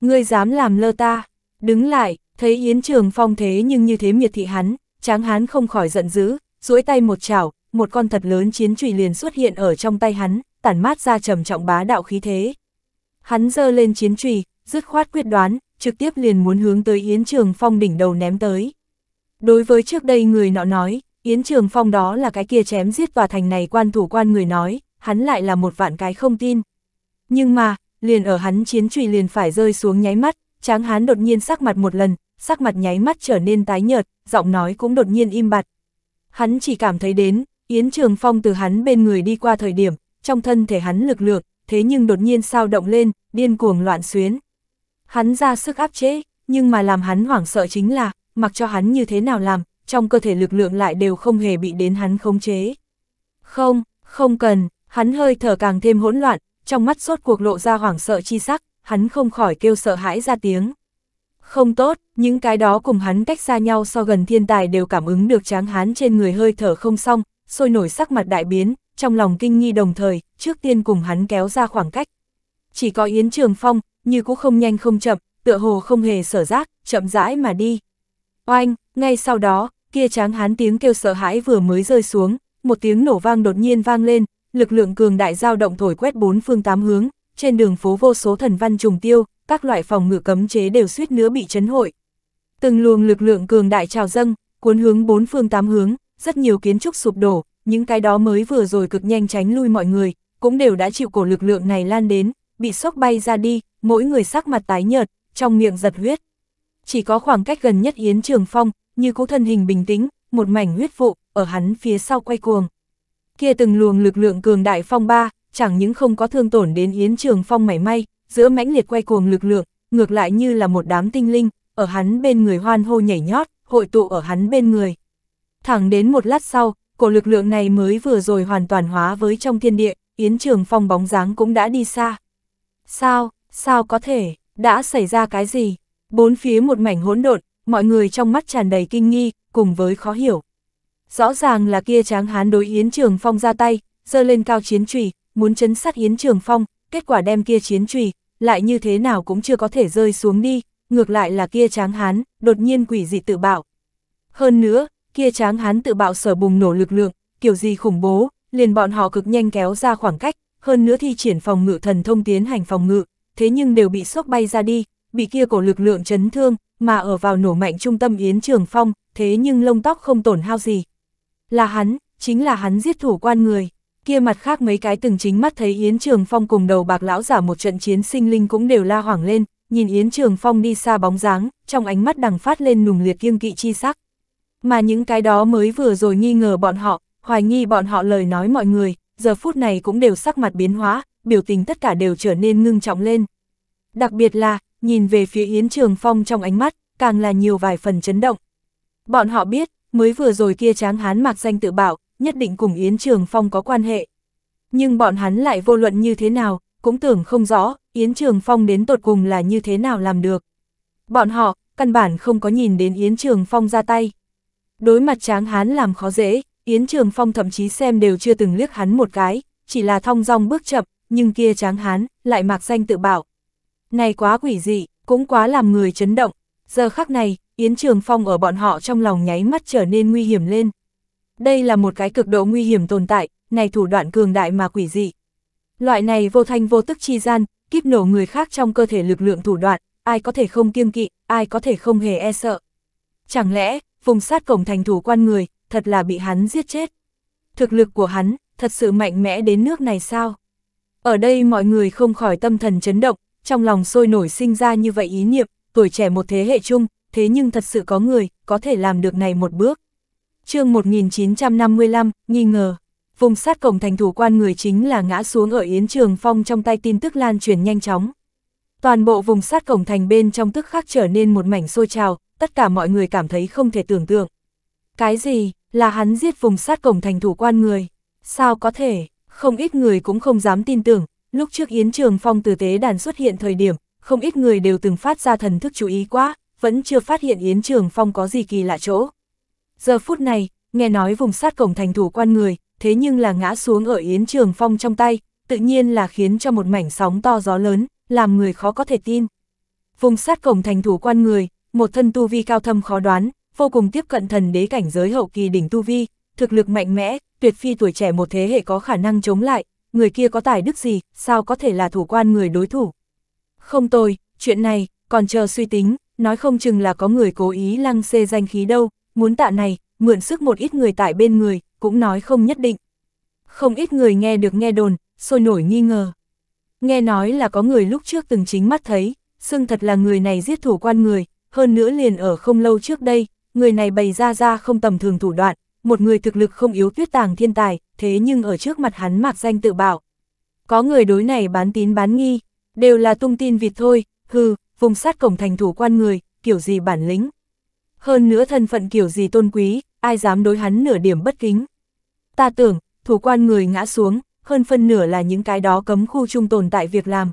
Ngươi dám làm lơ ta, đứng lại, thấy Yến Trường Phong thế nhưng như thế miệt thị hắn, tráng hắn không khỏi giận dữ, duỗi tay một chảo, một con thật lớn chiến trùy liền xuất hiện ở trong tay hắn, tản mát ra trầm trọng bá đạo khí thế. Hắn giơ lên chiến trùy, dứt khoát quyết đoán, trực tiếp liền muốn hướng tới Yến Trường Phong đỉnh đầu ném tới. Đối với trước đây người nọ nói, Yến Trường Phong đó là cái kia chém giết tòa thành này quan thủ quan người nói, hắn lại là một vạn cái không tin. Nhưng mà, liền ở hắn chiến trùy liền phải rơi xuống nháy mắt, tráng hắn đột nhiên sắc mặt một lần, sắc mặt nháy mắt trở nên tái nhợt, giọng nói cũng đột nhiên im bặt. Hắn chỉ cảm thấy đến, Yến Trường Phong từ hắn bên người đi qua thời điểm, trong thân thể hắn lực lượng, thế nhưng đột nhiên sao động lên, điên cuồng loạn xuyến. Hắn ra sức áp chế, nhưng mà làm hắn hoảng sợ chính là, mặc cho hắn như thế nào làm, trong cơ thể lực lượng lại đều không hề bị đến hắn khống chế. Không, không cần, Hắn hơi thở càng thêm hỗn loạn, trong mắt sốt cuộc lộ ra hoảng sợ chi sắc, hắn không khỏi kêu sợ hãi ra tiếng. Không tốt, những cái đó cùng hắn cách xa nhau so gần thiên tài đều cảm ứng được tráng hán trên người hơi thở không xong, sôi nổi sắc mặt đại biến, trong lòng kinh nghi đồng thời, trước tiên cùng hắn kéo ra khoảng cách. Chỉ có Yến Trường Phong, như cũng không nhanh không chậm, tựa hồ không hề sở giác, chậm rãi mà đi. Oanh, ngay sau đó, kia tráng hán tiếng kêu sợ hãi vừa mới rơi xuống, một tiếng nổ vang đột nhiên vang lên, lực lượng cường đại dao động thổi quét bốn phương tám hướng, trên đường phố vô số thần văn trùng tiêu, các loại phòng ngự cấm chế đều suýt nữa bị chấn hội. Từng luồng lực lượng cường đại trào dâng, cuốn hướng bốn phương tám hướng, rất nhiều kiến trúc sụp đổ, những cái đó mới vừa rồi cực nhanh tránh lui mọi người, cũng đều đã chịu cổ lực lượng này lan đến, bị sốc bay ra đi, mỗi người sắc mặt tái nhợt, trong miệng giật huyết. Chỉ có khoảng cách gần nhất Yến Trường Phong, như cố thân hình bình tĩnh, một mảnh huyết vụ, ở hắn phía sau quay cuồng kia từng luồng lực lượng cường đại phong ba, chẳng những không có thương tổn đến Yến Trường Phong mảy may, giữa mãnh liệt quay cuồng lực lượng, ngược lại như là một đám tinh linh, ở hắn bên người hoan hô nhảy nhót, hội tụ ở hắn bên người. Thẳng đến một lát sau, cổ lực lượng này mới vừa rồi hoàn toàn hóa với trong thiên địa, Yến Trường Phong bóng dáng cũng đã đi xa. Sao, sao có thể, đã xảy ra cái gì? Bốn phía một mảnh hỗn độn, mọi người trong mắt tràn đầy kinh nghi, cùng với khó hiểu. Rõ ràng là kia tráng hán đối Yến Trường Phong ra tay, giơ lên cao chiến trùy, muốn chấn sát Yến Trường Phong, kết quả đem kia chiến trùy, lại như thế nào cũng chưa có thể rơi xuống đi, ngược lại là kia tráng hán, đột nhiên quỷ dị tự bạo. Hơn nữa, kia tráng hán tự bạo sở bùng nổ lực lượng, kiểu gì khủng bố, liền bọn họ cực nhanh kéo ra khoảng cách, hơn nữa thi triển phòng ngự thần thông tiến hành phòng ngự, thế nhưng đều bị sốc bay ra đi, bị kia cổ lực lượng chấn thương, mà ở vào nổ mạnh trung tâm Yến Trường Phong, thế nhưng lông tóc không tổn hao gì, là hắn, chính là hắn giết thủ quan người. Kia mặt khác mấy cái từng chính mắt thấy Yến Trường Phong cùng đầu bạc lão giả một trận chiến sinh linh cũng đều la hoảng lên, nhìn Yến Trường Phong đi xa bóng dáng, trong ánh mắt đằng phát lên nùng liệt kiêng kỵ chi sắc. Mà những cái đó mới vừa rồi nghi ngờ bọn họ, hoài nghi bọn họ lời nói mọi người, giờ phút này cũng đều sắc mặt biến hóa, biểu tình tất cả đều trở nên ngưng trọng lên. Đặc biệt là, nhìn về phía Yến Trường Phong trong ánh mắt, càng là nhiều vài phần chấn động. Bọn họ biết, mới vừa rồi kia tráng hán mặc danh tự bảo, nhất định cùng Yến Trường Phong có quan hệ. Nhưng bọn hắn lại vô luận như thế nào, cũng tưởng không rõ, Yến Trường Phong đến tột cùng là như thế nào làm được. Bọn họ, căn bản không có nhìn đến Yến Trường Phong ra tay. Đối mặt tráng hán làm khó dễ, Yến Trường Phong thậm chí xem đều chưa từng liếc hắn một cái, chỉ là thong dong bước chậm, nhưng kia tráng hán, lại mặc danh tự bảo. Này quá quỷ dị, cũng quá làm người chấn động. Giờ khắc này, Yến Trường Phong ở bọn họ trong lòng nháy mắt trở nên nguy hiểm lên. Đây là một cái cực độ nguy hiểm tồn tại, này thủ đoạn cường đại mà quỷ dị. Loại này vô thanh vô tức chi gian, kíp nổ người khác trong cơ thể lực lượng thủ đoạn, ai có thể không kiêng kỵ, ai có thể không hề e sợ. Chẳng lẽ, vùng sát cổng thành thủ quan người, thật là bị hắn giết chết. Thực lực của hắn, thật sự mạnh mẽ đến nước này sao? Ở đây mọi người không khỏi tâm thần chấn động, trong lòng sôi nổi sinh ra như vậy ý niệm, tuổi trẻ một thế hệ chung, thế nhưng thật sự có người, có thể làm được này một bước. chương 1955, nghi ngờ. Vùng sát cổng thành thủ quan người chính là ngã xuống ở Yến Trường Phong trong tay tin tức lan truyền nhanh chóng. Toàn bộ vùng sát cổng thành bên trong tức khắc trở nên một mảnh sôi trào, tất cả mọi người cảm thấy không thể tưởng tượng. Cái gì, là hắn giết vùng sát cổng thành thủ quan người? Sao có thể, không ít người cũng không dám tin tưởng, lúc trước Yến Trường Phong từ tế đàn xuất hiện thời điểm, không ít người đều từng phát ra thần thức chú ý quá, vẫn chưa phát hiện Yến Trường Phong có gì kỳ lạ chỗ. Giờ phút này, nghe nói vùng sát cổng thành thủ quan người, thế nhưng là ngã xuống ở Yến Trường Phong trong tay, tự nhiên là khiến cho một mảnh sóng to gió lớn, làm người khó có thể tin. Vùng sát cổng thành thủ quan người, một thân tu vi cao thâm khó đoán, vô cùng tiếp cận thần đế cảnh giới hậu kỳ đỉnh tu vi, thực lực mạnh mẽ, tuyệt phi tuổi trẻ một thế hệ có khả năng chống lại, người kia có tài đức gì, sao có thể là thủ quan người đối thủ. Không tôi, chuyện này, còn chờ suy tính, nói không chừng là có người cố ý lăng xê danh khí đâu, muốn tạ này, mượn sức một ít người tại bên người, cũng nói không nhất định. Không ít người nghe được nghe đồn, sôi nổi nghi ngờ. Nghe nói là có người lúc trước từng chính mắt thấy, xưng thật là người này giết thủ quan người, hơn nữa liền ở không lâu trước đây, người này bày ra ra không tầm thường thủ đoạn, một người thực lực không yếu tuyết tàng thiên tài, thế nhưng ở trước mặt hắn mặc danh tự bảo. Có người đối này bán tín bán nghi, đều là tung tin vịt thôi, hư, vùng sát cổng thành thủ quan người, kiểu gì bản lĩnh. Hơn nữa thân phận kiểu gì tôn quý, ai dám đối hắn nửa điểm bất kính. Ta tưởng, thủ quan người ngã xuống, hơn phân nửa là những cái đó cấm khu trung tồn tại việc làm.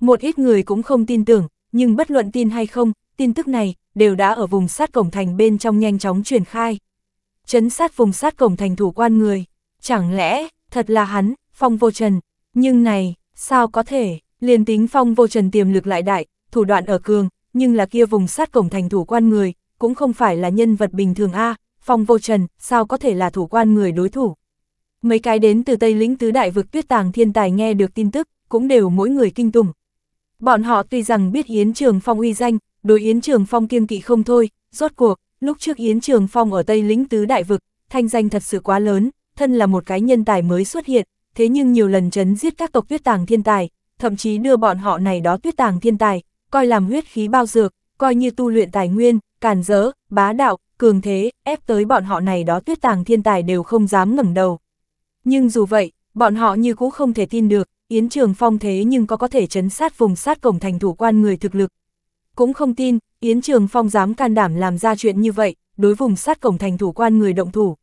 Một ít người cũng không tin tưởng, nhưng bất luận tin hay không, tin tức này đều đã ở vùng sát cổng thành bên trong nhanh chóng truyền khai. Chấn sát vùng sát cổng thành thủ quan người, chẳng lẽ thật là hắn, Phong Vô Trần, nhưng này, sao có thể? liên tính phong vô trần tiềm lực lại đại, thủ đoạn ở cường, nhưng là kia vùng sát cổng thành thủ quan người, cũng không phải là nhân vật bình thường a phong vô trần, sao có thể là thủ quan người đối thủ. Mấy cái đến từ Tây lĩnh tứ đại vực tuyết tàng thiên tài nghe được tin tức, cũng đều mỗi người kinh tủng. Bọn họ tuy rằng biết Yến Trường Phong uy danh, đối Yến Trường Phong kiêng kỵ không thôi, rốt cuộc, lúc trước Yến Trường Phong ở Tây lĩnh tứ đại vực, thanh danh thật sự quá lớn, thân là một cái nhân tài mới xuất hiện, thế nhưng nhiều lần chấn giết các tộc tuyết tàng thiên tài, thậm chí đưa bọn họ này đó tuyết tàng thiên tài, coi làm huyết khí bao dược, coi như tu luyện tài nguyên, càn dỡ, bá đạo, cường thế, ép tới bọn họ này đó tuyết tàng thiên tài đều không dám ngẩng đầu. Nhưng dù vậy, bọn họ như cũ không thể tin được, Yến Trường Phong thế nhưng có có thể chấn sát vùng sát cổng thành thủ quan người thực lực. Cũng không tin, Yến Trường Phong dám can đảm làm ra chuyện như vậy, đối vùng sát cổng thành thủ quan người động thủ.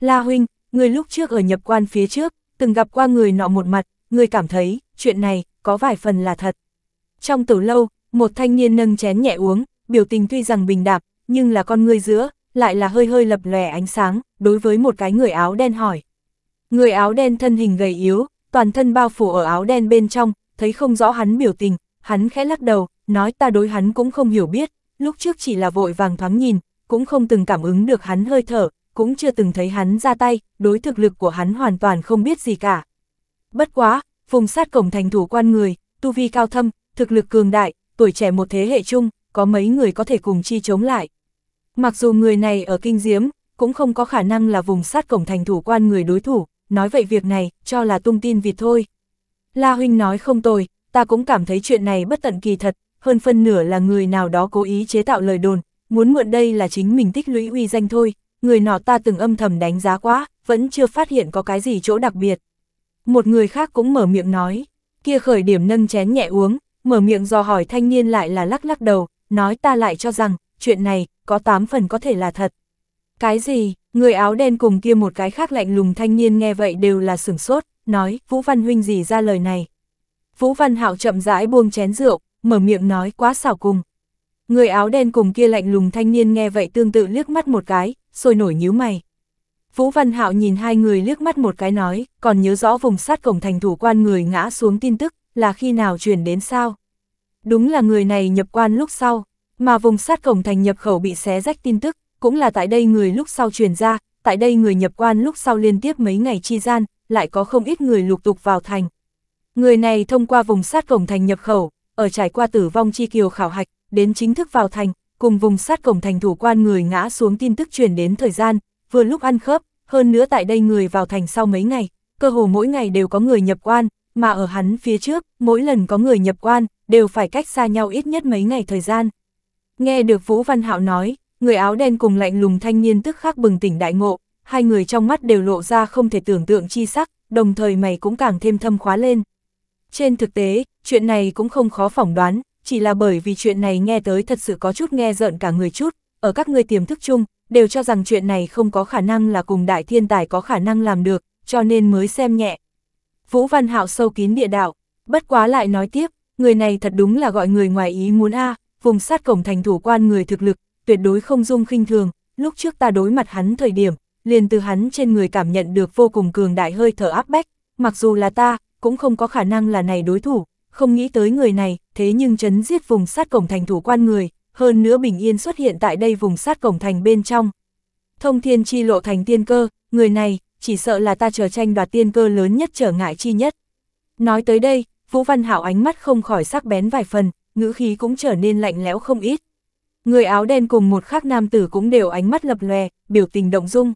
La Huynh, người lúc trước ở nhập quan phía trước, từng gặp qua người nọ một mặt, người cảm thấy, chuyện này có vài phần là thật. Trong tử lâu, một thanh niên nâng chén nhẹ uống, biểu tình tuy rằng bình đạp, nhưng là con người giữa, lại là hơi hơi lập lòe ánh sáng, đối với một cái người áo đen hỏi. Người áo đen thân hình gầy yếu, toàn thân bao phủ ở áo đen bên trong, thấy không rõ hắn biểu tình, hắn khẽ lắc đầu, nói ta đối hắn cũng không hiểu biết, lúc trước chỉ là vội vàng thoáng nhìn, cũng không từng cảm ứng được hắn hơi thở, cũng chưa từng thấy hắn ra tay, đối thực lực của hắn hoàn toàn không biết gì cả. Bất quá, vùng sát cổng thành thủ quan người, tu vi cao thâm, thực lực cường đại, tuổi trẻ một thế hệ chung, có mấy người có thể cùng chi chống lại. Mặc dù người này ở kinh diếm, cũng không có khả năng là vùng sát cổng thành thủ quan người đối thủ, nói vậy việc này, cho là tung tin vịt thôi. La Huynh nói không tồi, ta cũng cảm thấy chuyện này bất tận kỳ thật, hơn phân nửa là người nào đó cố ý chế tạo lời đồn, muốn mượn đây là chính mình tích lũy uy danh thôi, người nọ ta từng âm thầm đánh giá quá, vẫn chưa phát hiện có cái gì chỗ đặc biệt. Một người khác cũng mở miệng nói, kia khởi điểm nâng chén nhẹ uống, mở miệng dò hỏi thanh niên lại là lắc lắc đầu, nói ta lại cho rằng, chuyện này, có tám phần có thể là thật. Cái gì, người áo đen cùng kia một cái khác lạnh lùng thanh niên nghe vậy đều là sửng sốt, nói, Vũ Văn Huynh gì ra lời này. Vũ Văn Hạo chậm rãi buông chén rượu, mở miệng nói quá xảo cùng. Người áo đen cùng kia lạnh lùng thanh niên nghe vậy tương tự liếc mắt một cái, rồi nổi nhíu mày. Vũ Văn Hạo nhìn hai người liếc mắt một cái nói, còn nhớ rõ vùng sát cổng thành thủ quan người ngã xuống tin tức, là khi nào chuyển đến sao? Đúng là người này nhập quan lúc sau, mà vùng sát cổng thành nhập khẩu bị xé rách tin tức, cũng là tại đây người lúc sau truyền ra, tại đây người nhập quan lúc sau liên tiếp mấy ngày chi gian, lại có không ít người lục tục vào thành. Người này thông qua vùng sát cổng thành nhập khẩu, ở trải qua tử vong chi kiều khảo hạch, đến chính thức vào thành, cùng vùng sát cổng thành thủ quan người ngã xuống tin tức truyền đến thời gian, vừa lúc ăn khớp, hơn nữa tại đây người vào thành sau mấy ngày, cơ hồ mỗi ngày đều có người nhập quan, mà ở hắn phía trước, mỗi lần có người nhập quan, đều phải cách xa nhau ít nhất mấy ngày thời gian. Nghe được Vũ Văn Hạo nói, người áo đen cùng lạnh lùng thanh niên tức khắc bừng tỉnh đại ngộ, hai người trong mắt đều lộ ra không thể tưởng tượng chi sắc, đồng thời mày cũng càng thêm thâm khóa lên. Trên thực tế, chuyện này cũng không khó phỏng đoán, chỉ là bởi vì chuyện này nghe tới thật sự có chút nghe giận cả người chút, ở các ngươi tiềm thức chung, đều cho rằng chuyện này không có khả năng là cùng đại thiên tài có khả năng làm được, cho nên mới xem nhẹ. Vũ Văn Hạo sâu kín địa đạo, bất quá lại nói tiếp, người này thật đúng là gọi người ngoài ý muốn a, vùng sát cổng thành thủ quan người thực lực, tuyệt đối không dung khinh thường, lúc trước ta đối mặt hắn thời điểm, liền từ hắn trên người cảm nhận được vô cùng cường đại hơi thở áp bách, mặc dù là ta, cũng không có khả năng là này đối thủ, không nghĩ tới người này, thế nhưng chấn giết vùng sát cổng thành thủ quan người, hơn nữa bình yên xuất hiện tại đây vùng sát cổng thành bên trong. Thông thiên chi lộ thành tiên cơ, người này, chỉ sợ là ta chờ tranh đoạt tiên cơ lớn nhất trở ngại chi nhất. Nói tới đây, Vũ Văn Hảo ánh mắt không khỏi sắc bén vài phần, ngữ khí cũng trở nên lạnh lẽo không ít. Người áo đen cùng một khác nam tử cũng đều ánh mắt lập lòe, biểu tình động dung.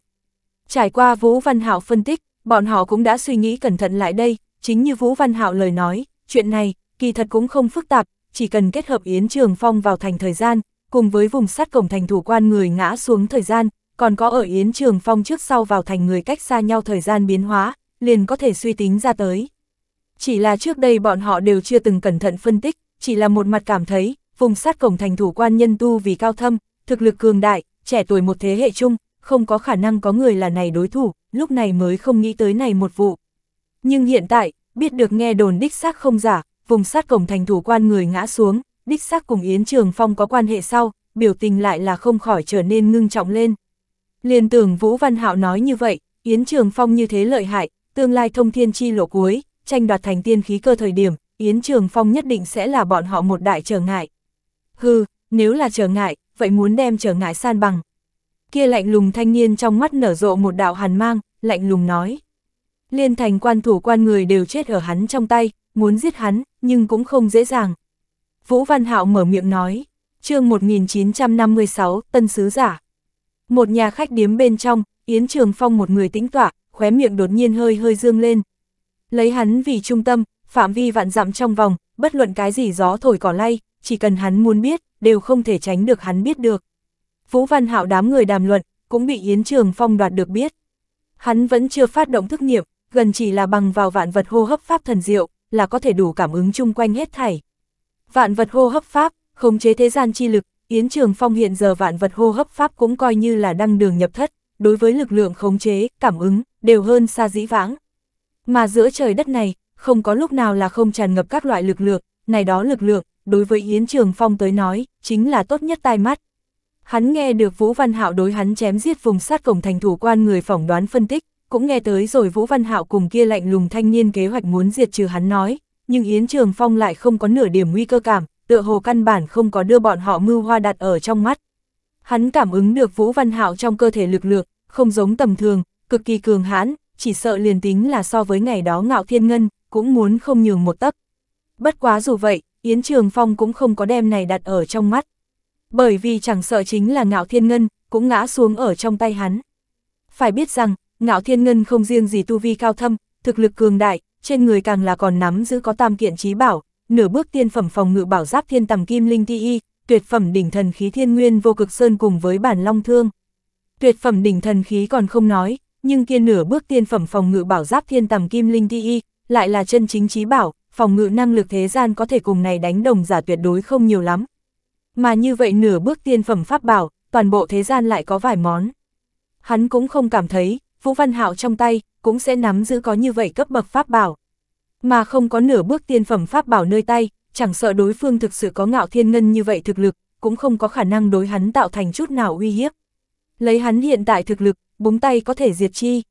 Trải qua Vũ Văn hảo phân tích, bọn họ cũng đã suy nghĩ cẩn thận lại đây, chính như Vũ Văn hảo lời nói, chuyện này, kỳ thật cũng không phức tạp, chỉ cần kết hợp Yến Trường Phong vào thành thời gian, cùng với vùng sát cổng thành thủ quan người ngã xuống thời gian, còn có ở Yến Trường Phong trước sau vào thành người cách xa nhau thời gian biến hóa, liền có thể suy tính ra tới. Chỉ là trước đây bọn họ đều chưa từng cẩn thận phân tích, chỉ là một mặt cảm thấy, vùng sát cổng thành thủ quan nhân tu vì cao thâm, thực lực cường đại, trẻ tuổi một thế hệ chung, không có khả năng có người là này đối thủ, lúc này mới không nghĩ tới này một vụ. Nhưng hiện tại, biết được nghe đồn đích xác không giả, vùng sát cổng thành thủ quan người ngã xuống, đích xác cùng Yến Trường Phong có quan hệ sau, biểu tình lại là không khỏi trở nên ngưng trọng lên. Liên tưởng Vũ Văn Hạo nói như vậy, Yến Trường Phong như thế lợi hại, tương lai thông thiên chi lộ cuối, tranh đoạt thành tiên khí cơ thời điểm, Yến Trường Phong nhất định sẽ là bọn họ một đại trở ngại. Hừ, nếu là trở ngại, vậy muốn đem trở ngại san bằng. Kia lạnh lùng thanh niên trong mắt nở rộ một đạo hàn mang, lạnh lùng nói. Liên thành quan thủ quan người đều chết ở hắn trong tay, muốn giết hắn, nhưng cũng không dễ dàng. Vũ Văn Hạo mở miệng nói, chương 1956, Tân Sứ Giả. Một nhà khách điếm bên trong, Yến Trường Phong một người tĩnh tỏa, khóe miệng đột nhiên hơi hơi dương lên. Lấy hắn vì trung tâm, phạm vi vạn dặm trong vòng, bất luận cái gì gió thổi cỏ lay, chỉ cần hắn muốn biết, đều không thể tránh được hắn biết được. Vũ Văn Hạo đám người đàm luận, cũng bị Yến Trường Phong đoạt được biết. Hắn vẫn chưa phát động thức niệm, gần chỉ là bằng vào vạn vật hô hấp pháp thần diệu là có thể đủ cảm ứng chung quanh hết thảy. Vạn vật hô hấp pháp, khống chế thế gian chi lực, Yến Trường Phong hiện giờ vạn vật hô hấp pháp cũng coi như là đăng đường nhập thất, đối với lực lượng khống chế, cảm ứng, đều hơn xa dĩ vãng. Mà giữa trời đất này, không có lúc nào là không tràn ngập các loại lực lượng, này đó lực lượng, đối với Yến Trường Phong tới nói, chính là tốt nhất tai mắt. Hắn nghe được Vũ Văn Hạo đối hắn chém giết vùng sát cổng thành thủ quan người phỏng đoán phân tích, cũng nghe tới rồi Vũ Văn Hạo cùng kia lạnh lùng thanh niên kế hoạch muốn diệt trừ hắn nói, nhưng Yến Trường Phong lại không có nửa điểm nguy cơ cảm, tựa hồ căn bản không có đưa bọn họ mưu hoa đặt ở trong mắt. Hắn cảm ứng được Vũ Văn Hạo trong cơ thể lực lượng, không giống tầm thường, cực kỳ cường hãn, chỉ sợ liền tính là so với ngày đó ngạo thiên ngân, cũng muốn không nhường một tấc. Bất quá dù vậy, Yến Trường Phong cũng không có đem này đặt ở trong mắt. Bởi vì chẳng sợ chính là ngạo thiên ngân, cũng ngã xuống ở trong tay hắn. Phải biết rằng, Ngạo Thiên Ngân không riêng gì tu vi cao thâm, thực lực cường đại, trên người càng là còn nắm giữ có tam kiện trí bảo, nửa bước tiên phẩm phòng ngự bảo giáp thiên tầm kim linh ti y, tuyệt phẩm đỉnh thần khí thiên nguyên vô cực sơn cùng với bản long thương. Tuyệt phẩm đỉnh thần khí còn không nói, nhưng kia nửa bước tiên phẩm phòng ngự bảo giáp thiên tầm kim linh ti y, lại là chân chính trí bảo, phòng ngự năng lực thế gian có thể cùng này đánh đồng giả tuyệt đối không nhiều lắm. Mà như vậy nửa bước tiên phẩm pháp bảo, toàn bộ thế gian lại có vài món. Hắn cũng không cảm thấy, Vũ Văn Hạo trong tay cũng sẽ nắm giữ có như vậy cấp bậc pháp bảo. Mà không có nửa bước tiên phẩm pháp bảo nơi tay, chẳng sợ đối phương thực sự có ngạo thiên ngân như vậy thực lực, cũng không có khả năng đối hắn tạo thành chút nào uy hiếp. Lấy hắn hiện tại thực lực, búng tay có thể diệt chi.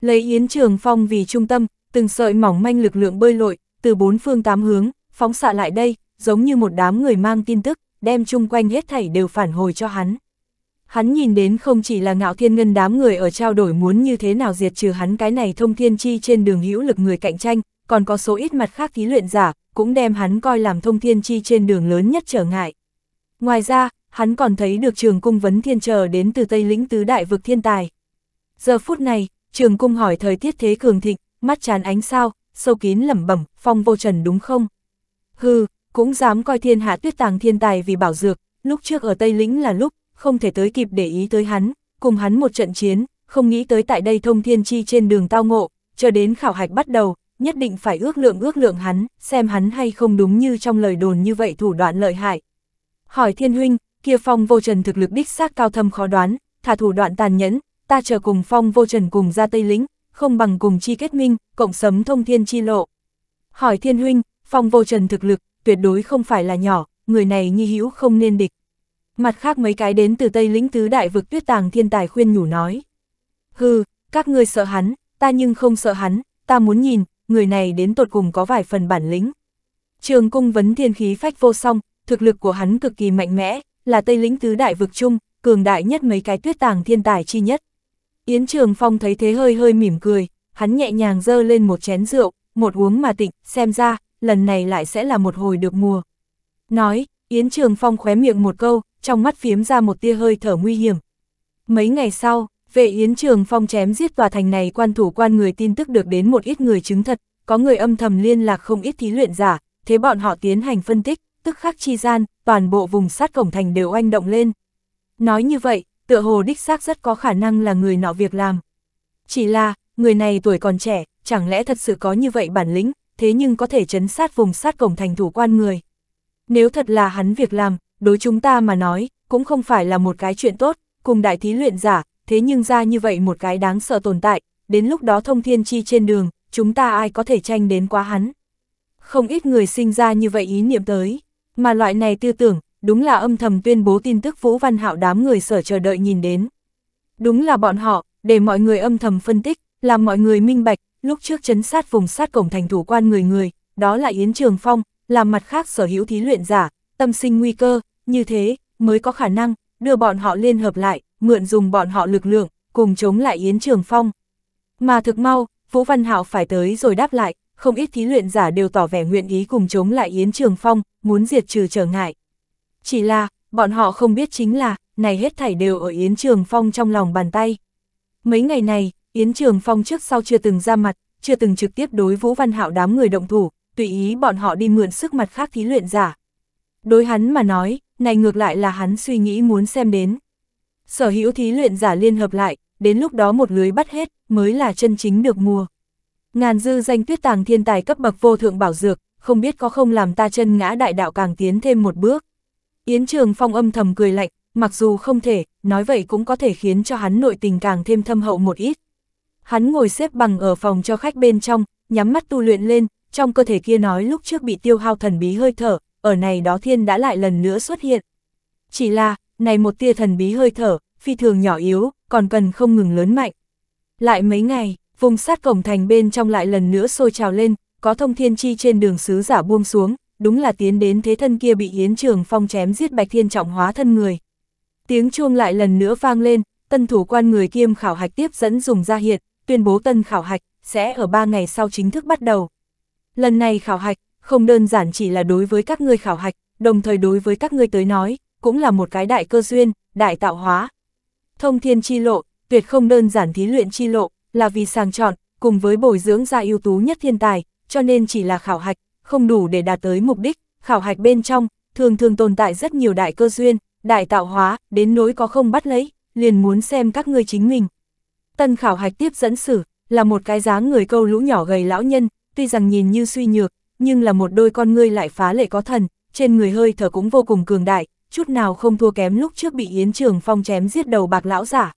Lấy Yến Trường Phong vì trung tâm, từng sợi mỏng manh lực lượng bơi lội, từ bốn phương tám hướng, phóng xạ lại đây, giống như một đám người mang tin tức, đem chung quanh hết thảy đều phản hồi cho hắn hắn nhìn đến không chỉ là ngạo thiên ngân đám người ở trao đổi muốn như thế nào diệt trừ hắn cái này thông thiên chi trên đường hữu lực người cạnh tranh, còn có số ít mặt khác thí luyện giả, cũng đem hắn coi làm thông thiên chi trên đường lớn nhất trở ngại. Ngoài ra, hắn còn thấy được trường cung vấn thiên chờ đến từ Tây lĩnh tứ đại vực thiên tài. Giờ phút này, trường cung hỏi thời tiết thế cường thịnh, mắt chán ánh sao, sâu kín lẩm bẩm, phong vô trần đúng không? Hừ, cũng dám coi thiên hạ tuyết tàng thiên tài vì bảo dược, lúc trước ở Tây lĩnh là lúc không thể tới kịp để ý tới hắn, cùng hắn một trận chiến, không nghĩ tới tại đây thông thiên chi trên đường tao ngộ, chờ đến khảo hạch bắt đầu, nhất định phải ước lượng ước lượng hắn, xem hắn hay không đúng như trong lời đồn như vậy thủ đoạn lợi hại. Hỏi thiên huynh, kia phong vô trần thực lực đích xác cao thâm khó đoán, thả thủ đoạn tàn nhẫn, ta chờ cùng phong vô trần cùng ra Tây Lĩnh, không bằng cùng chi kết minh, cộng sấm thông thiên chi lộ. Hỏi thiên huynh, phong vô trần thực lực, tuyệt đối không phải là nhỏ, người này nhi hữu không nên địch mặt khác mấy cái đến từ Tây lĩnh tứ đại vực tuyết tàng thiên tài khuyên nhủ nói. Hừ, các ngươi sợ hắn, ta nhưng không sợ hắn, ta muốn nhìn, người này đến tột cùng có vài phần bản lĩnh. Trường cung vấn thiên khí phách vô song, thực lực của hắn cực kỳ mạnh mẽ, là Tây lĩnh tứ đại vực chung, cường đại nhất mấy cái tuyết tàng thiên tài chi nhất. Yến Trường Phong thấy thế hơi hơi mỉm cười, hắn nhẹ nhàng dơ lên một chén rượu, một uống mà tịnh, xem ra, lần này lại sẽ là một hồi được mùa. Nói, Yến Trường Phong khóe miệng một câu, trong mắt phiếm ra một tia hơi thở nguy hiểm. Mấy ngày sau, về Yến Trường Phong chém giết tòa thành này quan thủ quan người tin tức được đến một ít người chứng thật, có người âm thầm liên lạc không ít thí luyện giả, thế bọn họ tiến hành phân tích, tức khắc chi gian, toàn bộ vùng sát cổng thành đều oanh động lên. Nói như vậy, tựa hồ đích xác rất có khả năng là người nọ việc làm. Chỉ là, người này tuổi còn trẻ, chẳng lẽ thật sự có như vậy bản lĩnh, thế nhưng có thể chấn sát vùng sát cổng thành thủ quan người. Nếu thật là hắn việc làm, đối chúng ta mà nói, cũng không phải là một cái chuyện tốt, cùng đại thí luyện giả, thế nhưng ra như vậy một cái đáng sợ tồn tại, đến lúc đó thông thiên chi trên đường, chúng ta ai có thể tranh đến quá hắn. Không ít người sinh ra như vậy ý niệm tới, mà loại này tư tưởng, đúng là âm thầm tuyên bố tin tức Vũ Văn Hạo đám người sở chờ đợi nhìn đến. Đúng là bọn họ, để mọi người âm thầm phân tích, làm mọi người minh bạch, lúc trước chấn sát vùng sát cổng thành thủ quan người người, đó là Yến Trường Phong, làm mặt khác sở hữu thí luyện giả, tâm sinh nguy cơ, như thế, mới có khả năng, đưa bọn họ liên hợp lại, mượn dùng bọn họ lực lượng, cùng chống lại Yến Trường Phong. Mà thực mau, Vũ Văn Hạo phải tới rồi đáp lại, không ít thí luyện giả đều tỏ vẻ nguyện ý cùng chống lại Yến Trường Phong, muốn diệt trừ trở ngại. Chỉ là, bọn họ không biết chính là, này hết thảy đều ở Yến Trường Phong trong lòng bàn tay. Mấy ngày này, Yến Trường Phong trước sau chưa từng ra mặt, chưa từng trực tiếp đối Vũ Văn Hạo đám người động thủ, tùy ý bọn họ đi mượn sức mặt khác thí luyện giả, Đối hắn mà nói, này ngược lại là hắn suy nghĩ muốn xem đến. Sở hữu thí luyện giả liên hợp lại, đến lúc đó một lưới bắt hết, mới là chân chính được mua. Ngàn dư danh tuyết tàng thiên tài cấp bậc vô thượng bảo dược, không biết có không làm ta chân ngã đại đạo càng tiến thêm một bước. Yến Trường Phong âm thầm cười lạnh, mặc dù không thể, nói vậy cũng có thể khiến cho hắn nội tình càng thêm thâm hậu một ít. Hắn ngồi xếp bằng ở phòng cho khách bên trong, nhắm mắt tu luyện lên, trong cơ thể kia nói lúc trước bị tiêu hao thần bí hơi thở, ở này đó thiên đã lại lần nữa xuất hiện. Chỉ là, này một tia thần bí hơi thở, phi thường nhỏ yếu, còn cần không ngừng lớn mạnh. Lại mấy ngày, vùng sát cổng thành bên trong lại lần nữa sôi trào lên, có thông thiên chi trên đường sứ giả buông xuống, đúng là tiến đến thế thân kia bị Yến Trường Phong chém giết Bạch Thiên Trọng hóa thân người. Tiếng chuông lại lần nữa vang lên, tân thủ quan người kiêm khảo hạch tiếp dẫn dùng ra hiện, tuyên bố tân khảo hạch, sẽ ở 3 ngày sau chính thức bắt đầu. Lần này khảo hạch, không đơn giản chỉ là đối với các ngươi khảo hạch, đồng thời đối với các ngươi tới nói, cũng là một cái đại cơ duyên, đại tạo hóa. Thông thiên chi lộ, tuyệt không đơn giản thí luyện chi lộ, là vì sàng chọn, cùng với bồi dưỡng ra ưu tú nhất thiên tài, cho nên chỉ là khảo hạch, không đủ để đạt tới mục đích, khảo hạch bên trong, thường thường tồn tại rất nhiều đại cơ duyên, đại tạo hóa, đến nỗi có không bắt lấy, liền muốn xem các ngươi chính mình. Tân khảo hạch tiếp dẫn sử, là một cái dáng người câu lũ nhỏ gầy lão nhân, tuy rằng nhìn như suy nhược, nhưng là một đôi con ngươi lại phá lệ có thần, trên người hơi thở cũng vô cùng cường đại, chút nào không thua kém lúc trước bị Yến Trường Phong chém giết đầu bạc lão giả.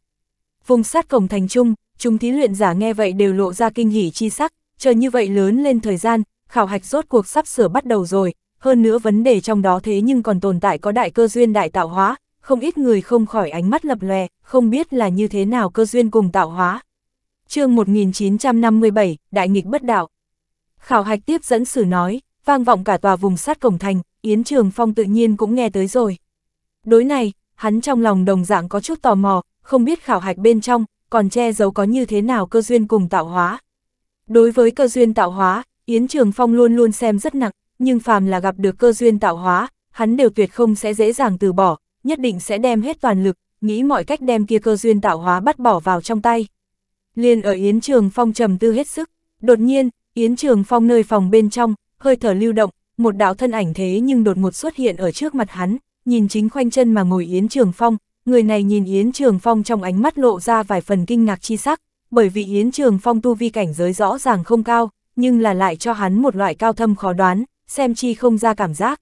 Vùng sát cổng thành trung, chúng thí luyện giả nghe vậy đều lộ ra kinh hỉ chi sắc, chờ như vậy lớn lên thời gian, khảo hạch rốt cuộc sắp sửa bắt đầu rồi, hơn nữa vấn đề trong đó thế nhưng còn tồn tại có đại cơ duyên đại tạo hóa, không ít người không khỏi ánh mắt lập lòe, không biết là như thế nào cơ duyên cùng tạo hóa. chương 1957, Đại nghịch bất đạo Khảo hạch tiếp dẫn sử nói, vang vọng cả tòa vùng sát cổng thành, Yến Trường Phong tự nhiên cũng nghe tới rồi. Đối này, hắn trong lòng đồng dạng có chút tò mò, không biết khảo hạch bên trong, còn che giấu có như thế nào cơ duyên cùng tạo hóa. Đối với cơ duyên tạo hóa, Yến Trường Phong luôn luôn xem rất nặng, nhưng phàm là gặp được cơ duyên tạo hóa, hắn đều tuyệt không sẽ dễ dàng từ bỏ, nhất định sẽ đem hết toàn lực, nghĩ mọi cách đem kia cơ duyên tạo hóa bắt bỏ vào trong tay. Liên ở Yến Trường Phong trầm tư hết sức, đột nhiên, Yến Trường Phong nơi phòng bên trong, hơi thở lưu động, một đạo thân ảnh thế nhưng đột ngột xuất hiện ở trước mặt hắn, nhìn chính khoanh chân mà ngồi Yến Trường Phong, người này nhìn Yến Trường Phong trong ánh mắt lộ ra vài phần kinh ngạc chi sắc, bởi vì Yến Trường Phong tu vi cảnh giới rõ ràng không cao, nhưng là lại cho hắn một loại cao thâm khó đoán, xem chi không ra cảm giác.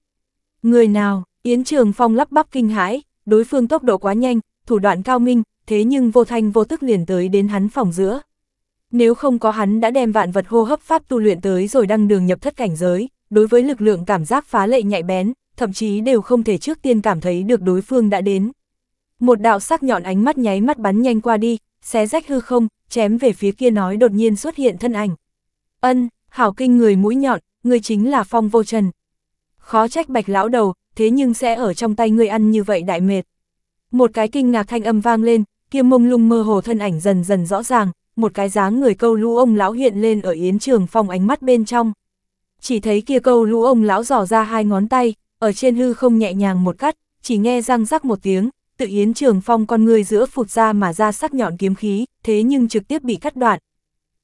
Người nào, Yến Trường Phong lắp bắp kinh hãi, đối phương tốc độ quá nhanh, thủ đoạn cao minh, thế nhưng vô thanh vô tức liền tới đến hắn phòng giữa. Nếu không có hắn đã đem vạn vật hô hấp pháp tu luyện tới rồi đăng đường nhập thất cảnh giới, đối với lực lượng cảm giác phá lệ nhạy bén, thậm chí đều không thể trước tiên cảm thấy được đối phương đã đến. Một đạo sắc nhọn ánh mắt nháy mắt bắn nhanh qua đi, xé rách hư không, chém về phía kia nói đột nhiên xuất hiện thân ảnh. Ân, hảo kinh người mũi nhọn, người chính là Phong Vô Trần. Khó trách bạch lão đầu, thế nhưng sẽ ở trong tay người ăn như vậy đại mệt. Một cái kinh ngạc thanh âm vang lên, kia mông lung mơ hồ thân ảnh dần dần rõ ràng, một cái dáng người câu lũ ông lão hiện lên ở yến trường phong ánh mắt bên trong. Chỉ thấy kia câu lũ ông lão dò ra hai ngón tay, ở trên hư không nhẹ nhàng một cắt, chỉ nghe răng rắc một tiếng, tự yến trường phong con người giữa phụt ra mà ra sắc nhọn kiếm khí, thế nhưng trực tiếp bị cắt đoạn.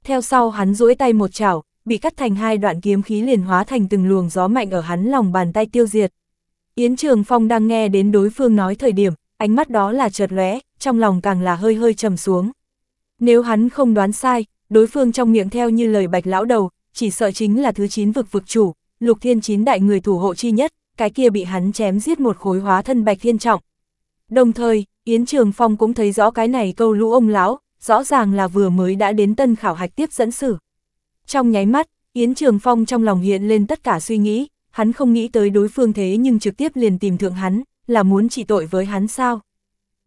Theo sau hắn duỗi tay một chảo, bị cắt thành hai đoạn kiếm khí liền hóa thành từng luồng gió mạnh ở hắn lòng bàn tay tiêu diệt. Yến Trường Phong đang nghe đến đối phương nói thời điểm, ánh mắt đó là chợt lóe, trong lòng càng là hơi hơi trầm xuống. Nếu hắn không đoán sai, đối phương trong miệng theo như lời bạch lão đầu, chỉ sợ chính là thứ chín vực vực chủ, lục thiên chín đại người thủ hộ chi nhất, cái kia bị hắn chém giết một khối hóa thân bạch thiên trọng. Đồng thời, Yến Trường Phong cũng thấy rõ cái này câu lũ ông lão, rõ ràng là vừa mới đã đến tân khảo hạch tiếp dẫn sử. Trong nháy mắt, Yến Trường Phong trong lòng hiện lên tất cả suy nghĩ, hắn không nghĩ tới đối phương thế nhưng trực tiếp liền tìm thượng hắn, là muốn trị tội với hắn sao.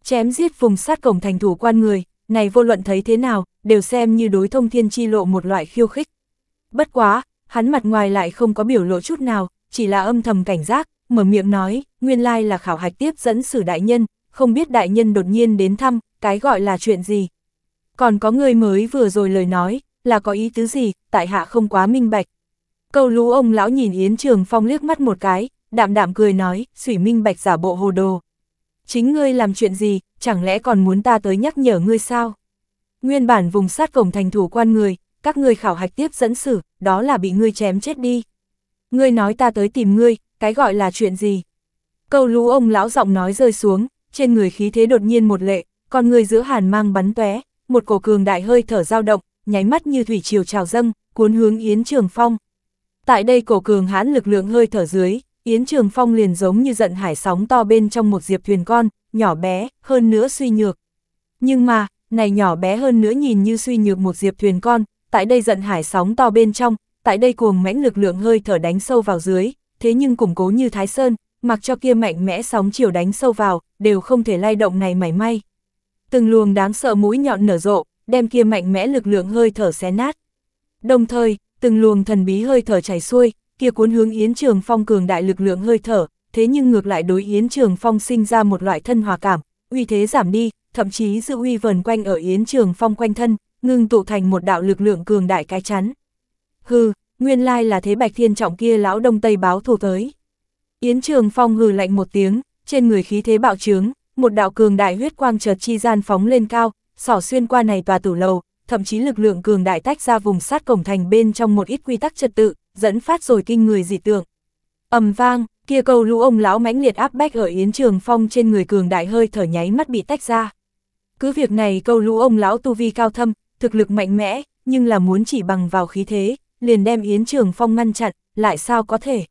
Chém giết vùng sát cổng thành thủ quan người, này vô luận thấy thế nào, đều xem như đối thông thiên chi lộ một loại khiêu khích. Bất quá, hắn mặt ngoài lại không có biểu lộ chút nào, chỉ là âm thầm cảnh giác, mở miệng nói, nguyên lai là khảo hạch tiếp dẫn sử đại nhân, không biết đại nhân đột nhiên đến thăm, cái gọi là chuyện gì. Còn có người mới vừa rồi lời nói, là có ý tứ gì, tại hạ không quá minh bạch. Câu lũ ông lão nhìn Yến Trường Phong liếc mắt một cái, đạm đạm cười nói, sủy minh bạch giả bộ hồ đồ chính ngươi làm chuyện gì, chẳng lẽ còn muốn ta tới nhắc nhở ngươi sao? Nguyên bản vùng sát cổng thành thủ quan người, các ngươi khảo hạch tiếp dẫn xử, đó là bị ngươi chém chết đi. Ngươi nói ta tới tìm ngươi, cái gọi là chuyện gì? Câu lũ ông lão giọng nói rơi xuống, trên người khí thế đột nhiên một lệ, còn người giữa hàn mang bắn tóe, một cổ cường đại hơi thở dao động, nháy mắt như thủy triều trào dâng, cuốn hướng Yến Trường Phong. Tại đây cổ cường hãn lực lượng hơi thở dưới, Yến Trường Phong liền giống như giận hải sóng to bên trong một diệp thuyền con, nhỏ bé, hơn nữa suy nhược. Nhưng mà, này nhỏ bé hơn nữa nhìn như suy nhược một diệp thuyền con, tại đây giận hải sóng to bên trong, tại đây cuồng mãnh lực lượng hơi thở đánh sâu vào dưới, thế nhưng củng cố như Thái Sơn, mặc cho kia mạnh mẽ sóng chiều đánh sâu vào, đều không thể lay động này mảy may. Từng luồng đáng sợ mũi nhọn nở rộ, đem kia mạnh mẽ lực lượng hơi thở xé nát. Đồng thời, từng luồng thần bí hơi thở chảy xuôi, kia cuốn hướng Yến Trường Phong cường đại lực lượng hơi thở, thế nhưng ngược lại đối Yến Trường Phong sinh ra một loại thân hòa cảm, uy thế giảm đi, thậm chí dự uy vần quanh ở Yến Trường Phong quanh thân, ngưng tụ thành một đạo lực lượng cường đại cái chắn. Hừ, nguyên lai là thế Bạch Thiên Trọng kia lão Đông Tây báo thù tới. Yến Trường Phong hừ lạnh một tiếng, trên người khí thế bạo trướng, một đạo cường đại huyết quang chợt chi gian phóng lên cao, xỏ xuyên qua này tòa tử lầu, thậm chí lực lượng cường đại tách ra vùng sát cổng thành bên trong một ít quy tắc trật tự, dẫn phát rồi kinh người dị tượng. ầm vang, kia câu lũ ông lão mãnh liệt áp bách ở Yến Trường Phong trên người cường đại hơi thở nháy mắt bị tách ra. Cứ việc này câu lũ ông lão tu vi cao thâm, thực lực mạnh mẽ, nhưng là muốn chỉ bằng vào khí thế, liền đem Yến Trường Phong ngăn chặn, lại sao có thể.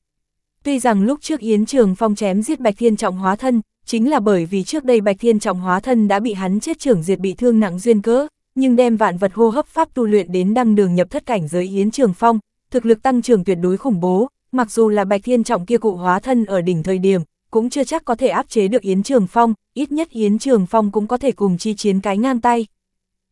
Tuy rằng lúc trước Yến Trường Phong chém giết Bạch Thiên Trọng hóa thân, chính là bởi vì trước đây Bạch Thiên Trọng hóa thân đã bị hắn chết trưởng diệt bị thương nặng duyên cớ, nhưng đem vạn vật hô hấp pháp tu luyện đến đăng đường nhập thất cảnh giới Yến Trường Phong, thực lực tăng trưởng tuyệt đối khủng bố, mặc dù là Bạch Thiên Trọng kia cụ hóa thân ở đỉnh thời điểm, cũng chưa chắc có thể áp chế được Yến Trường Phong, ít nhất Yến Trường Phong cũng có thể cùng chi chiến cái ngang tay.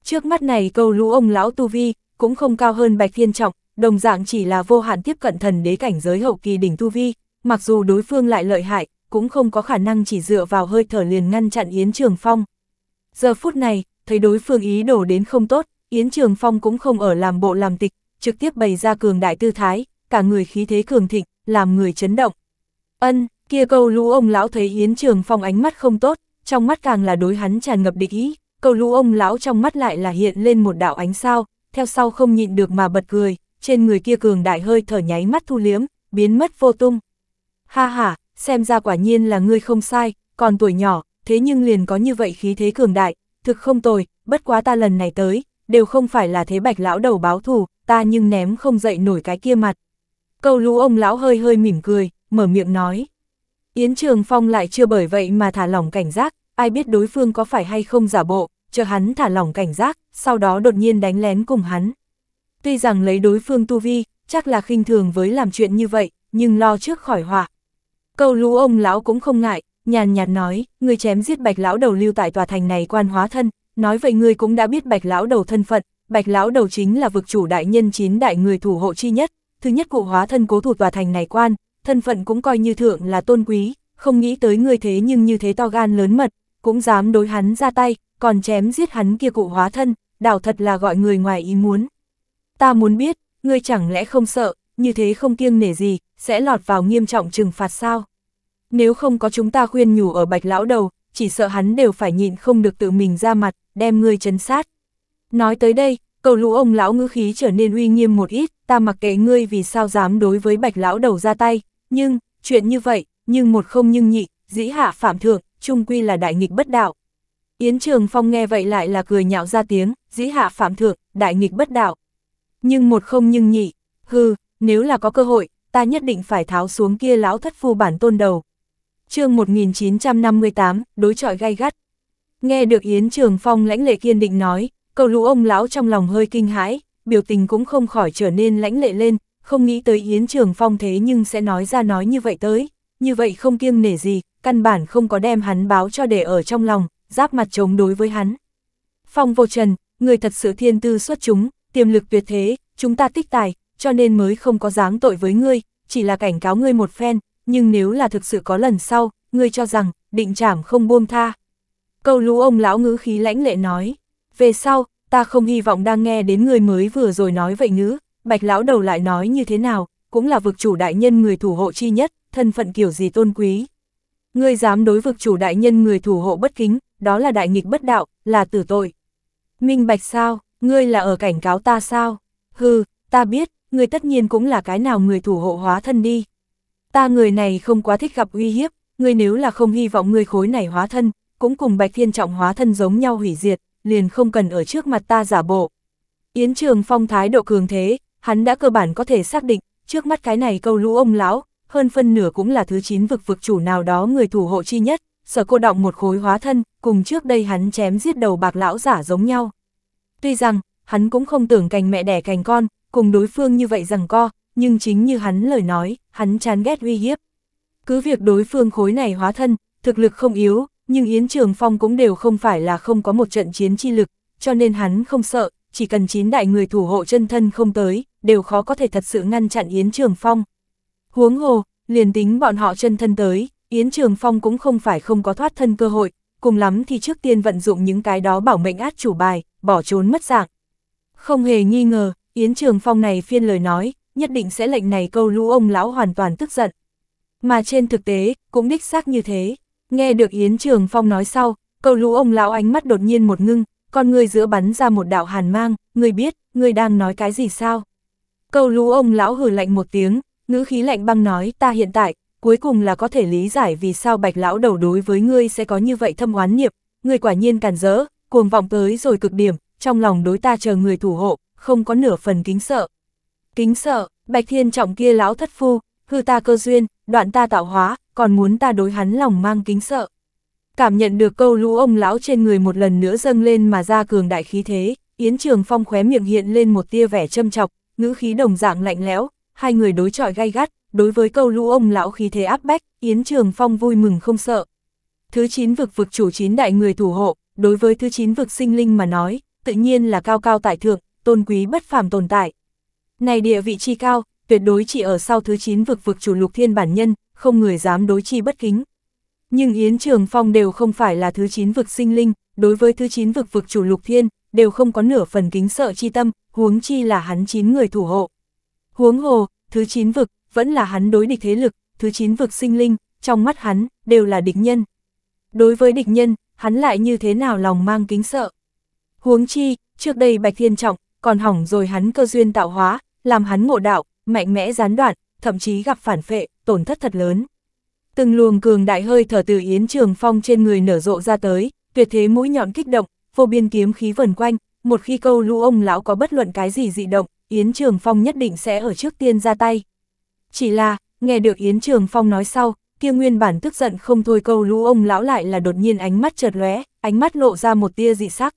Trước mắt này câu lũ ông lão Tu Vi, cũng không cao hơn Bạch Thiên Trọng, đồng dạng chỉ là vô hạn tiếp cận thần đế cảnh giới hậu kỳ đỉnh Tu Vi, mặc dù đối phương lại lợi hại, cũng không có khả năng chỉ dựa vào hơi thở liền ngăn chặn Yến Trường Phong. Giờ phút này, thấy đối phương ý đổ đến không tốt, Yến Trường Phong cũng không ở làm bộ làm tịch, trực tiếp bày ra cường đại tư thái, cả người khí thế cường thịnh, làm người chấn động. Ân, kia câu lũ ông lão thấy Yến Trường Phong ánh mắt không tốt, trong mắt càng là đối hắn tràn ngập địch ý, câu lũ ông lão trong mắt lại là hiện lên một đạo ánh sao, theo sau không nhịn được mà bật cười, trên người kia cường đại hơi thở nháy mắt thu liếm, biến mất vô tung. Ha ha, xem ra quả nhiên là ngươi không sai, còn tuổi nhỏ, thế nhưng liền có như vậy khí thế cường đại, thực không tồi, bất quá ta lần này tới, đều không phải là thế bạch lão đầu báo thù, ta nhưng ném không dậy nổi cái kia mặt. Câu lũ ông lão hơi hơi mỉm cười, mở miệng nói. Yến Trường Phong lại chưa bởi vậy mà thả lỏng cảnh giác, ai biết đối phương có phải hay không giả bộ, chờ hắn thả lỏng cảnh giác, sau đó đột nhiên đánh lén cùng hắn. Tuy rằng lấy đối phương tu vi, chắc là khinh thường với làm chuyện như vậy, nhưng lo trước khỏi họa. Câu lũ ông lão cũng không ngại, nhàn nhạt nói, người chém giết bạch lão đầu lưu tại tòa thành này quan hóa thân, nói vậy người cũng đã biết bạch lão đầu thân phận, Bạch lão đầu chính là vực chủ đại nhân chín đại người thủ hộ chi nhất, thứ nhất cụ hóa thân cố thủ tòa thành này quan, thân phận cũng coi như thượng là tôn quý, không nghĩ tới người thế nhưng như thế to gan lớn mật, cũng dám đối hắn ra tay, còn chém giết hắn kia cụ hóa thân, đảo thật là gọi người ngoài ý muốn. Ta muốn biết, ngươi chẳng lẽ không sợ, như thế không kiêng nể gì, sẽ lọt vào nghiêm trọng trừng phạt sao? Nếu không có chúng ta khuyên nhủ ở bạch lão đầu, chỉ sợ hắn đều phải nhịn không được tự mình ra mặt, đem ngươi chấn sát. Nói tới đây, cầu lũ ông lão ngữ khí trở nên uy nghiêm một ít, ta mặc kệ ngươi vì sao dám đối với bạch lão đầu ra tay, nhưng, chuyện như vậy, nhưng một không nhưng nhị, dĩ hạ phạm thượng, trung quy là đại nghịch bất đạo. Yến Trường Phong nghe vậy lại là cười nhạo ra tiếng, dĩ hạ phạm thượng, đại nghịch bất đạo. Nhưng một không nhưng nhị, hư, nếu là có cơ hội, ta nhất định phải tháo xuống kia lão thất phu bản tôn đầu. chương 1958, đối trọi gay gắt. Nghe được Yến Trường Phong lãnh lệ kiên định nói, Cầu lũ ông lão trong lòng hơi kinh hãi, biểu tình cũng không khỏi trở nên lãnh lệ lên, không nghĩ tới Yến Trường Phong thế nhưng sẽ nói ra nói như vậy tới, như vậy không kiêng nể gì, căn bản không có đem hắn báo cho để ở trong lòng, giáp mặt chống đối với hắn. Phong vô trần, người thật sự thiên tư xuất chúng, tiềm lực tuyệt thế, chúng ta tích tài, cho nên mới không có dáng tội với ngươi, chỉ là cảnh cáo ngươi một phen, nhưng nếu là thực sự có lần sau, ngươi cho rằng, định trảm không buông tha. Câu lũ ông lão ngữ khí lãnh lệ nói về sau, ta không hy vọng đang nghe đến người mới vừa rồi nói vậy ngữ, bạch lão đầu lại nói như thế nào, cũng là vực chủ đại nhân người thủ hộ chi nhất, thân phận kiểu gì tôn quý. Ngươi dám đối vực chủ đại nhân người thủ hộ bất kính, đó là đại nghịch bất đạo, là tử tội. Minh bạch sao, ngươi là ở cảnh cáo ta sao? Hừ, ta biết, ngươi tất nhiên cũng là cái nào người thủ hộ hóa thân đi. Ta người này không quá thích gặp uy hiếp, ngươi nếu là không hy vọng ngươi khối này hóa thân, cũng cùng bạch thiên trọng hóa thân giống nhau hủy diệt, liền không cần ở trước mặt ta giả bộ. Yến Trường Phong thái độ cường thế, hắn đã cơ bản có thể xác định, trước mắt cái này câu lũ ông lão, hơn phân nửa cũng là thứ chín vực vực chủ nào đó người thủ hộ chi nhất, sở cô động một khối hóa thân, cùng trước đây hắn chém giết đầu bạc lão giả giống nhau. Tuy rằng, hắn cũng không tưởng cành mẹ đẻ cành con, cùng đối phương như vậy rằng co, nhưng chính như hắn lời nói, hắn chán ghét uy hiếp. Cứ việc đối phương khối này hóa thân, thực lực không yếu, nhưng Yến Trường Phong cũng đều không phải là không có một trận chiến chi lực, cho nên hắn không sợ, chỉ cần chín đại người thủ hộ chân thân không tới, đều khó có thể thật sự ngăn chặn Yến Trường Phong. Huống hồ, liền tính bọn họ chân thân tới, Yến Trường Phong cũng không phải không có thoát thân cơ hội, cùng lắm thì trước tiên vận dụng những cái đó bảo mệnh át chủ bài, bỏ trốn mất dạng. Không hề nghi ngờ, Yến Trường Phong này phiên lời nói, nhất định sẽ lệnh này câu lũ ông lão hoàn toàn tức giận. Mà trên thực tế, cũng đích xác như thế. Nghe được Yến Trường Phong nói sau, cầu lũ ông lão ánh mắt đột nhiên một ngưng, con người giữa bắn ra một đạo hàn mang, người biết, người đang nói cái gì sao? Cầu lũ ông lão hử lạnh một tiếng, ngữ khí lạnh băng nói ta hiện tại, cuối cùng là có thể lý giải vì sao bạch lão đầu đối với ngươi sẽ có như vậy thâm oán niệm, người quả nhiên càn rỡ, cuồng vọng tới rồi cực điểm, trong lòng đối ta chờ người thủ hộ, không có nửa phần kính sợ. Kính sợ, bạch thiên trọng kia lão thất phu, hư ta cơ duyên, đoạn ta tạo hóa, còn muốn ta đối hắn lòng mang kính sợ. Cảm nhận được câu lũ ông lão trên người một lần nữa dâng lên mà ra cường đại khí thế, Yến Trường Phong khóe miệng hiện lên một tia vẻ châm chọc, ngữ khí đồng dạng lạnh lẽo, hai người đối chọi gay gắt, đối với câu lũ ông lão khí thế áp bách, Yến Trường Phong vui mừng không sợ. Thứ 9 vực vực chủ chín đại người thủ hộ, đối với thứ 9 vực sinh linh mà nói, tự nhiên là cao cao tại thượng, tôn quý bất phàm tồn tại. Này địa vị chi cao, tuyệt đối chỉ ở sau thứ 9 vực vực chủ lục thiên bản nhân, không người dám đối chi bất kính. Nhưng Yến Trường Phong đều không phải là thứ 9 vực sinh linh, đối với thứ 9 vực vực chủ lục thiên, đều không có nửa phần kính sợ chi tâm, huống chi là hắn 9 người thủ hộ. Huống hồ, thứ 9 vực, vẫn là hắn đối địch thế lực, thứ 9 vực sinh linh, trong mắt hắn, đều là địch nhân. Đối với địch nhân, hắn lại như thế nào lòng mang kính sợ. Huống chi, trước đây Bạch Thiên Trọng, còn hỏng rồi hắn cơ duyên tạo hóa, làm hắn ngộ đạo, mạnh mẽ gián đoạn, thậm chí gặp phản phệ, tổn thất thật lớn. Từng luồng cường đại hơi thở từ Yến Trường Phong trên người nở rộ ra tới, tuyệt thế mũi nhọn kích động, vô biên kiếm khí vần quanh, một khi câu lũ ông lão có bất luận cái gì dị động, Yến Trường Phong nhất định sẽ ở trước tiên ra tay. Chỉ là, nghe được Yến Trường Phong nói sau, kia nguyên bản tức giận không thôi câu lũ ông lão lại là đột nhiên ánh mắt chợt lóe, ánh mắt lộ ra một tia dị sắc.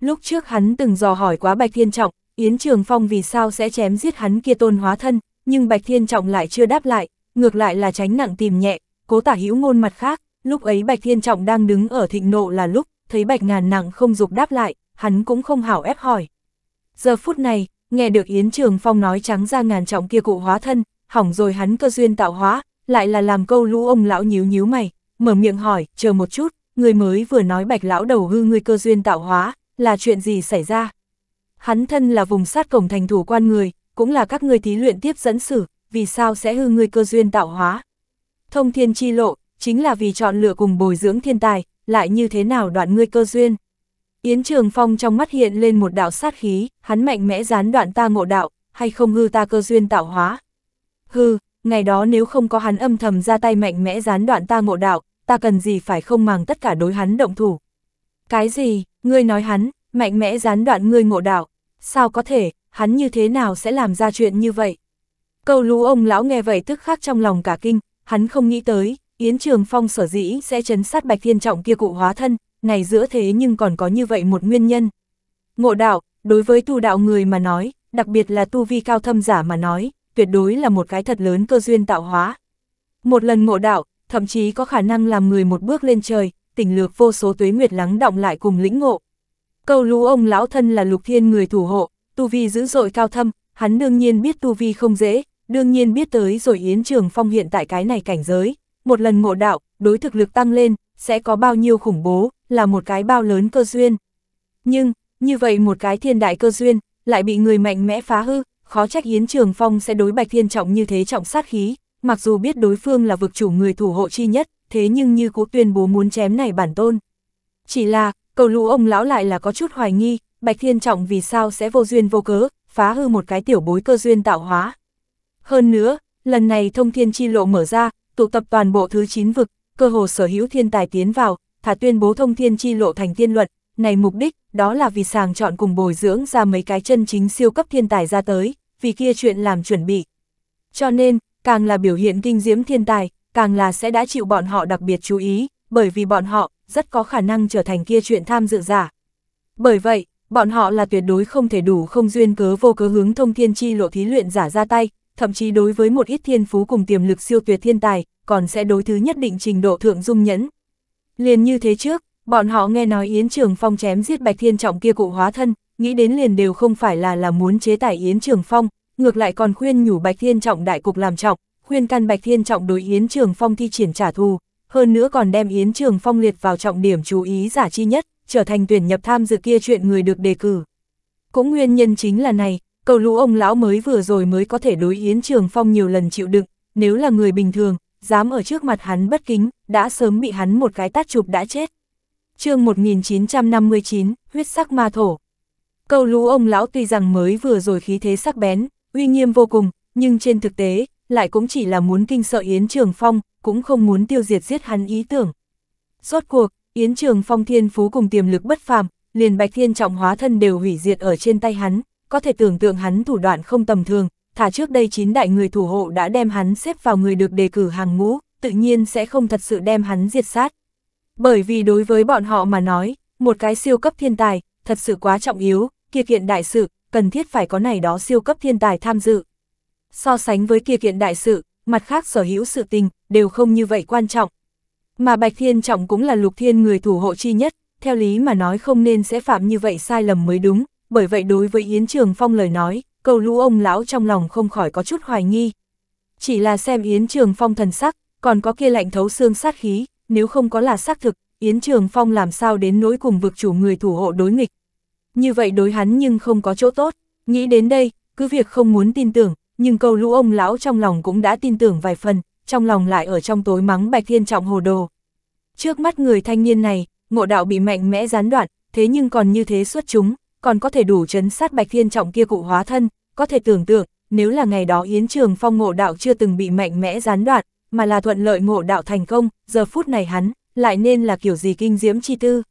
Lúc trước hắn từng dò hỏi quá Bạch Thiên Trọng, Yến Trường Phong vì sao sẽ chém giết hắn kia tôn hóa thân, nhưng Bạch Thiên Trọng lại chưa đáp lại, ngược lại là tránh nặng tìm nhẹ, cố tả hữu ngôn mặt khác, lúc ấy Bạch Thiên Trọng đang đứng ở thịnh nộ là lúc, thấy Bạch Ngàn nặng không dục đáp lại, hắn cũng không hảo ép hỏi. Giờ phút này, nghe được Yến Trường Phong nói trắng ra ngàn trọng kia cụ hóa thân, hỏng rồi hắn cơ duyên tạo hóa, lại là làm câu lũ ông lão nhíu nhíu mày, mở miệng hỏi, chờ một chút, người mới vừa nói Bạch lão đầu hư người cơ duyên tạo hóa, là chuyện gì xảy ra? Hắn thân là vùng sát cổng thành thủ quan người, cũng là các người thí luyện tiếp dẫn sử, vì sao sẽ hư người cơ duyên tạo hóa. Thông thiên chi lộ, chính là vì chọn lựa cùng bồi dưỡng thiên tài, lại như thế nào đoạn ngươi cơ duyên. Yến Trường Phong trong mắt hiện lên một đạo sát khí, hắn mạnh mẽ gián đoạn ta ngộ đạo, hay không hư ta cơ duyên tạo hóa. Hư, ngày đó nếu không có hắn âm thầm ra tay mạnh mẽ gián đoạn ta ngộ đạo, ta cần gì phải không màng tất cả đối hắn động thủ. Cái gì, ngươi nói hắn, mạnh mẽ gián đoạn ngươi ngộ đạo, sao có thể, hắn như thế nào sẽ làm ra chuyện như vậy? Câu lú ông lão nghe vậy tức khắc trong lòng cả kinh, hắn không nghĩ tới, Yến Trường Phong sở dĩ sẽ chấn sát Bạch Thiên Trọng kia cụ hóa thân, này giữa thế nhưng còn có như vậy một nguyên nhân. Ngộ đạo, đối với tu đạo người mà nói, đặc biệt là tu vi cao thâm giả mà nói, tuyệt đối là một cái thật lớn cơ duyên tạo hóa. Một lần ngộ đạo, thậm chí có khả năng làm người một bước lên trời, tỉnh lược vô số tuế nguyệt lắng động lại cùng lĩnh ngộ, Câu lũ ông lão thân là lục thiên người thủ hộ, tu vi dữ dội cao thâm, hắn đương nhiên biết tu vi không dễ, đương nhiên biết tới rồi Yến Trường Phong hiện tại cái này cảnh giới. Một lần ngộ đạo, đối thực lực tăng lên, sẽ có bao nhiêu khủng bố, là một cái bao lớn cơ duyên. Nhưng, như vậy một cái thiên đại cơ duyên, lại bị người mạnh mẽ phá hư, khó trách Yến Trường Phong sẽ đối Bạch Thiên Trọng như thế trọng sát khí, mặc dù biết đối phương là vực chủ người thủ hộ chi nhất, thế nhưng như cũ tuyên bố muốn chém này bản tôn. Chỉ là, Cầu lũ ông lão lại là có chút hoài nghi, Bạch Thiên Trọng vì sao sẽ vô duyên vô cớ, phá hư một cái tiểu bối cơ duyên tạo hóa. Hơn nữa, lần này thông thiên chi lộ mở ra, tụ tập toàn bộ thứ 9 vực, cơ hồ sở hữu thiên tài tiến vào, thả tuyên bố thông thiên chi lộ thành tiên luận, này mục đích, đó là vì sàng chọn cùng bồi dưỡng ra mấy cái chân chính siêu cấp thiên tài ra tới, vì kia chuyện làm chuẩn bị. Cho nên, càng là biểu hiện kinh diễm thiên tài, càng là sẽ đã chịu bọn họ đặc biệt chú ý bởi vì bọn họ rất có khả năng trở thành kia chuyện tham dự giả. Bởi vậy, bọn họ là tuyệt đối không thể đủ không duyên cớ vô cớ hướng thông thiên chi lộ thí luyện giả ra tay, thậm chí đối với một ít thiên phú cùng tiềm lực siêu tuyệt thiên tài, còn sẽ đối thứ nhất định trình độ thượng dung nhẫn. Liền như thế trước, bọn họ nghe nói Yến Trường Phong chém giết Bạch Thiên Trọng kia cụ hóa thân, nghĩ đến liền đều không phải là là muốn chế tải Yến Trường Phong, ngược lại còn khuyên nhủ Bạch Thiên Trọng đại cục làm trọng, khuyên căn Bạch Thiên Trọng đối Yến Trường Phong thi triển trả thù, hơn nữa còn đem Yến Trường Phong liệt vào trọng điểm chú ý giả chi nhất, trở thành tuyển nhập tham dự kia chuyện người được đề cử. Cũng nguyên nhân chính là này, cầu lũ ông lão mới vừa rồi mới có thể đối Yến Trường Phong nhiều lần chịu đựng, nếu là người bình thường, dám ở trước mặt hắn bất kính, đã sớm bị hắn một cái tát chụp đã chết. chương 1959, huyết sắc ma thổ. Cầu lũ ông lão tuy rằng mới vừa rồi khí thế sắc bén, uy nghiêm vô cùng, nhưng trên thực tế, lại cũng chỉ là muốn kinh sợ Yến Trường Phong, cũng không muốn tiêu diệt giết hắn ý tưởng. Rốt cuộc, Yến Trường Phong thiên phú cùng tiềm lực bất phàm, liền Bạch Thiên Trọng hóa thân đều hủy diệt ở trên tay hắn, có thể tưởng tượng hắn thủ đoạn không tầm thường, thả trước đây chín đại người thủ hộ đã đem hắn xếp vào người được đề cử hàng ngũ, tự nhiên sẽ không thật sự đem hắn diệt sát. Bởi vì đối với bọn họ mà nói, một cái siêu cấp thiên tài, thật sự quá trọng yếu, kia kiện đại sự, cần thiết phải có này đó siêu cấp thiên tài tham dự. So sánh với kia kiện đại sự, mặt khác sở hữu sự tình, đều không như vậy quan trọng. Mà Bạch Thiên Trọng cũng là Lục Thiên người thủ hộ chi nhất, theo lý mà nói không nên sẽ phạm như vậy sai lầm mới đúng, bởi vậy đối với Yến Trường Phong lời nói, cầu lũ ông lão trong lòng không khỏi có chút hoài nghi. Chỉ là xem Yến Trường Phong thần sắc, còn có kia lạnh thấu xương sát khí, nếu không có là xác thực, Yến Trường Phong làm sao đến nỗi cùng vực chủ người thủ hộ đối nghịch. Như vậy đối hắn nhưng không có chỗ tốt, nghĩ đến đây, cứ việc không muốn tin tưởng, nhưng cầu lũ ông lão trong lòng cũng đã tin tưởng vài phần trong lòng lại ở trong tối mắng Bạch Thiên Trọng hồ đồ. Trước mắt người thanh niên này, ngộ đạo bị mạnh mẽ gián đoạn, thế nhưng còn như thế xuất chúng, còn có thể đủ chấn sát Bạch Thiên Trọng kia cụ hóa thân, có thể tưởng tượng, nếu là ngày đó Yến Trường Phong ngộ đạo chưa từng bị mạnh mẽ gián đoạn, mà là thuận lợi ngộ đạo thành công, giờ phút này hắn, lại nên là kiểu gì kinh diễm chi tư.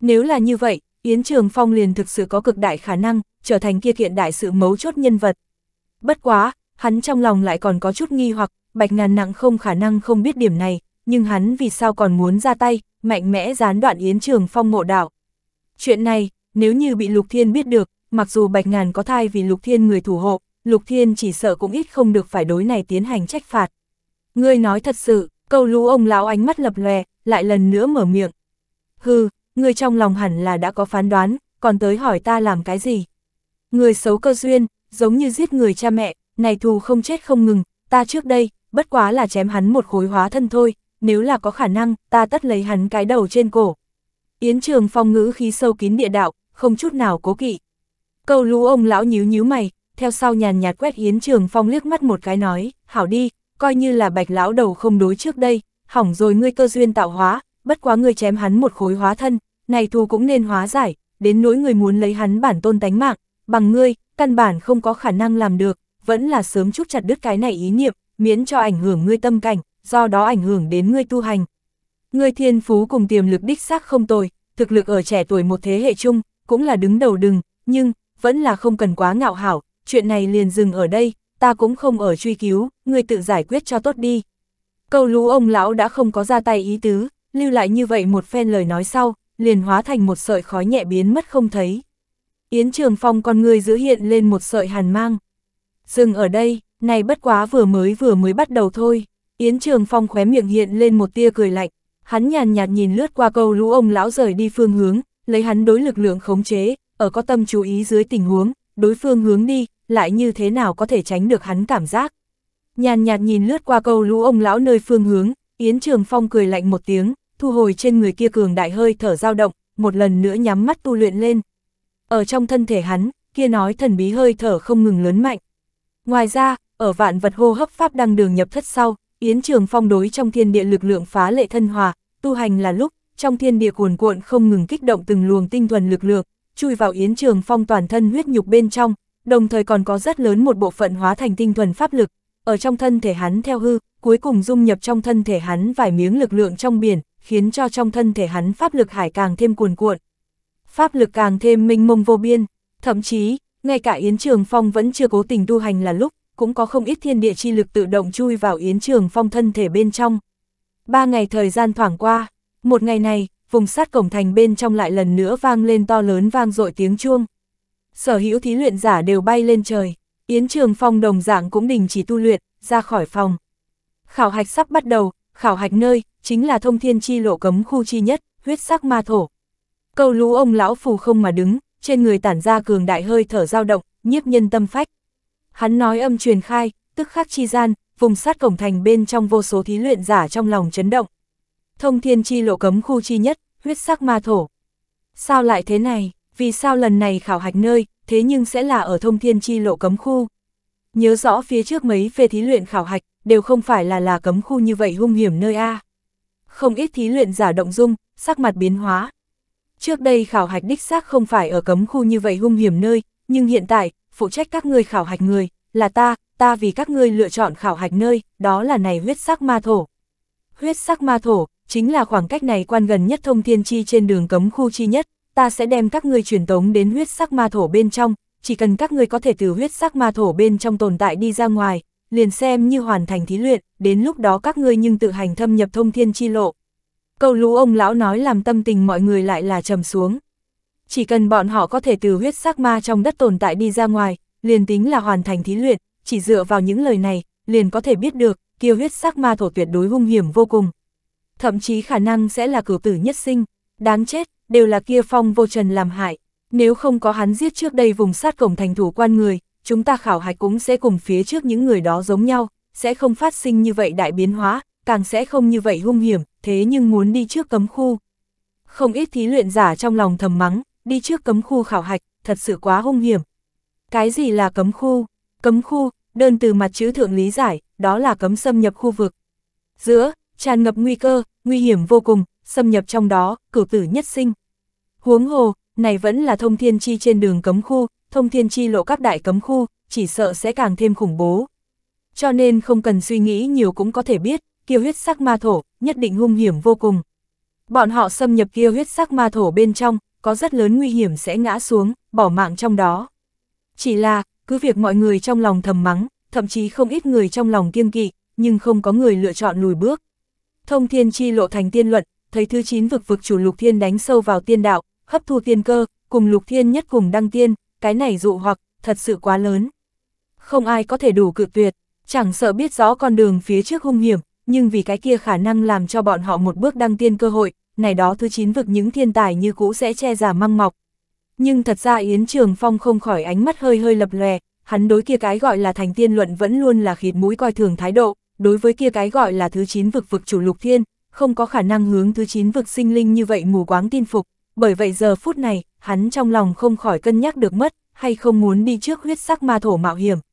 Nếu là như vậy, Yến Trường Phong liền thực sự có cực đại khả năng, trở thành kia kiện đại sự mấu chốt nhân vật. Bất quá, hắn trong lòng lại còn có chút nghi hoặc, Bạch Ngàn nặng không khả năng không biết điểm này, nhưng hắn vì sao còn muốn ra tay, mạnh mẽ gián đoạn Yến Trường Phong mộ đảo? Chuyện này, nếu như bị Lục Thiên biết được, mặc dù Bạch Ngàn có thai vì Lục Thiên người thủ hộ, Lục Thiên chỉ sợ cũng ít không được phải đối này tiến hành trách phạt. Ngươi nói thật sự, câu lũ ông lão ánh mắt lập lè lại lần nữa mở miệng. Hừ, ngươi trong lòng hẳn là đã có phán đoán, còn tới hỏi ta làm cái gì? Ngươi xấu cơ duyên, giống như giết người cha mẹ, này thù không chết không ngừng, ta trước đây, bất quá là chém hắn một khối hóa thân thôi, nếu là có khả năng, ta tất lấy hắn cái đầu trên cổ. Yến Trường Phong ngữ khí sâu kín địa đạo, không chút nào cố kỵ. Câu lũ ông lão nhíu nhíu mày, theo sau nhàn nhạt quét Yến Trường Phong liếc mắt một cái nói, hảo đi, coi như là bạch lão đầu không đối trước đây, hỏng rồi ngươi cơ duyên tạo hóa, bất quá ngươi chém hắn một khối hóa thân, này thù cũng nên hóa giải, đến nỗi người muốn lấy hắn bản tôn tánh mạng, bằng ngươi, căn bản không có khả năng làm được, vẫn là sớm chút chặt đứt cái này ý niệm, miễn cho ảnh hưởng ngươi tâm cảnh, do đó ảnh hưởng đến ngươi tu hành. Ngươi thiên phú cùng tiềm lực đích xác không tồi, thực lực ở trẻ tuổi một thế hệ chung, cũng là đứng đầu đừng, nhưng, vẫn là không cần quá ngạo hảo, chuyện này liền dừng ở đây, ta cũng không ở truy cứu, ngươi tự giải quyết cho tốt đi. Câu lũ ông lão đã không có ra tay ý tứ, lưu lại như vậy một phen lời nói sau, liền hóa thành một sợi khói nhẹ biến mất không thấy. Yến Trường Phong con người giữ hiện lên một sợi hàn mang. Dừng ở đây, này bất quá vừa mới vừa mới bắt đầu thôi, Yến Trường Phong khóe miệng hiện lên một tia cười lạnh, hắn nhàn nhạt nhìn lướt qua câu lũ ông lão rời đi phương hướng, lấy hắn đối lực lượng khống chế, ở có tâm chú ý dưới tình huống, đối phương hướng đi, lại như thế nào có thể tránh được hắn cảm giác. Nhàn nhạt nhìn lướt qua câu lũ ông lão nơi phương hướng, Yến Trường Phong cười lạnh một tiếng, thu hồi trên người kia cường đại hơi thở dao động, một lần nữa nhắm mắt tu luyện lên. Ở trong thân thể hắn, kia nói thần bí hơi thở không ngừng lớn mạnh. Ngoài ra, ở vạn vật hô hấp pháp đăng đường nhập thất sau, Yến Trường Phong đối trong thiên địa lực lượng phá lệ thân hòa, tu hành là lúc, trong thiên địa cuồn cuộn không ngừng kích động từng luồng tinh thuần lực lượng, chui vào Yến Trường Phong toàn thân huyết nhục bên trong, đồng thời còn có rất lớn một bộ phận hóa thành tinh thuần pháp lực, ở trong thân thể hắn theo hư, cuối cùng dung nhập trong thân thể hắn vài miếng lực lượng trong biển, khiến cho trong thân thể hắn pháp lực hải càng thêm cuồn cuộn. Pháp lực càng thêm minh mông vô biên, thậm chí, ngay cả Yến Trường Phong vẫn chưa cố tình tu hành là lúc, cũng có không ít thiên địa chi lực tự động chui vào Yến Trường Phong thân thể bên trong. Ba ngày thời gian thoảng qua, một ngày này, vùng sát cổng thành bên trong lại lần nữa vang lên to lớn vang dội tiếng chuông. Sở hữu thí luyện giả đều bay lên trời, Yến Trường Phong đồng dạng cũng đình chỉ tu luyện, ra khỏi phòng. Khảo hạch sắp bắt đầu, khảo hạch nơi, chính là thông thiên chi lộ cấm khu chi nhất, huyết sắc ma thổ. Câu lũ ông lão phù không mà đứng, trên người tản ra cường đại hơi thở dao động, nhiếp nhân tâm phách. Hắn nói âm truyền khai, tức khắc chi gian, vùng sát cổng thành bên trong vô số thí luyện giả trong lòng chấn động. Thông thiên chi lộ cấm khu chi nhất, huyết sắc ma thổ. Sao lại thế này, vì sao lần này khảo hạch nơi, thế nhưng sẽ là ở thông thiên chi lộ cấm khu. Nhớ rõ phía trước mấy phê thí luyện khảo hạch, đều không phải là là cấm khu như vậy hung hiểm nơi A. Không ít thí luyện giả động dung, sắc mặt biến hóa. Trước đây khảo hạch đích xác không phải ở cấm khu như vậy hung hiểm nơi, nhưng hiện tại, phụ trách các ngươi khảo hạch người, là ta, ta vì các ngươi lựa chọn khảo hạch nơi, đó là này huyết sắc ma thổ. Huyết sắc ma thổ, chính là khoảng cách này quan gần nhất thông thiên chi trên đường cấm khu chi nhất, ta sẽ đem các ngươi truyền tống đến huyết sắc ma thổ bên trong, chỉ cần các ngươi có thể từ huyết sắc ma thổ bên trong tồn tại đi ra ngoài, liền xem như hoàn thành thí luyện, đến lúc đó các ngươi nhưng tự hành thâm nhập thông thiên chi lộ. Câu lũ ông lão nói làm tâm tình mọi người lại là trầm xuống. Chỉ cần bọn họ có thể từ huyết sắc ma trong đất tồn tại đi ra ngoài, liền tính là hoàn thành thí luyện, chỉ dựa vào những lời này, liền có thể biết được, kia huyết sắc ma thổ tuyệt đối hung hiểm vô cùng. Thậm chí khả năng sẽ là cử tử nhất sinh, đáng chết, đều là kia phong vô trần làm hại. Nếu không có hắn giết trước đây vùng sát cổng thành thủ quan người, chúng ta khảo hạch cũng sẽ cùng phía trước những người đó giống nhau, sẽ không phát sinh như vậy đại biến hóa, càng sẽ không như vậy hung hiểm, thế nhưng muốn đi trước cấm khu. Không ít thí luyện giả trong lòng thầm mắng, đi trước cấm khu khảo hạch, thật sự quá hung hiểm. Cái gì là cấm khu? Cấm khu, đơn từ mặt chữ thượng lý giải, đó là cấm xâm nhập khu vực. Giữa, tràn ngập nguy cơ, nguy hiểm vô cùng, xâm nhập trong đó, cử tử nhất sinh. Huống hồ, này vẫn là thông thiên chi trên đường cấm khu, thông thiên chi lộ các đại cấm khu, chỉ sợ sẽ càng thêm khủng bố. Cho nên không cần suy nghĩ nhiều cũng có thể biết, kia huyết sắc ma thổ, nhất định hung hiểm vô cùng. Bọn họ xâm nhập kia huyết sắc ma thổ bên trong, có rất lớn nguy hiểm sẽ ngã xuống, bỏ mạng trong đó. Chỉ là, cứ việc mọi người trong lòng thầm mắng, thậm chí không ít người trong lòng kiêng kỵ, nhưng không có người lựa chọn lùi bước. Thông thiên chi lộ thành tiên luận, thấy thứ 9 vực vực chủ lục thiên đánh sâu vào tiên đạo, hấp thu tiên cơ, cùng lục thiên nhất cùng đăng tiên, cái này dụ hoặc, thật sự quá lớn. Không ai có thể đủ cự tuyệt, chẳng sợ biết rõ con đường phía trước hung hiểm, nhưng vì cái kia khả năng làm cho bọn họ một bước đăng tiên cơ hội, này đó thứ chín vực những thiên tài như cũ sẽ che giả măng mọc. Nhưng thật ra Yến Trường Phong không khỏi ánh mắt hơi hơi lập lè, hắn đối kia cái gọi là thành tiên luận vẫn luôn là khịt mũi coi thường thái độ, đối với kia cái gọi là thứ chín vực vực chủ lục thiên, không có khả năng hướng thứ chín vực sinh linh như vậy mù quáng tin phục, bởi vậy giờ phút này, hắn trong lòng không khỏi cân nhắc được mất, hay không muốn đi trước huyết sắc ma thổ mạo hiểm.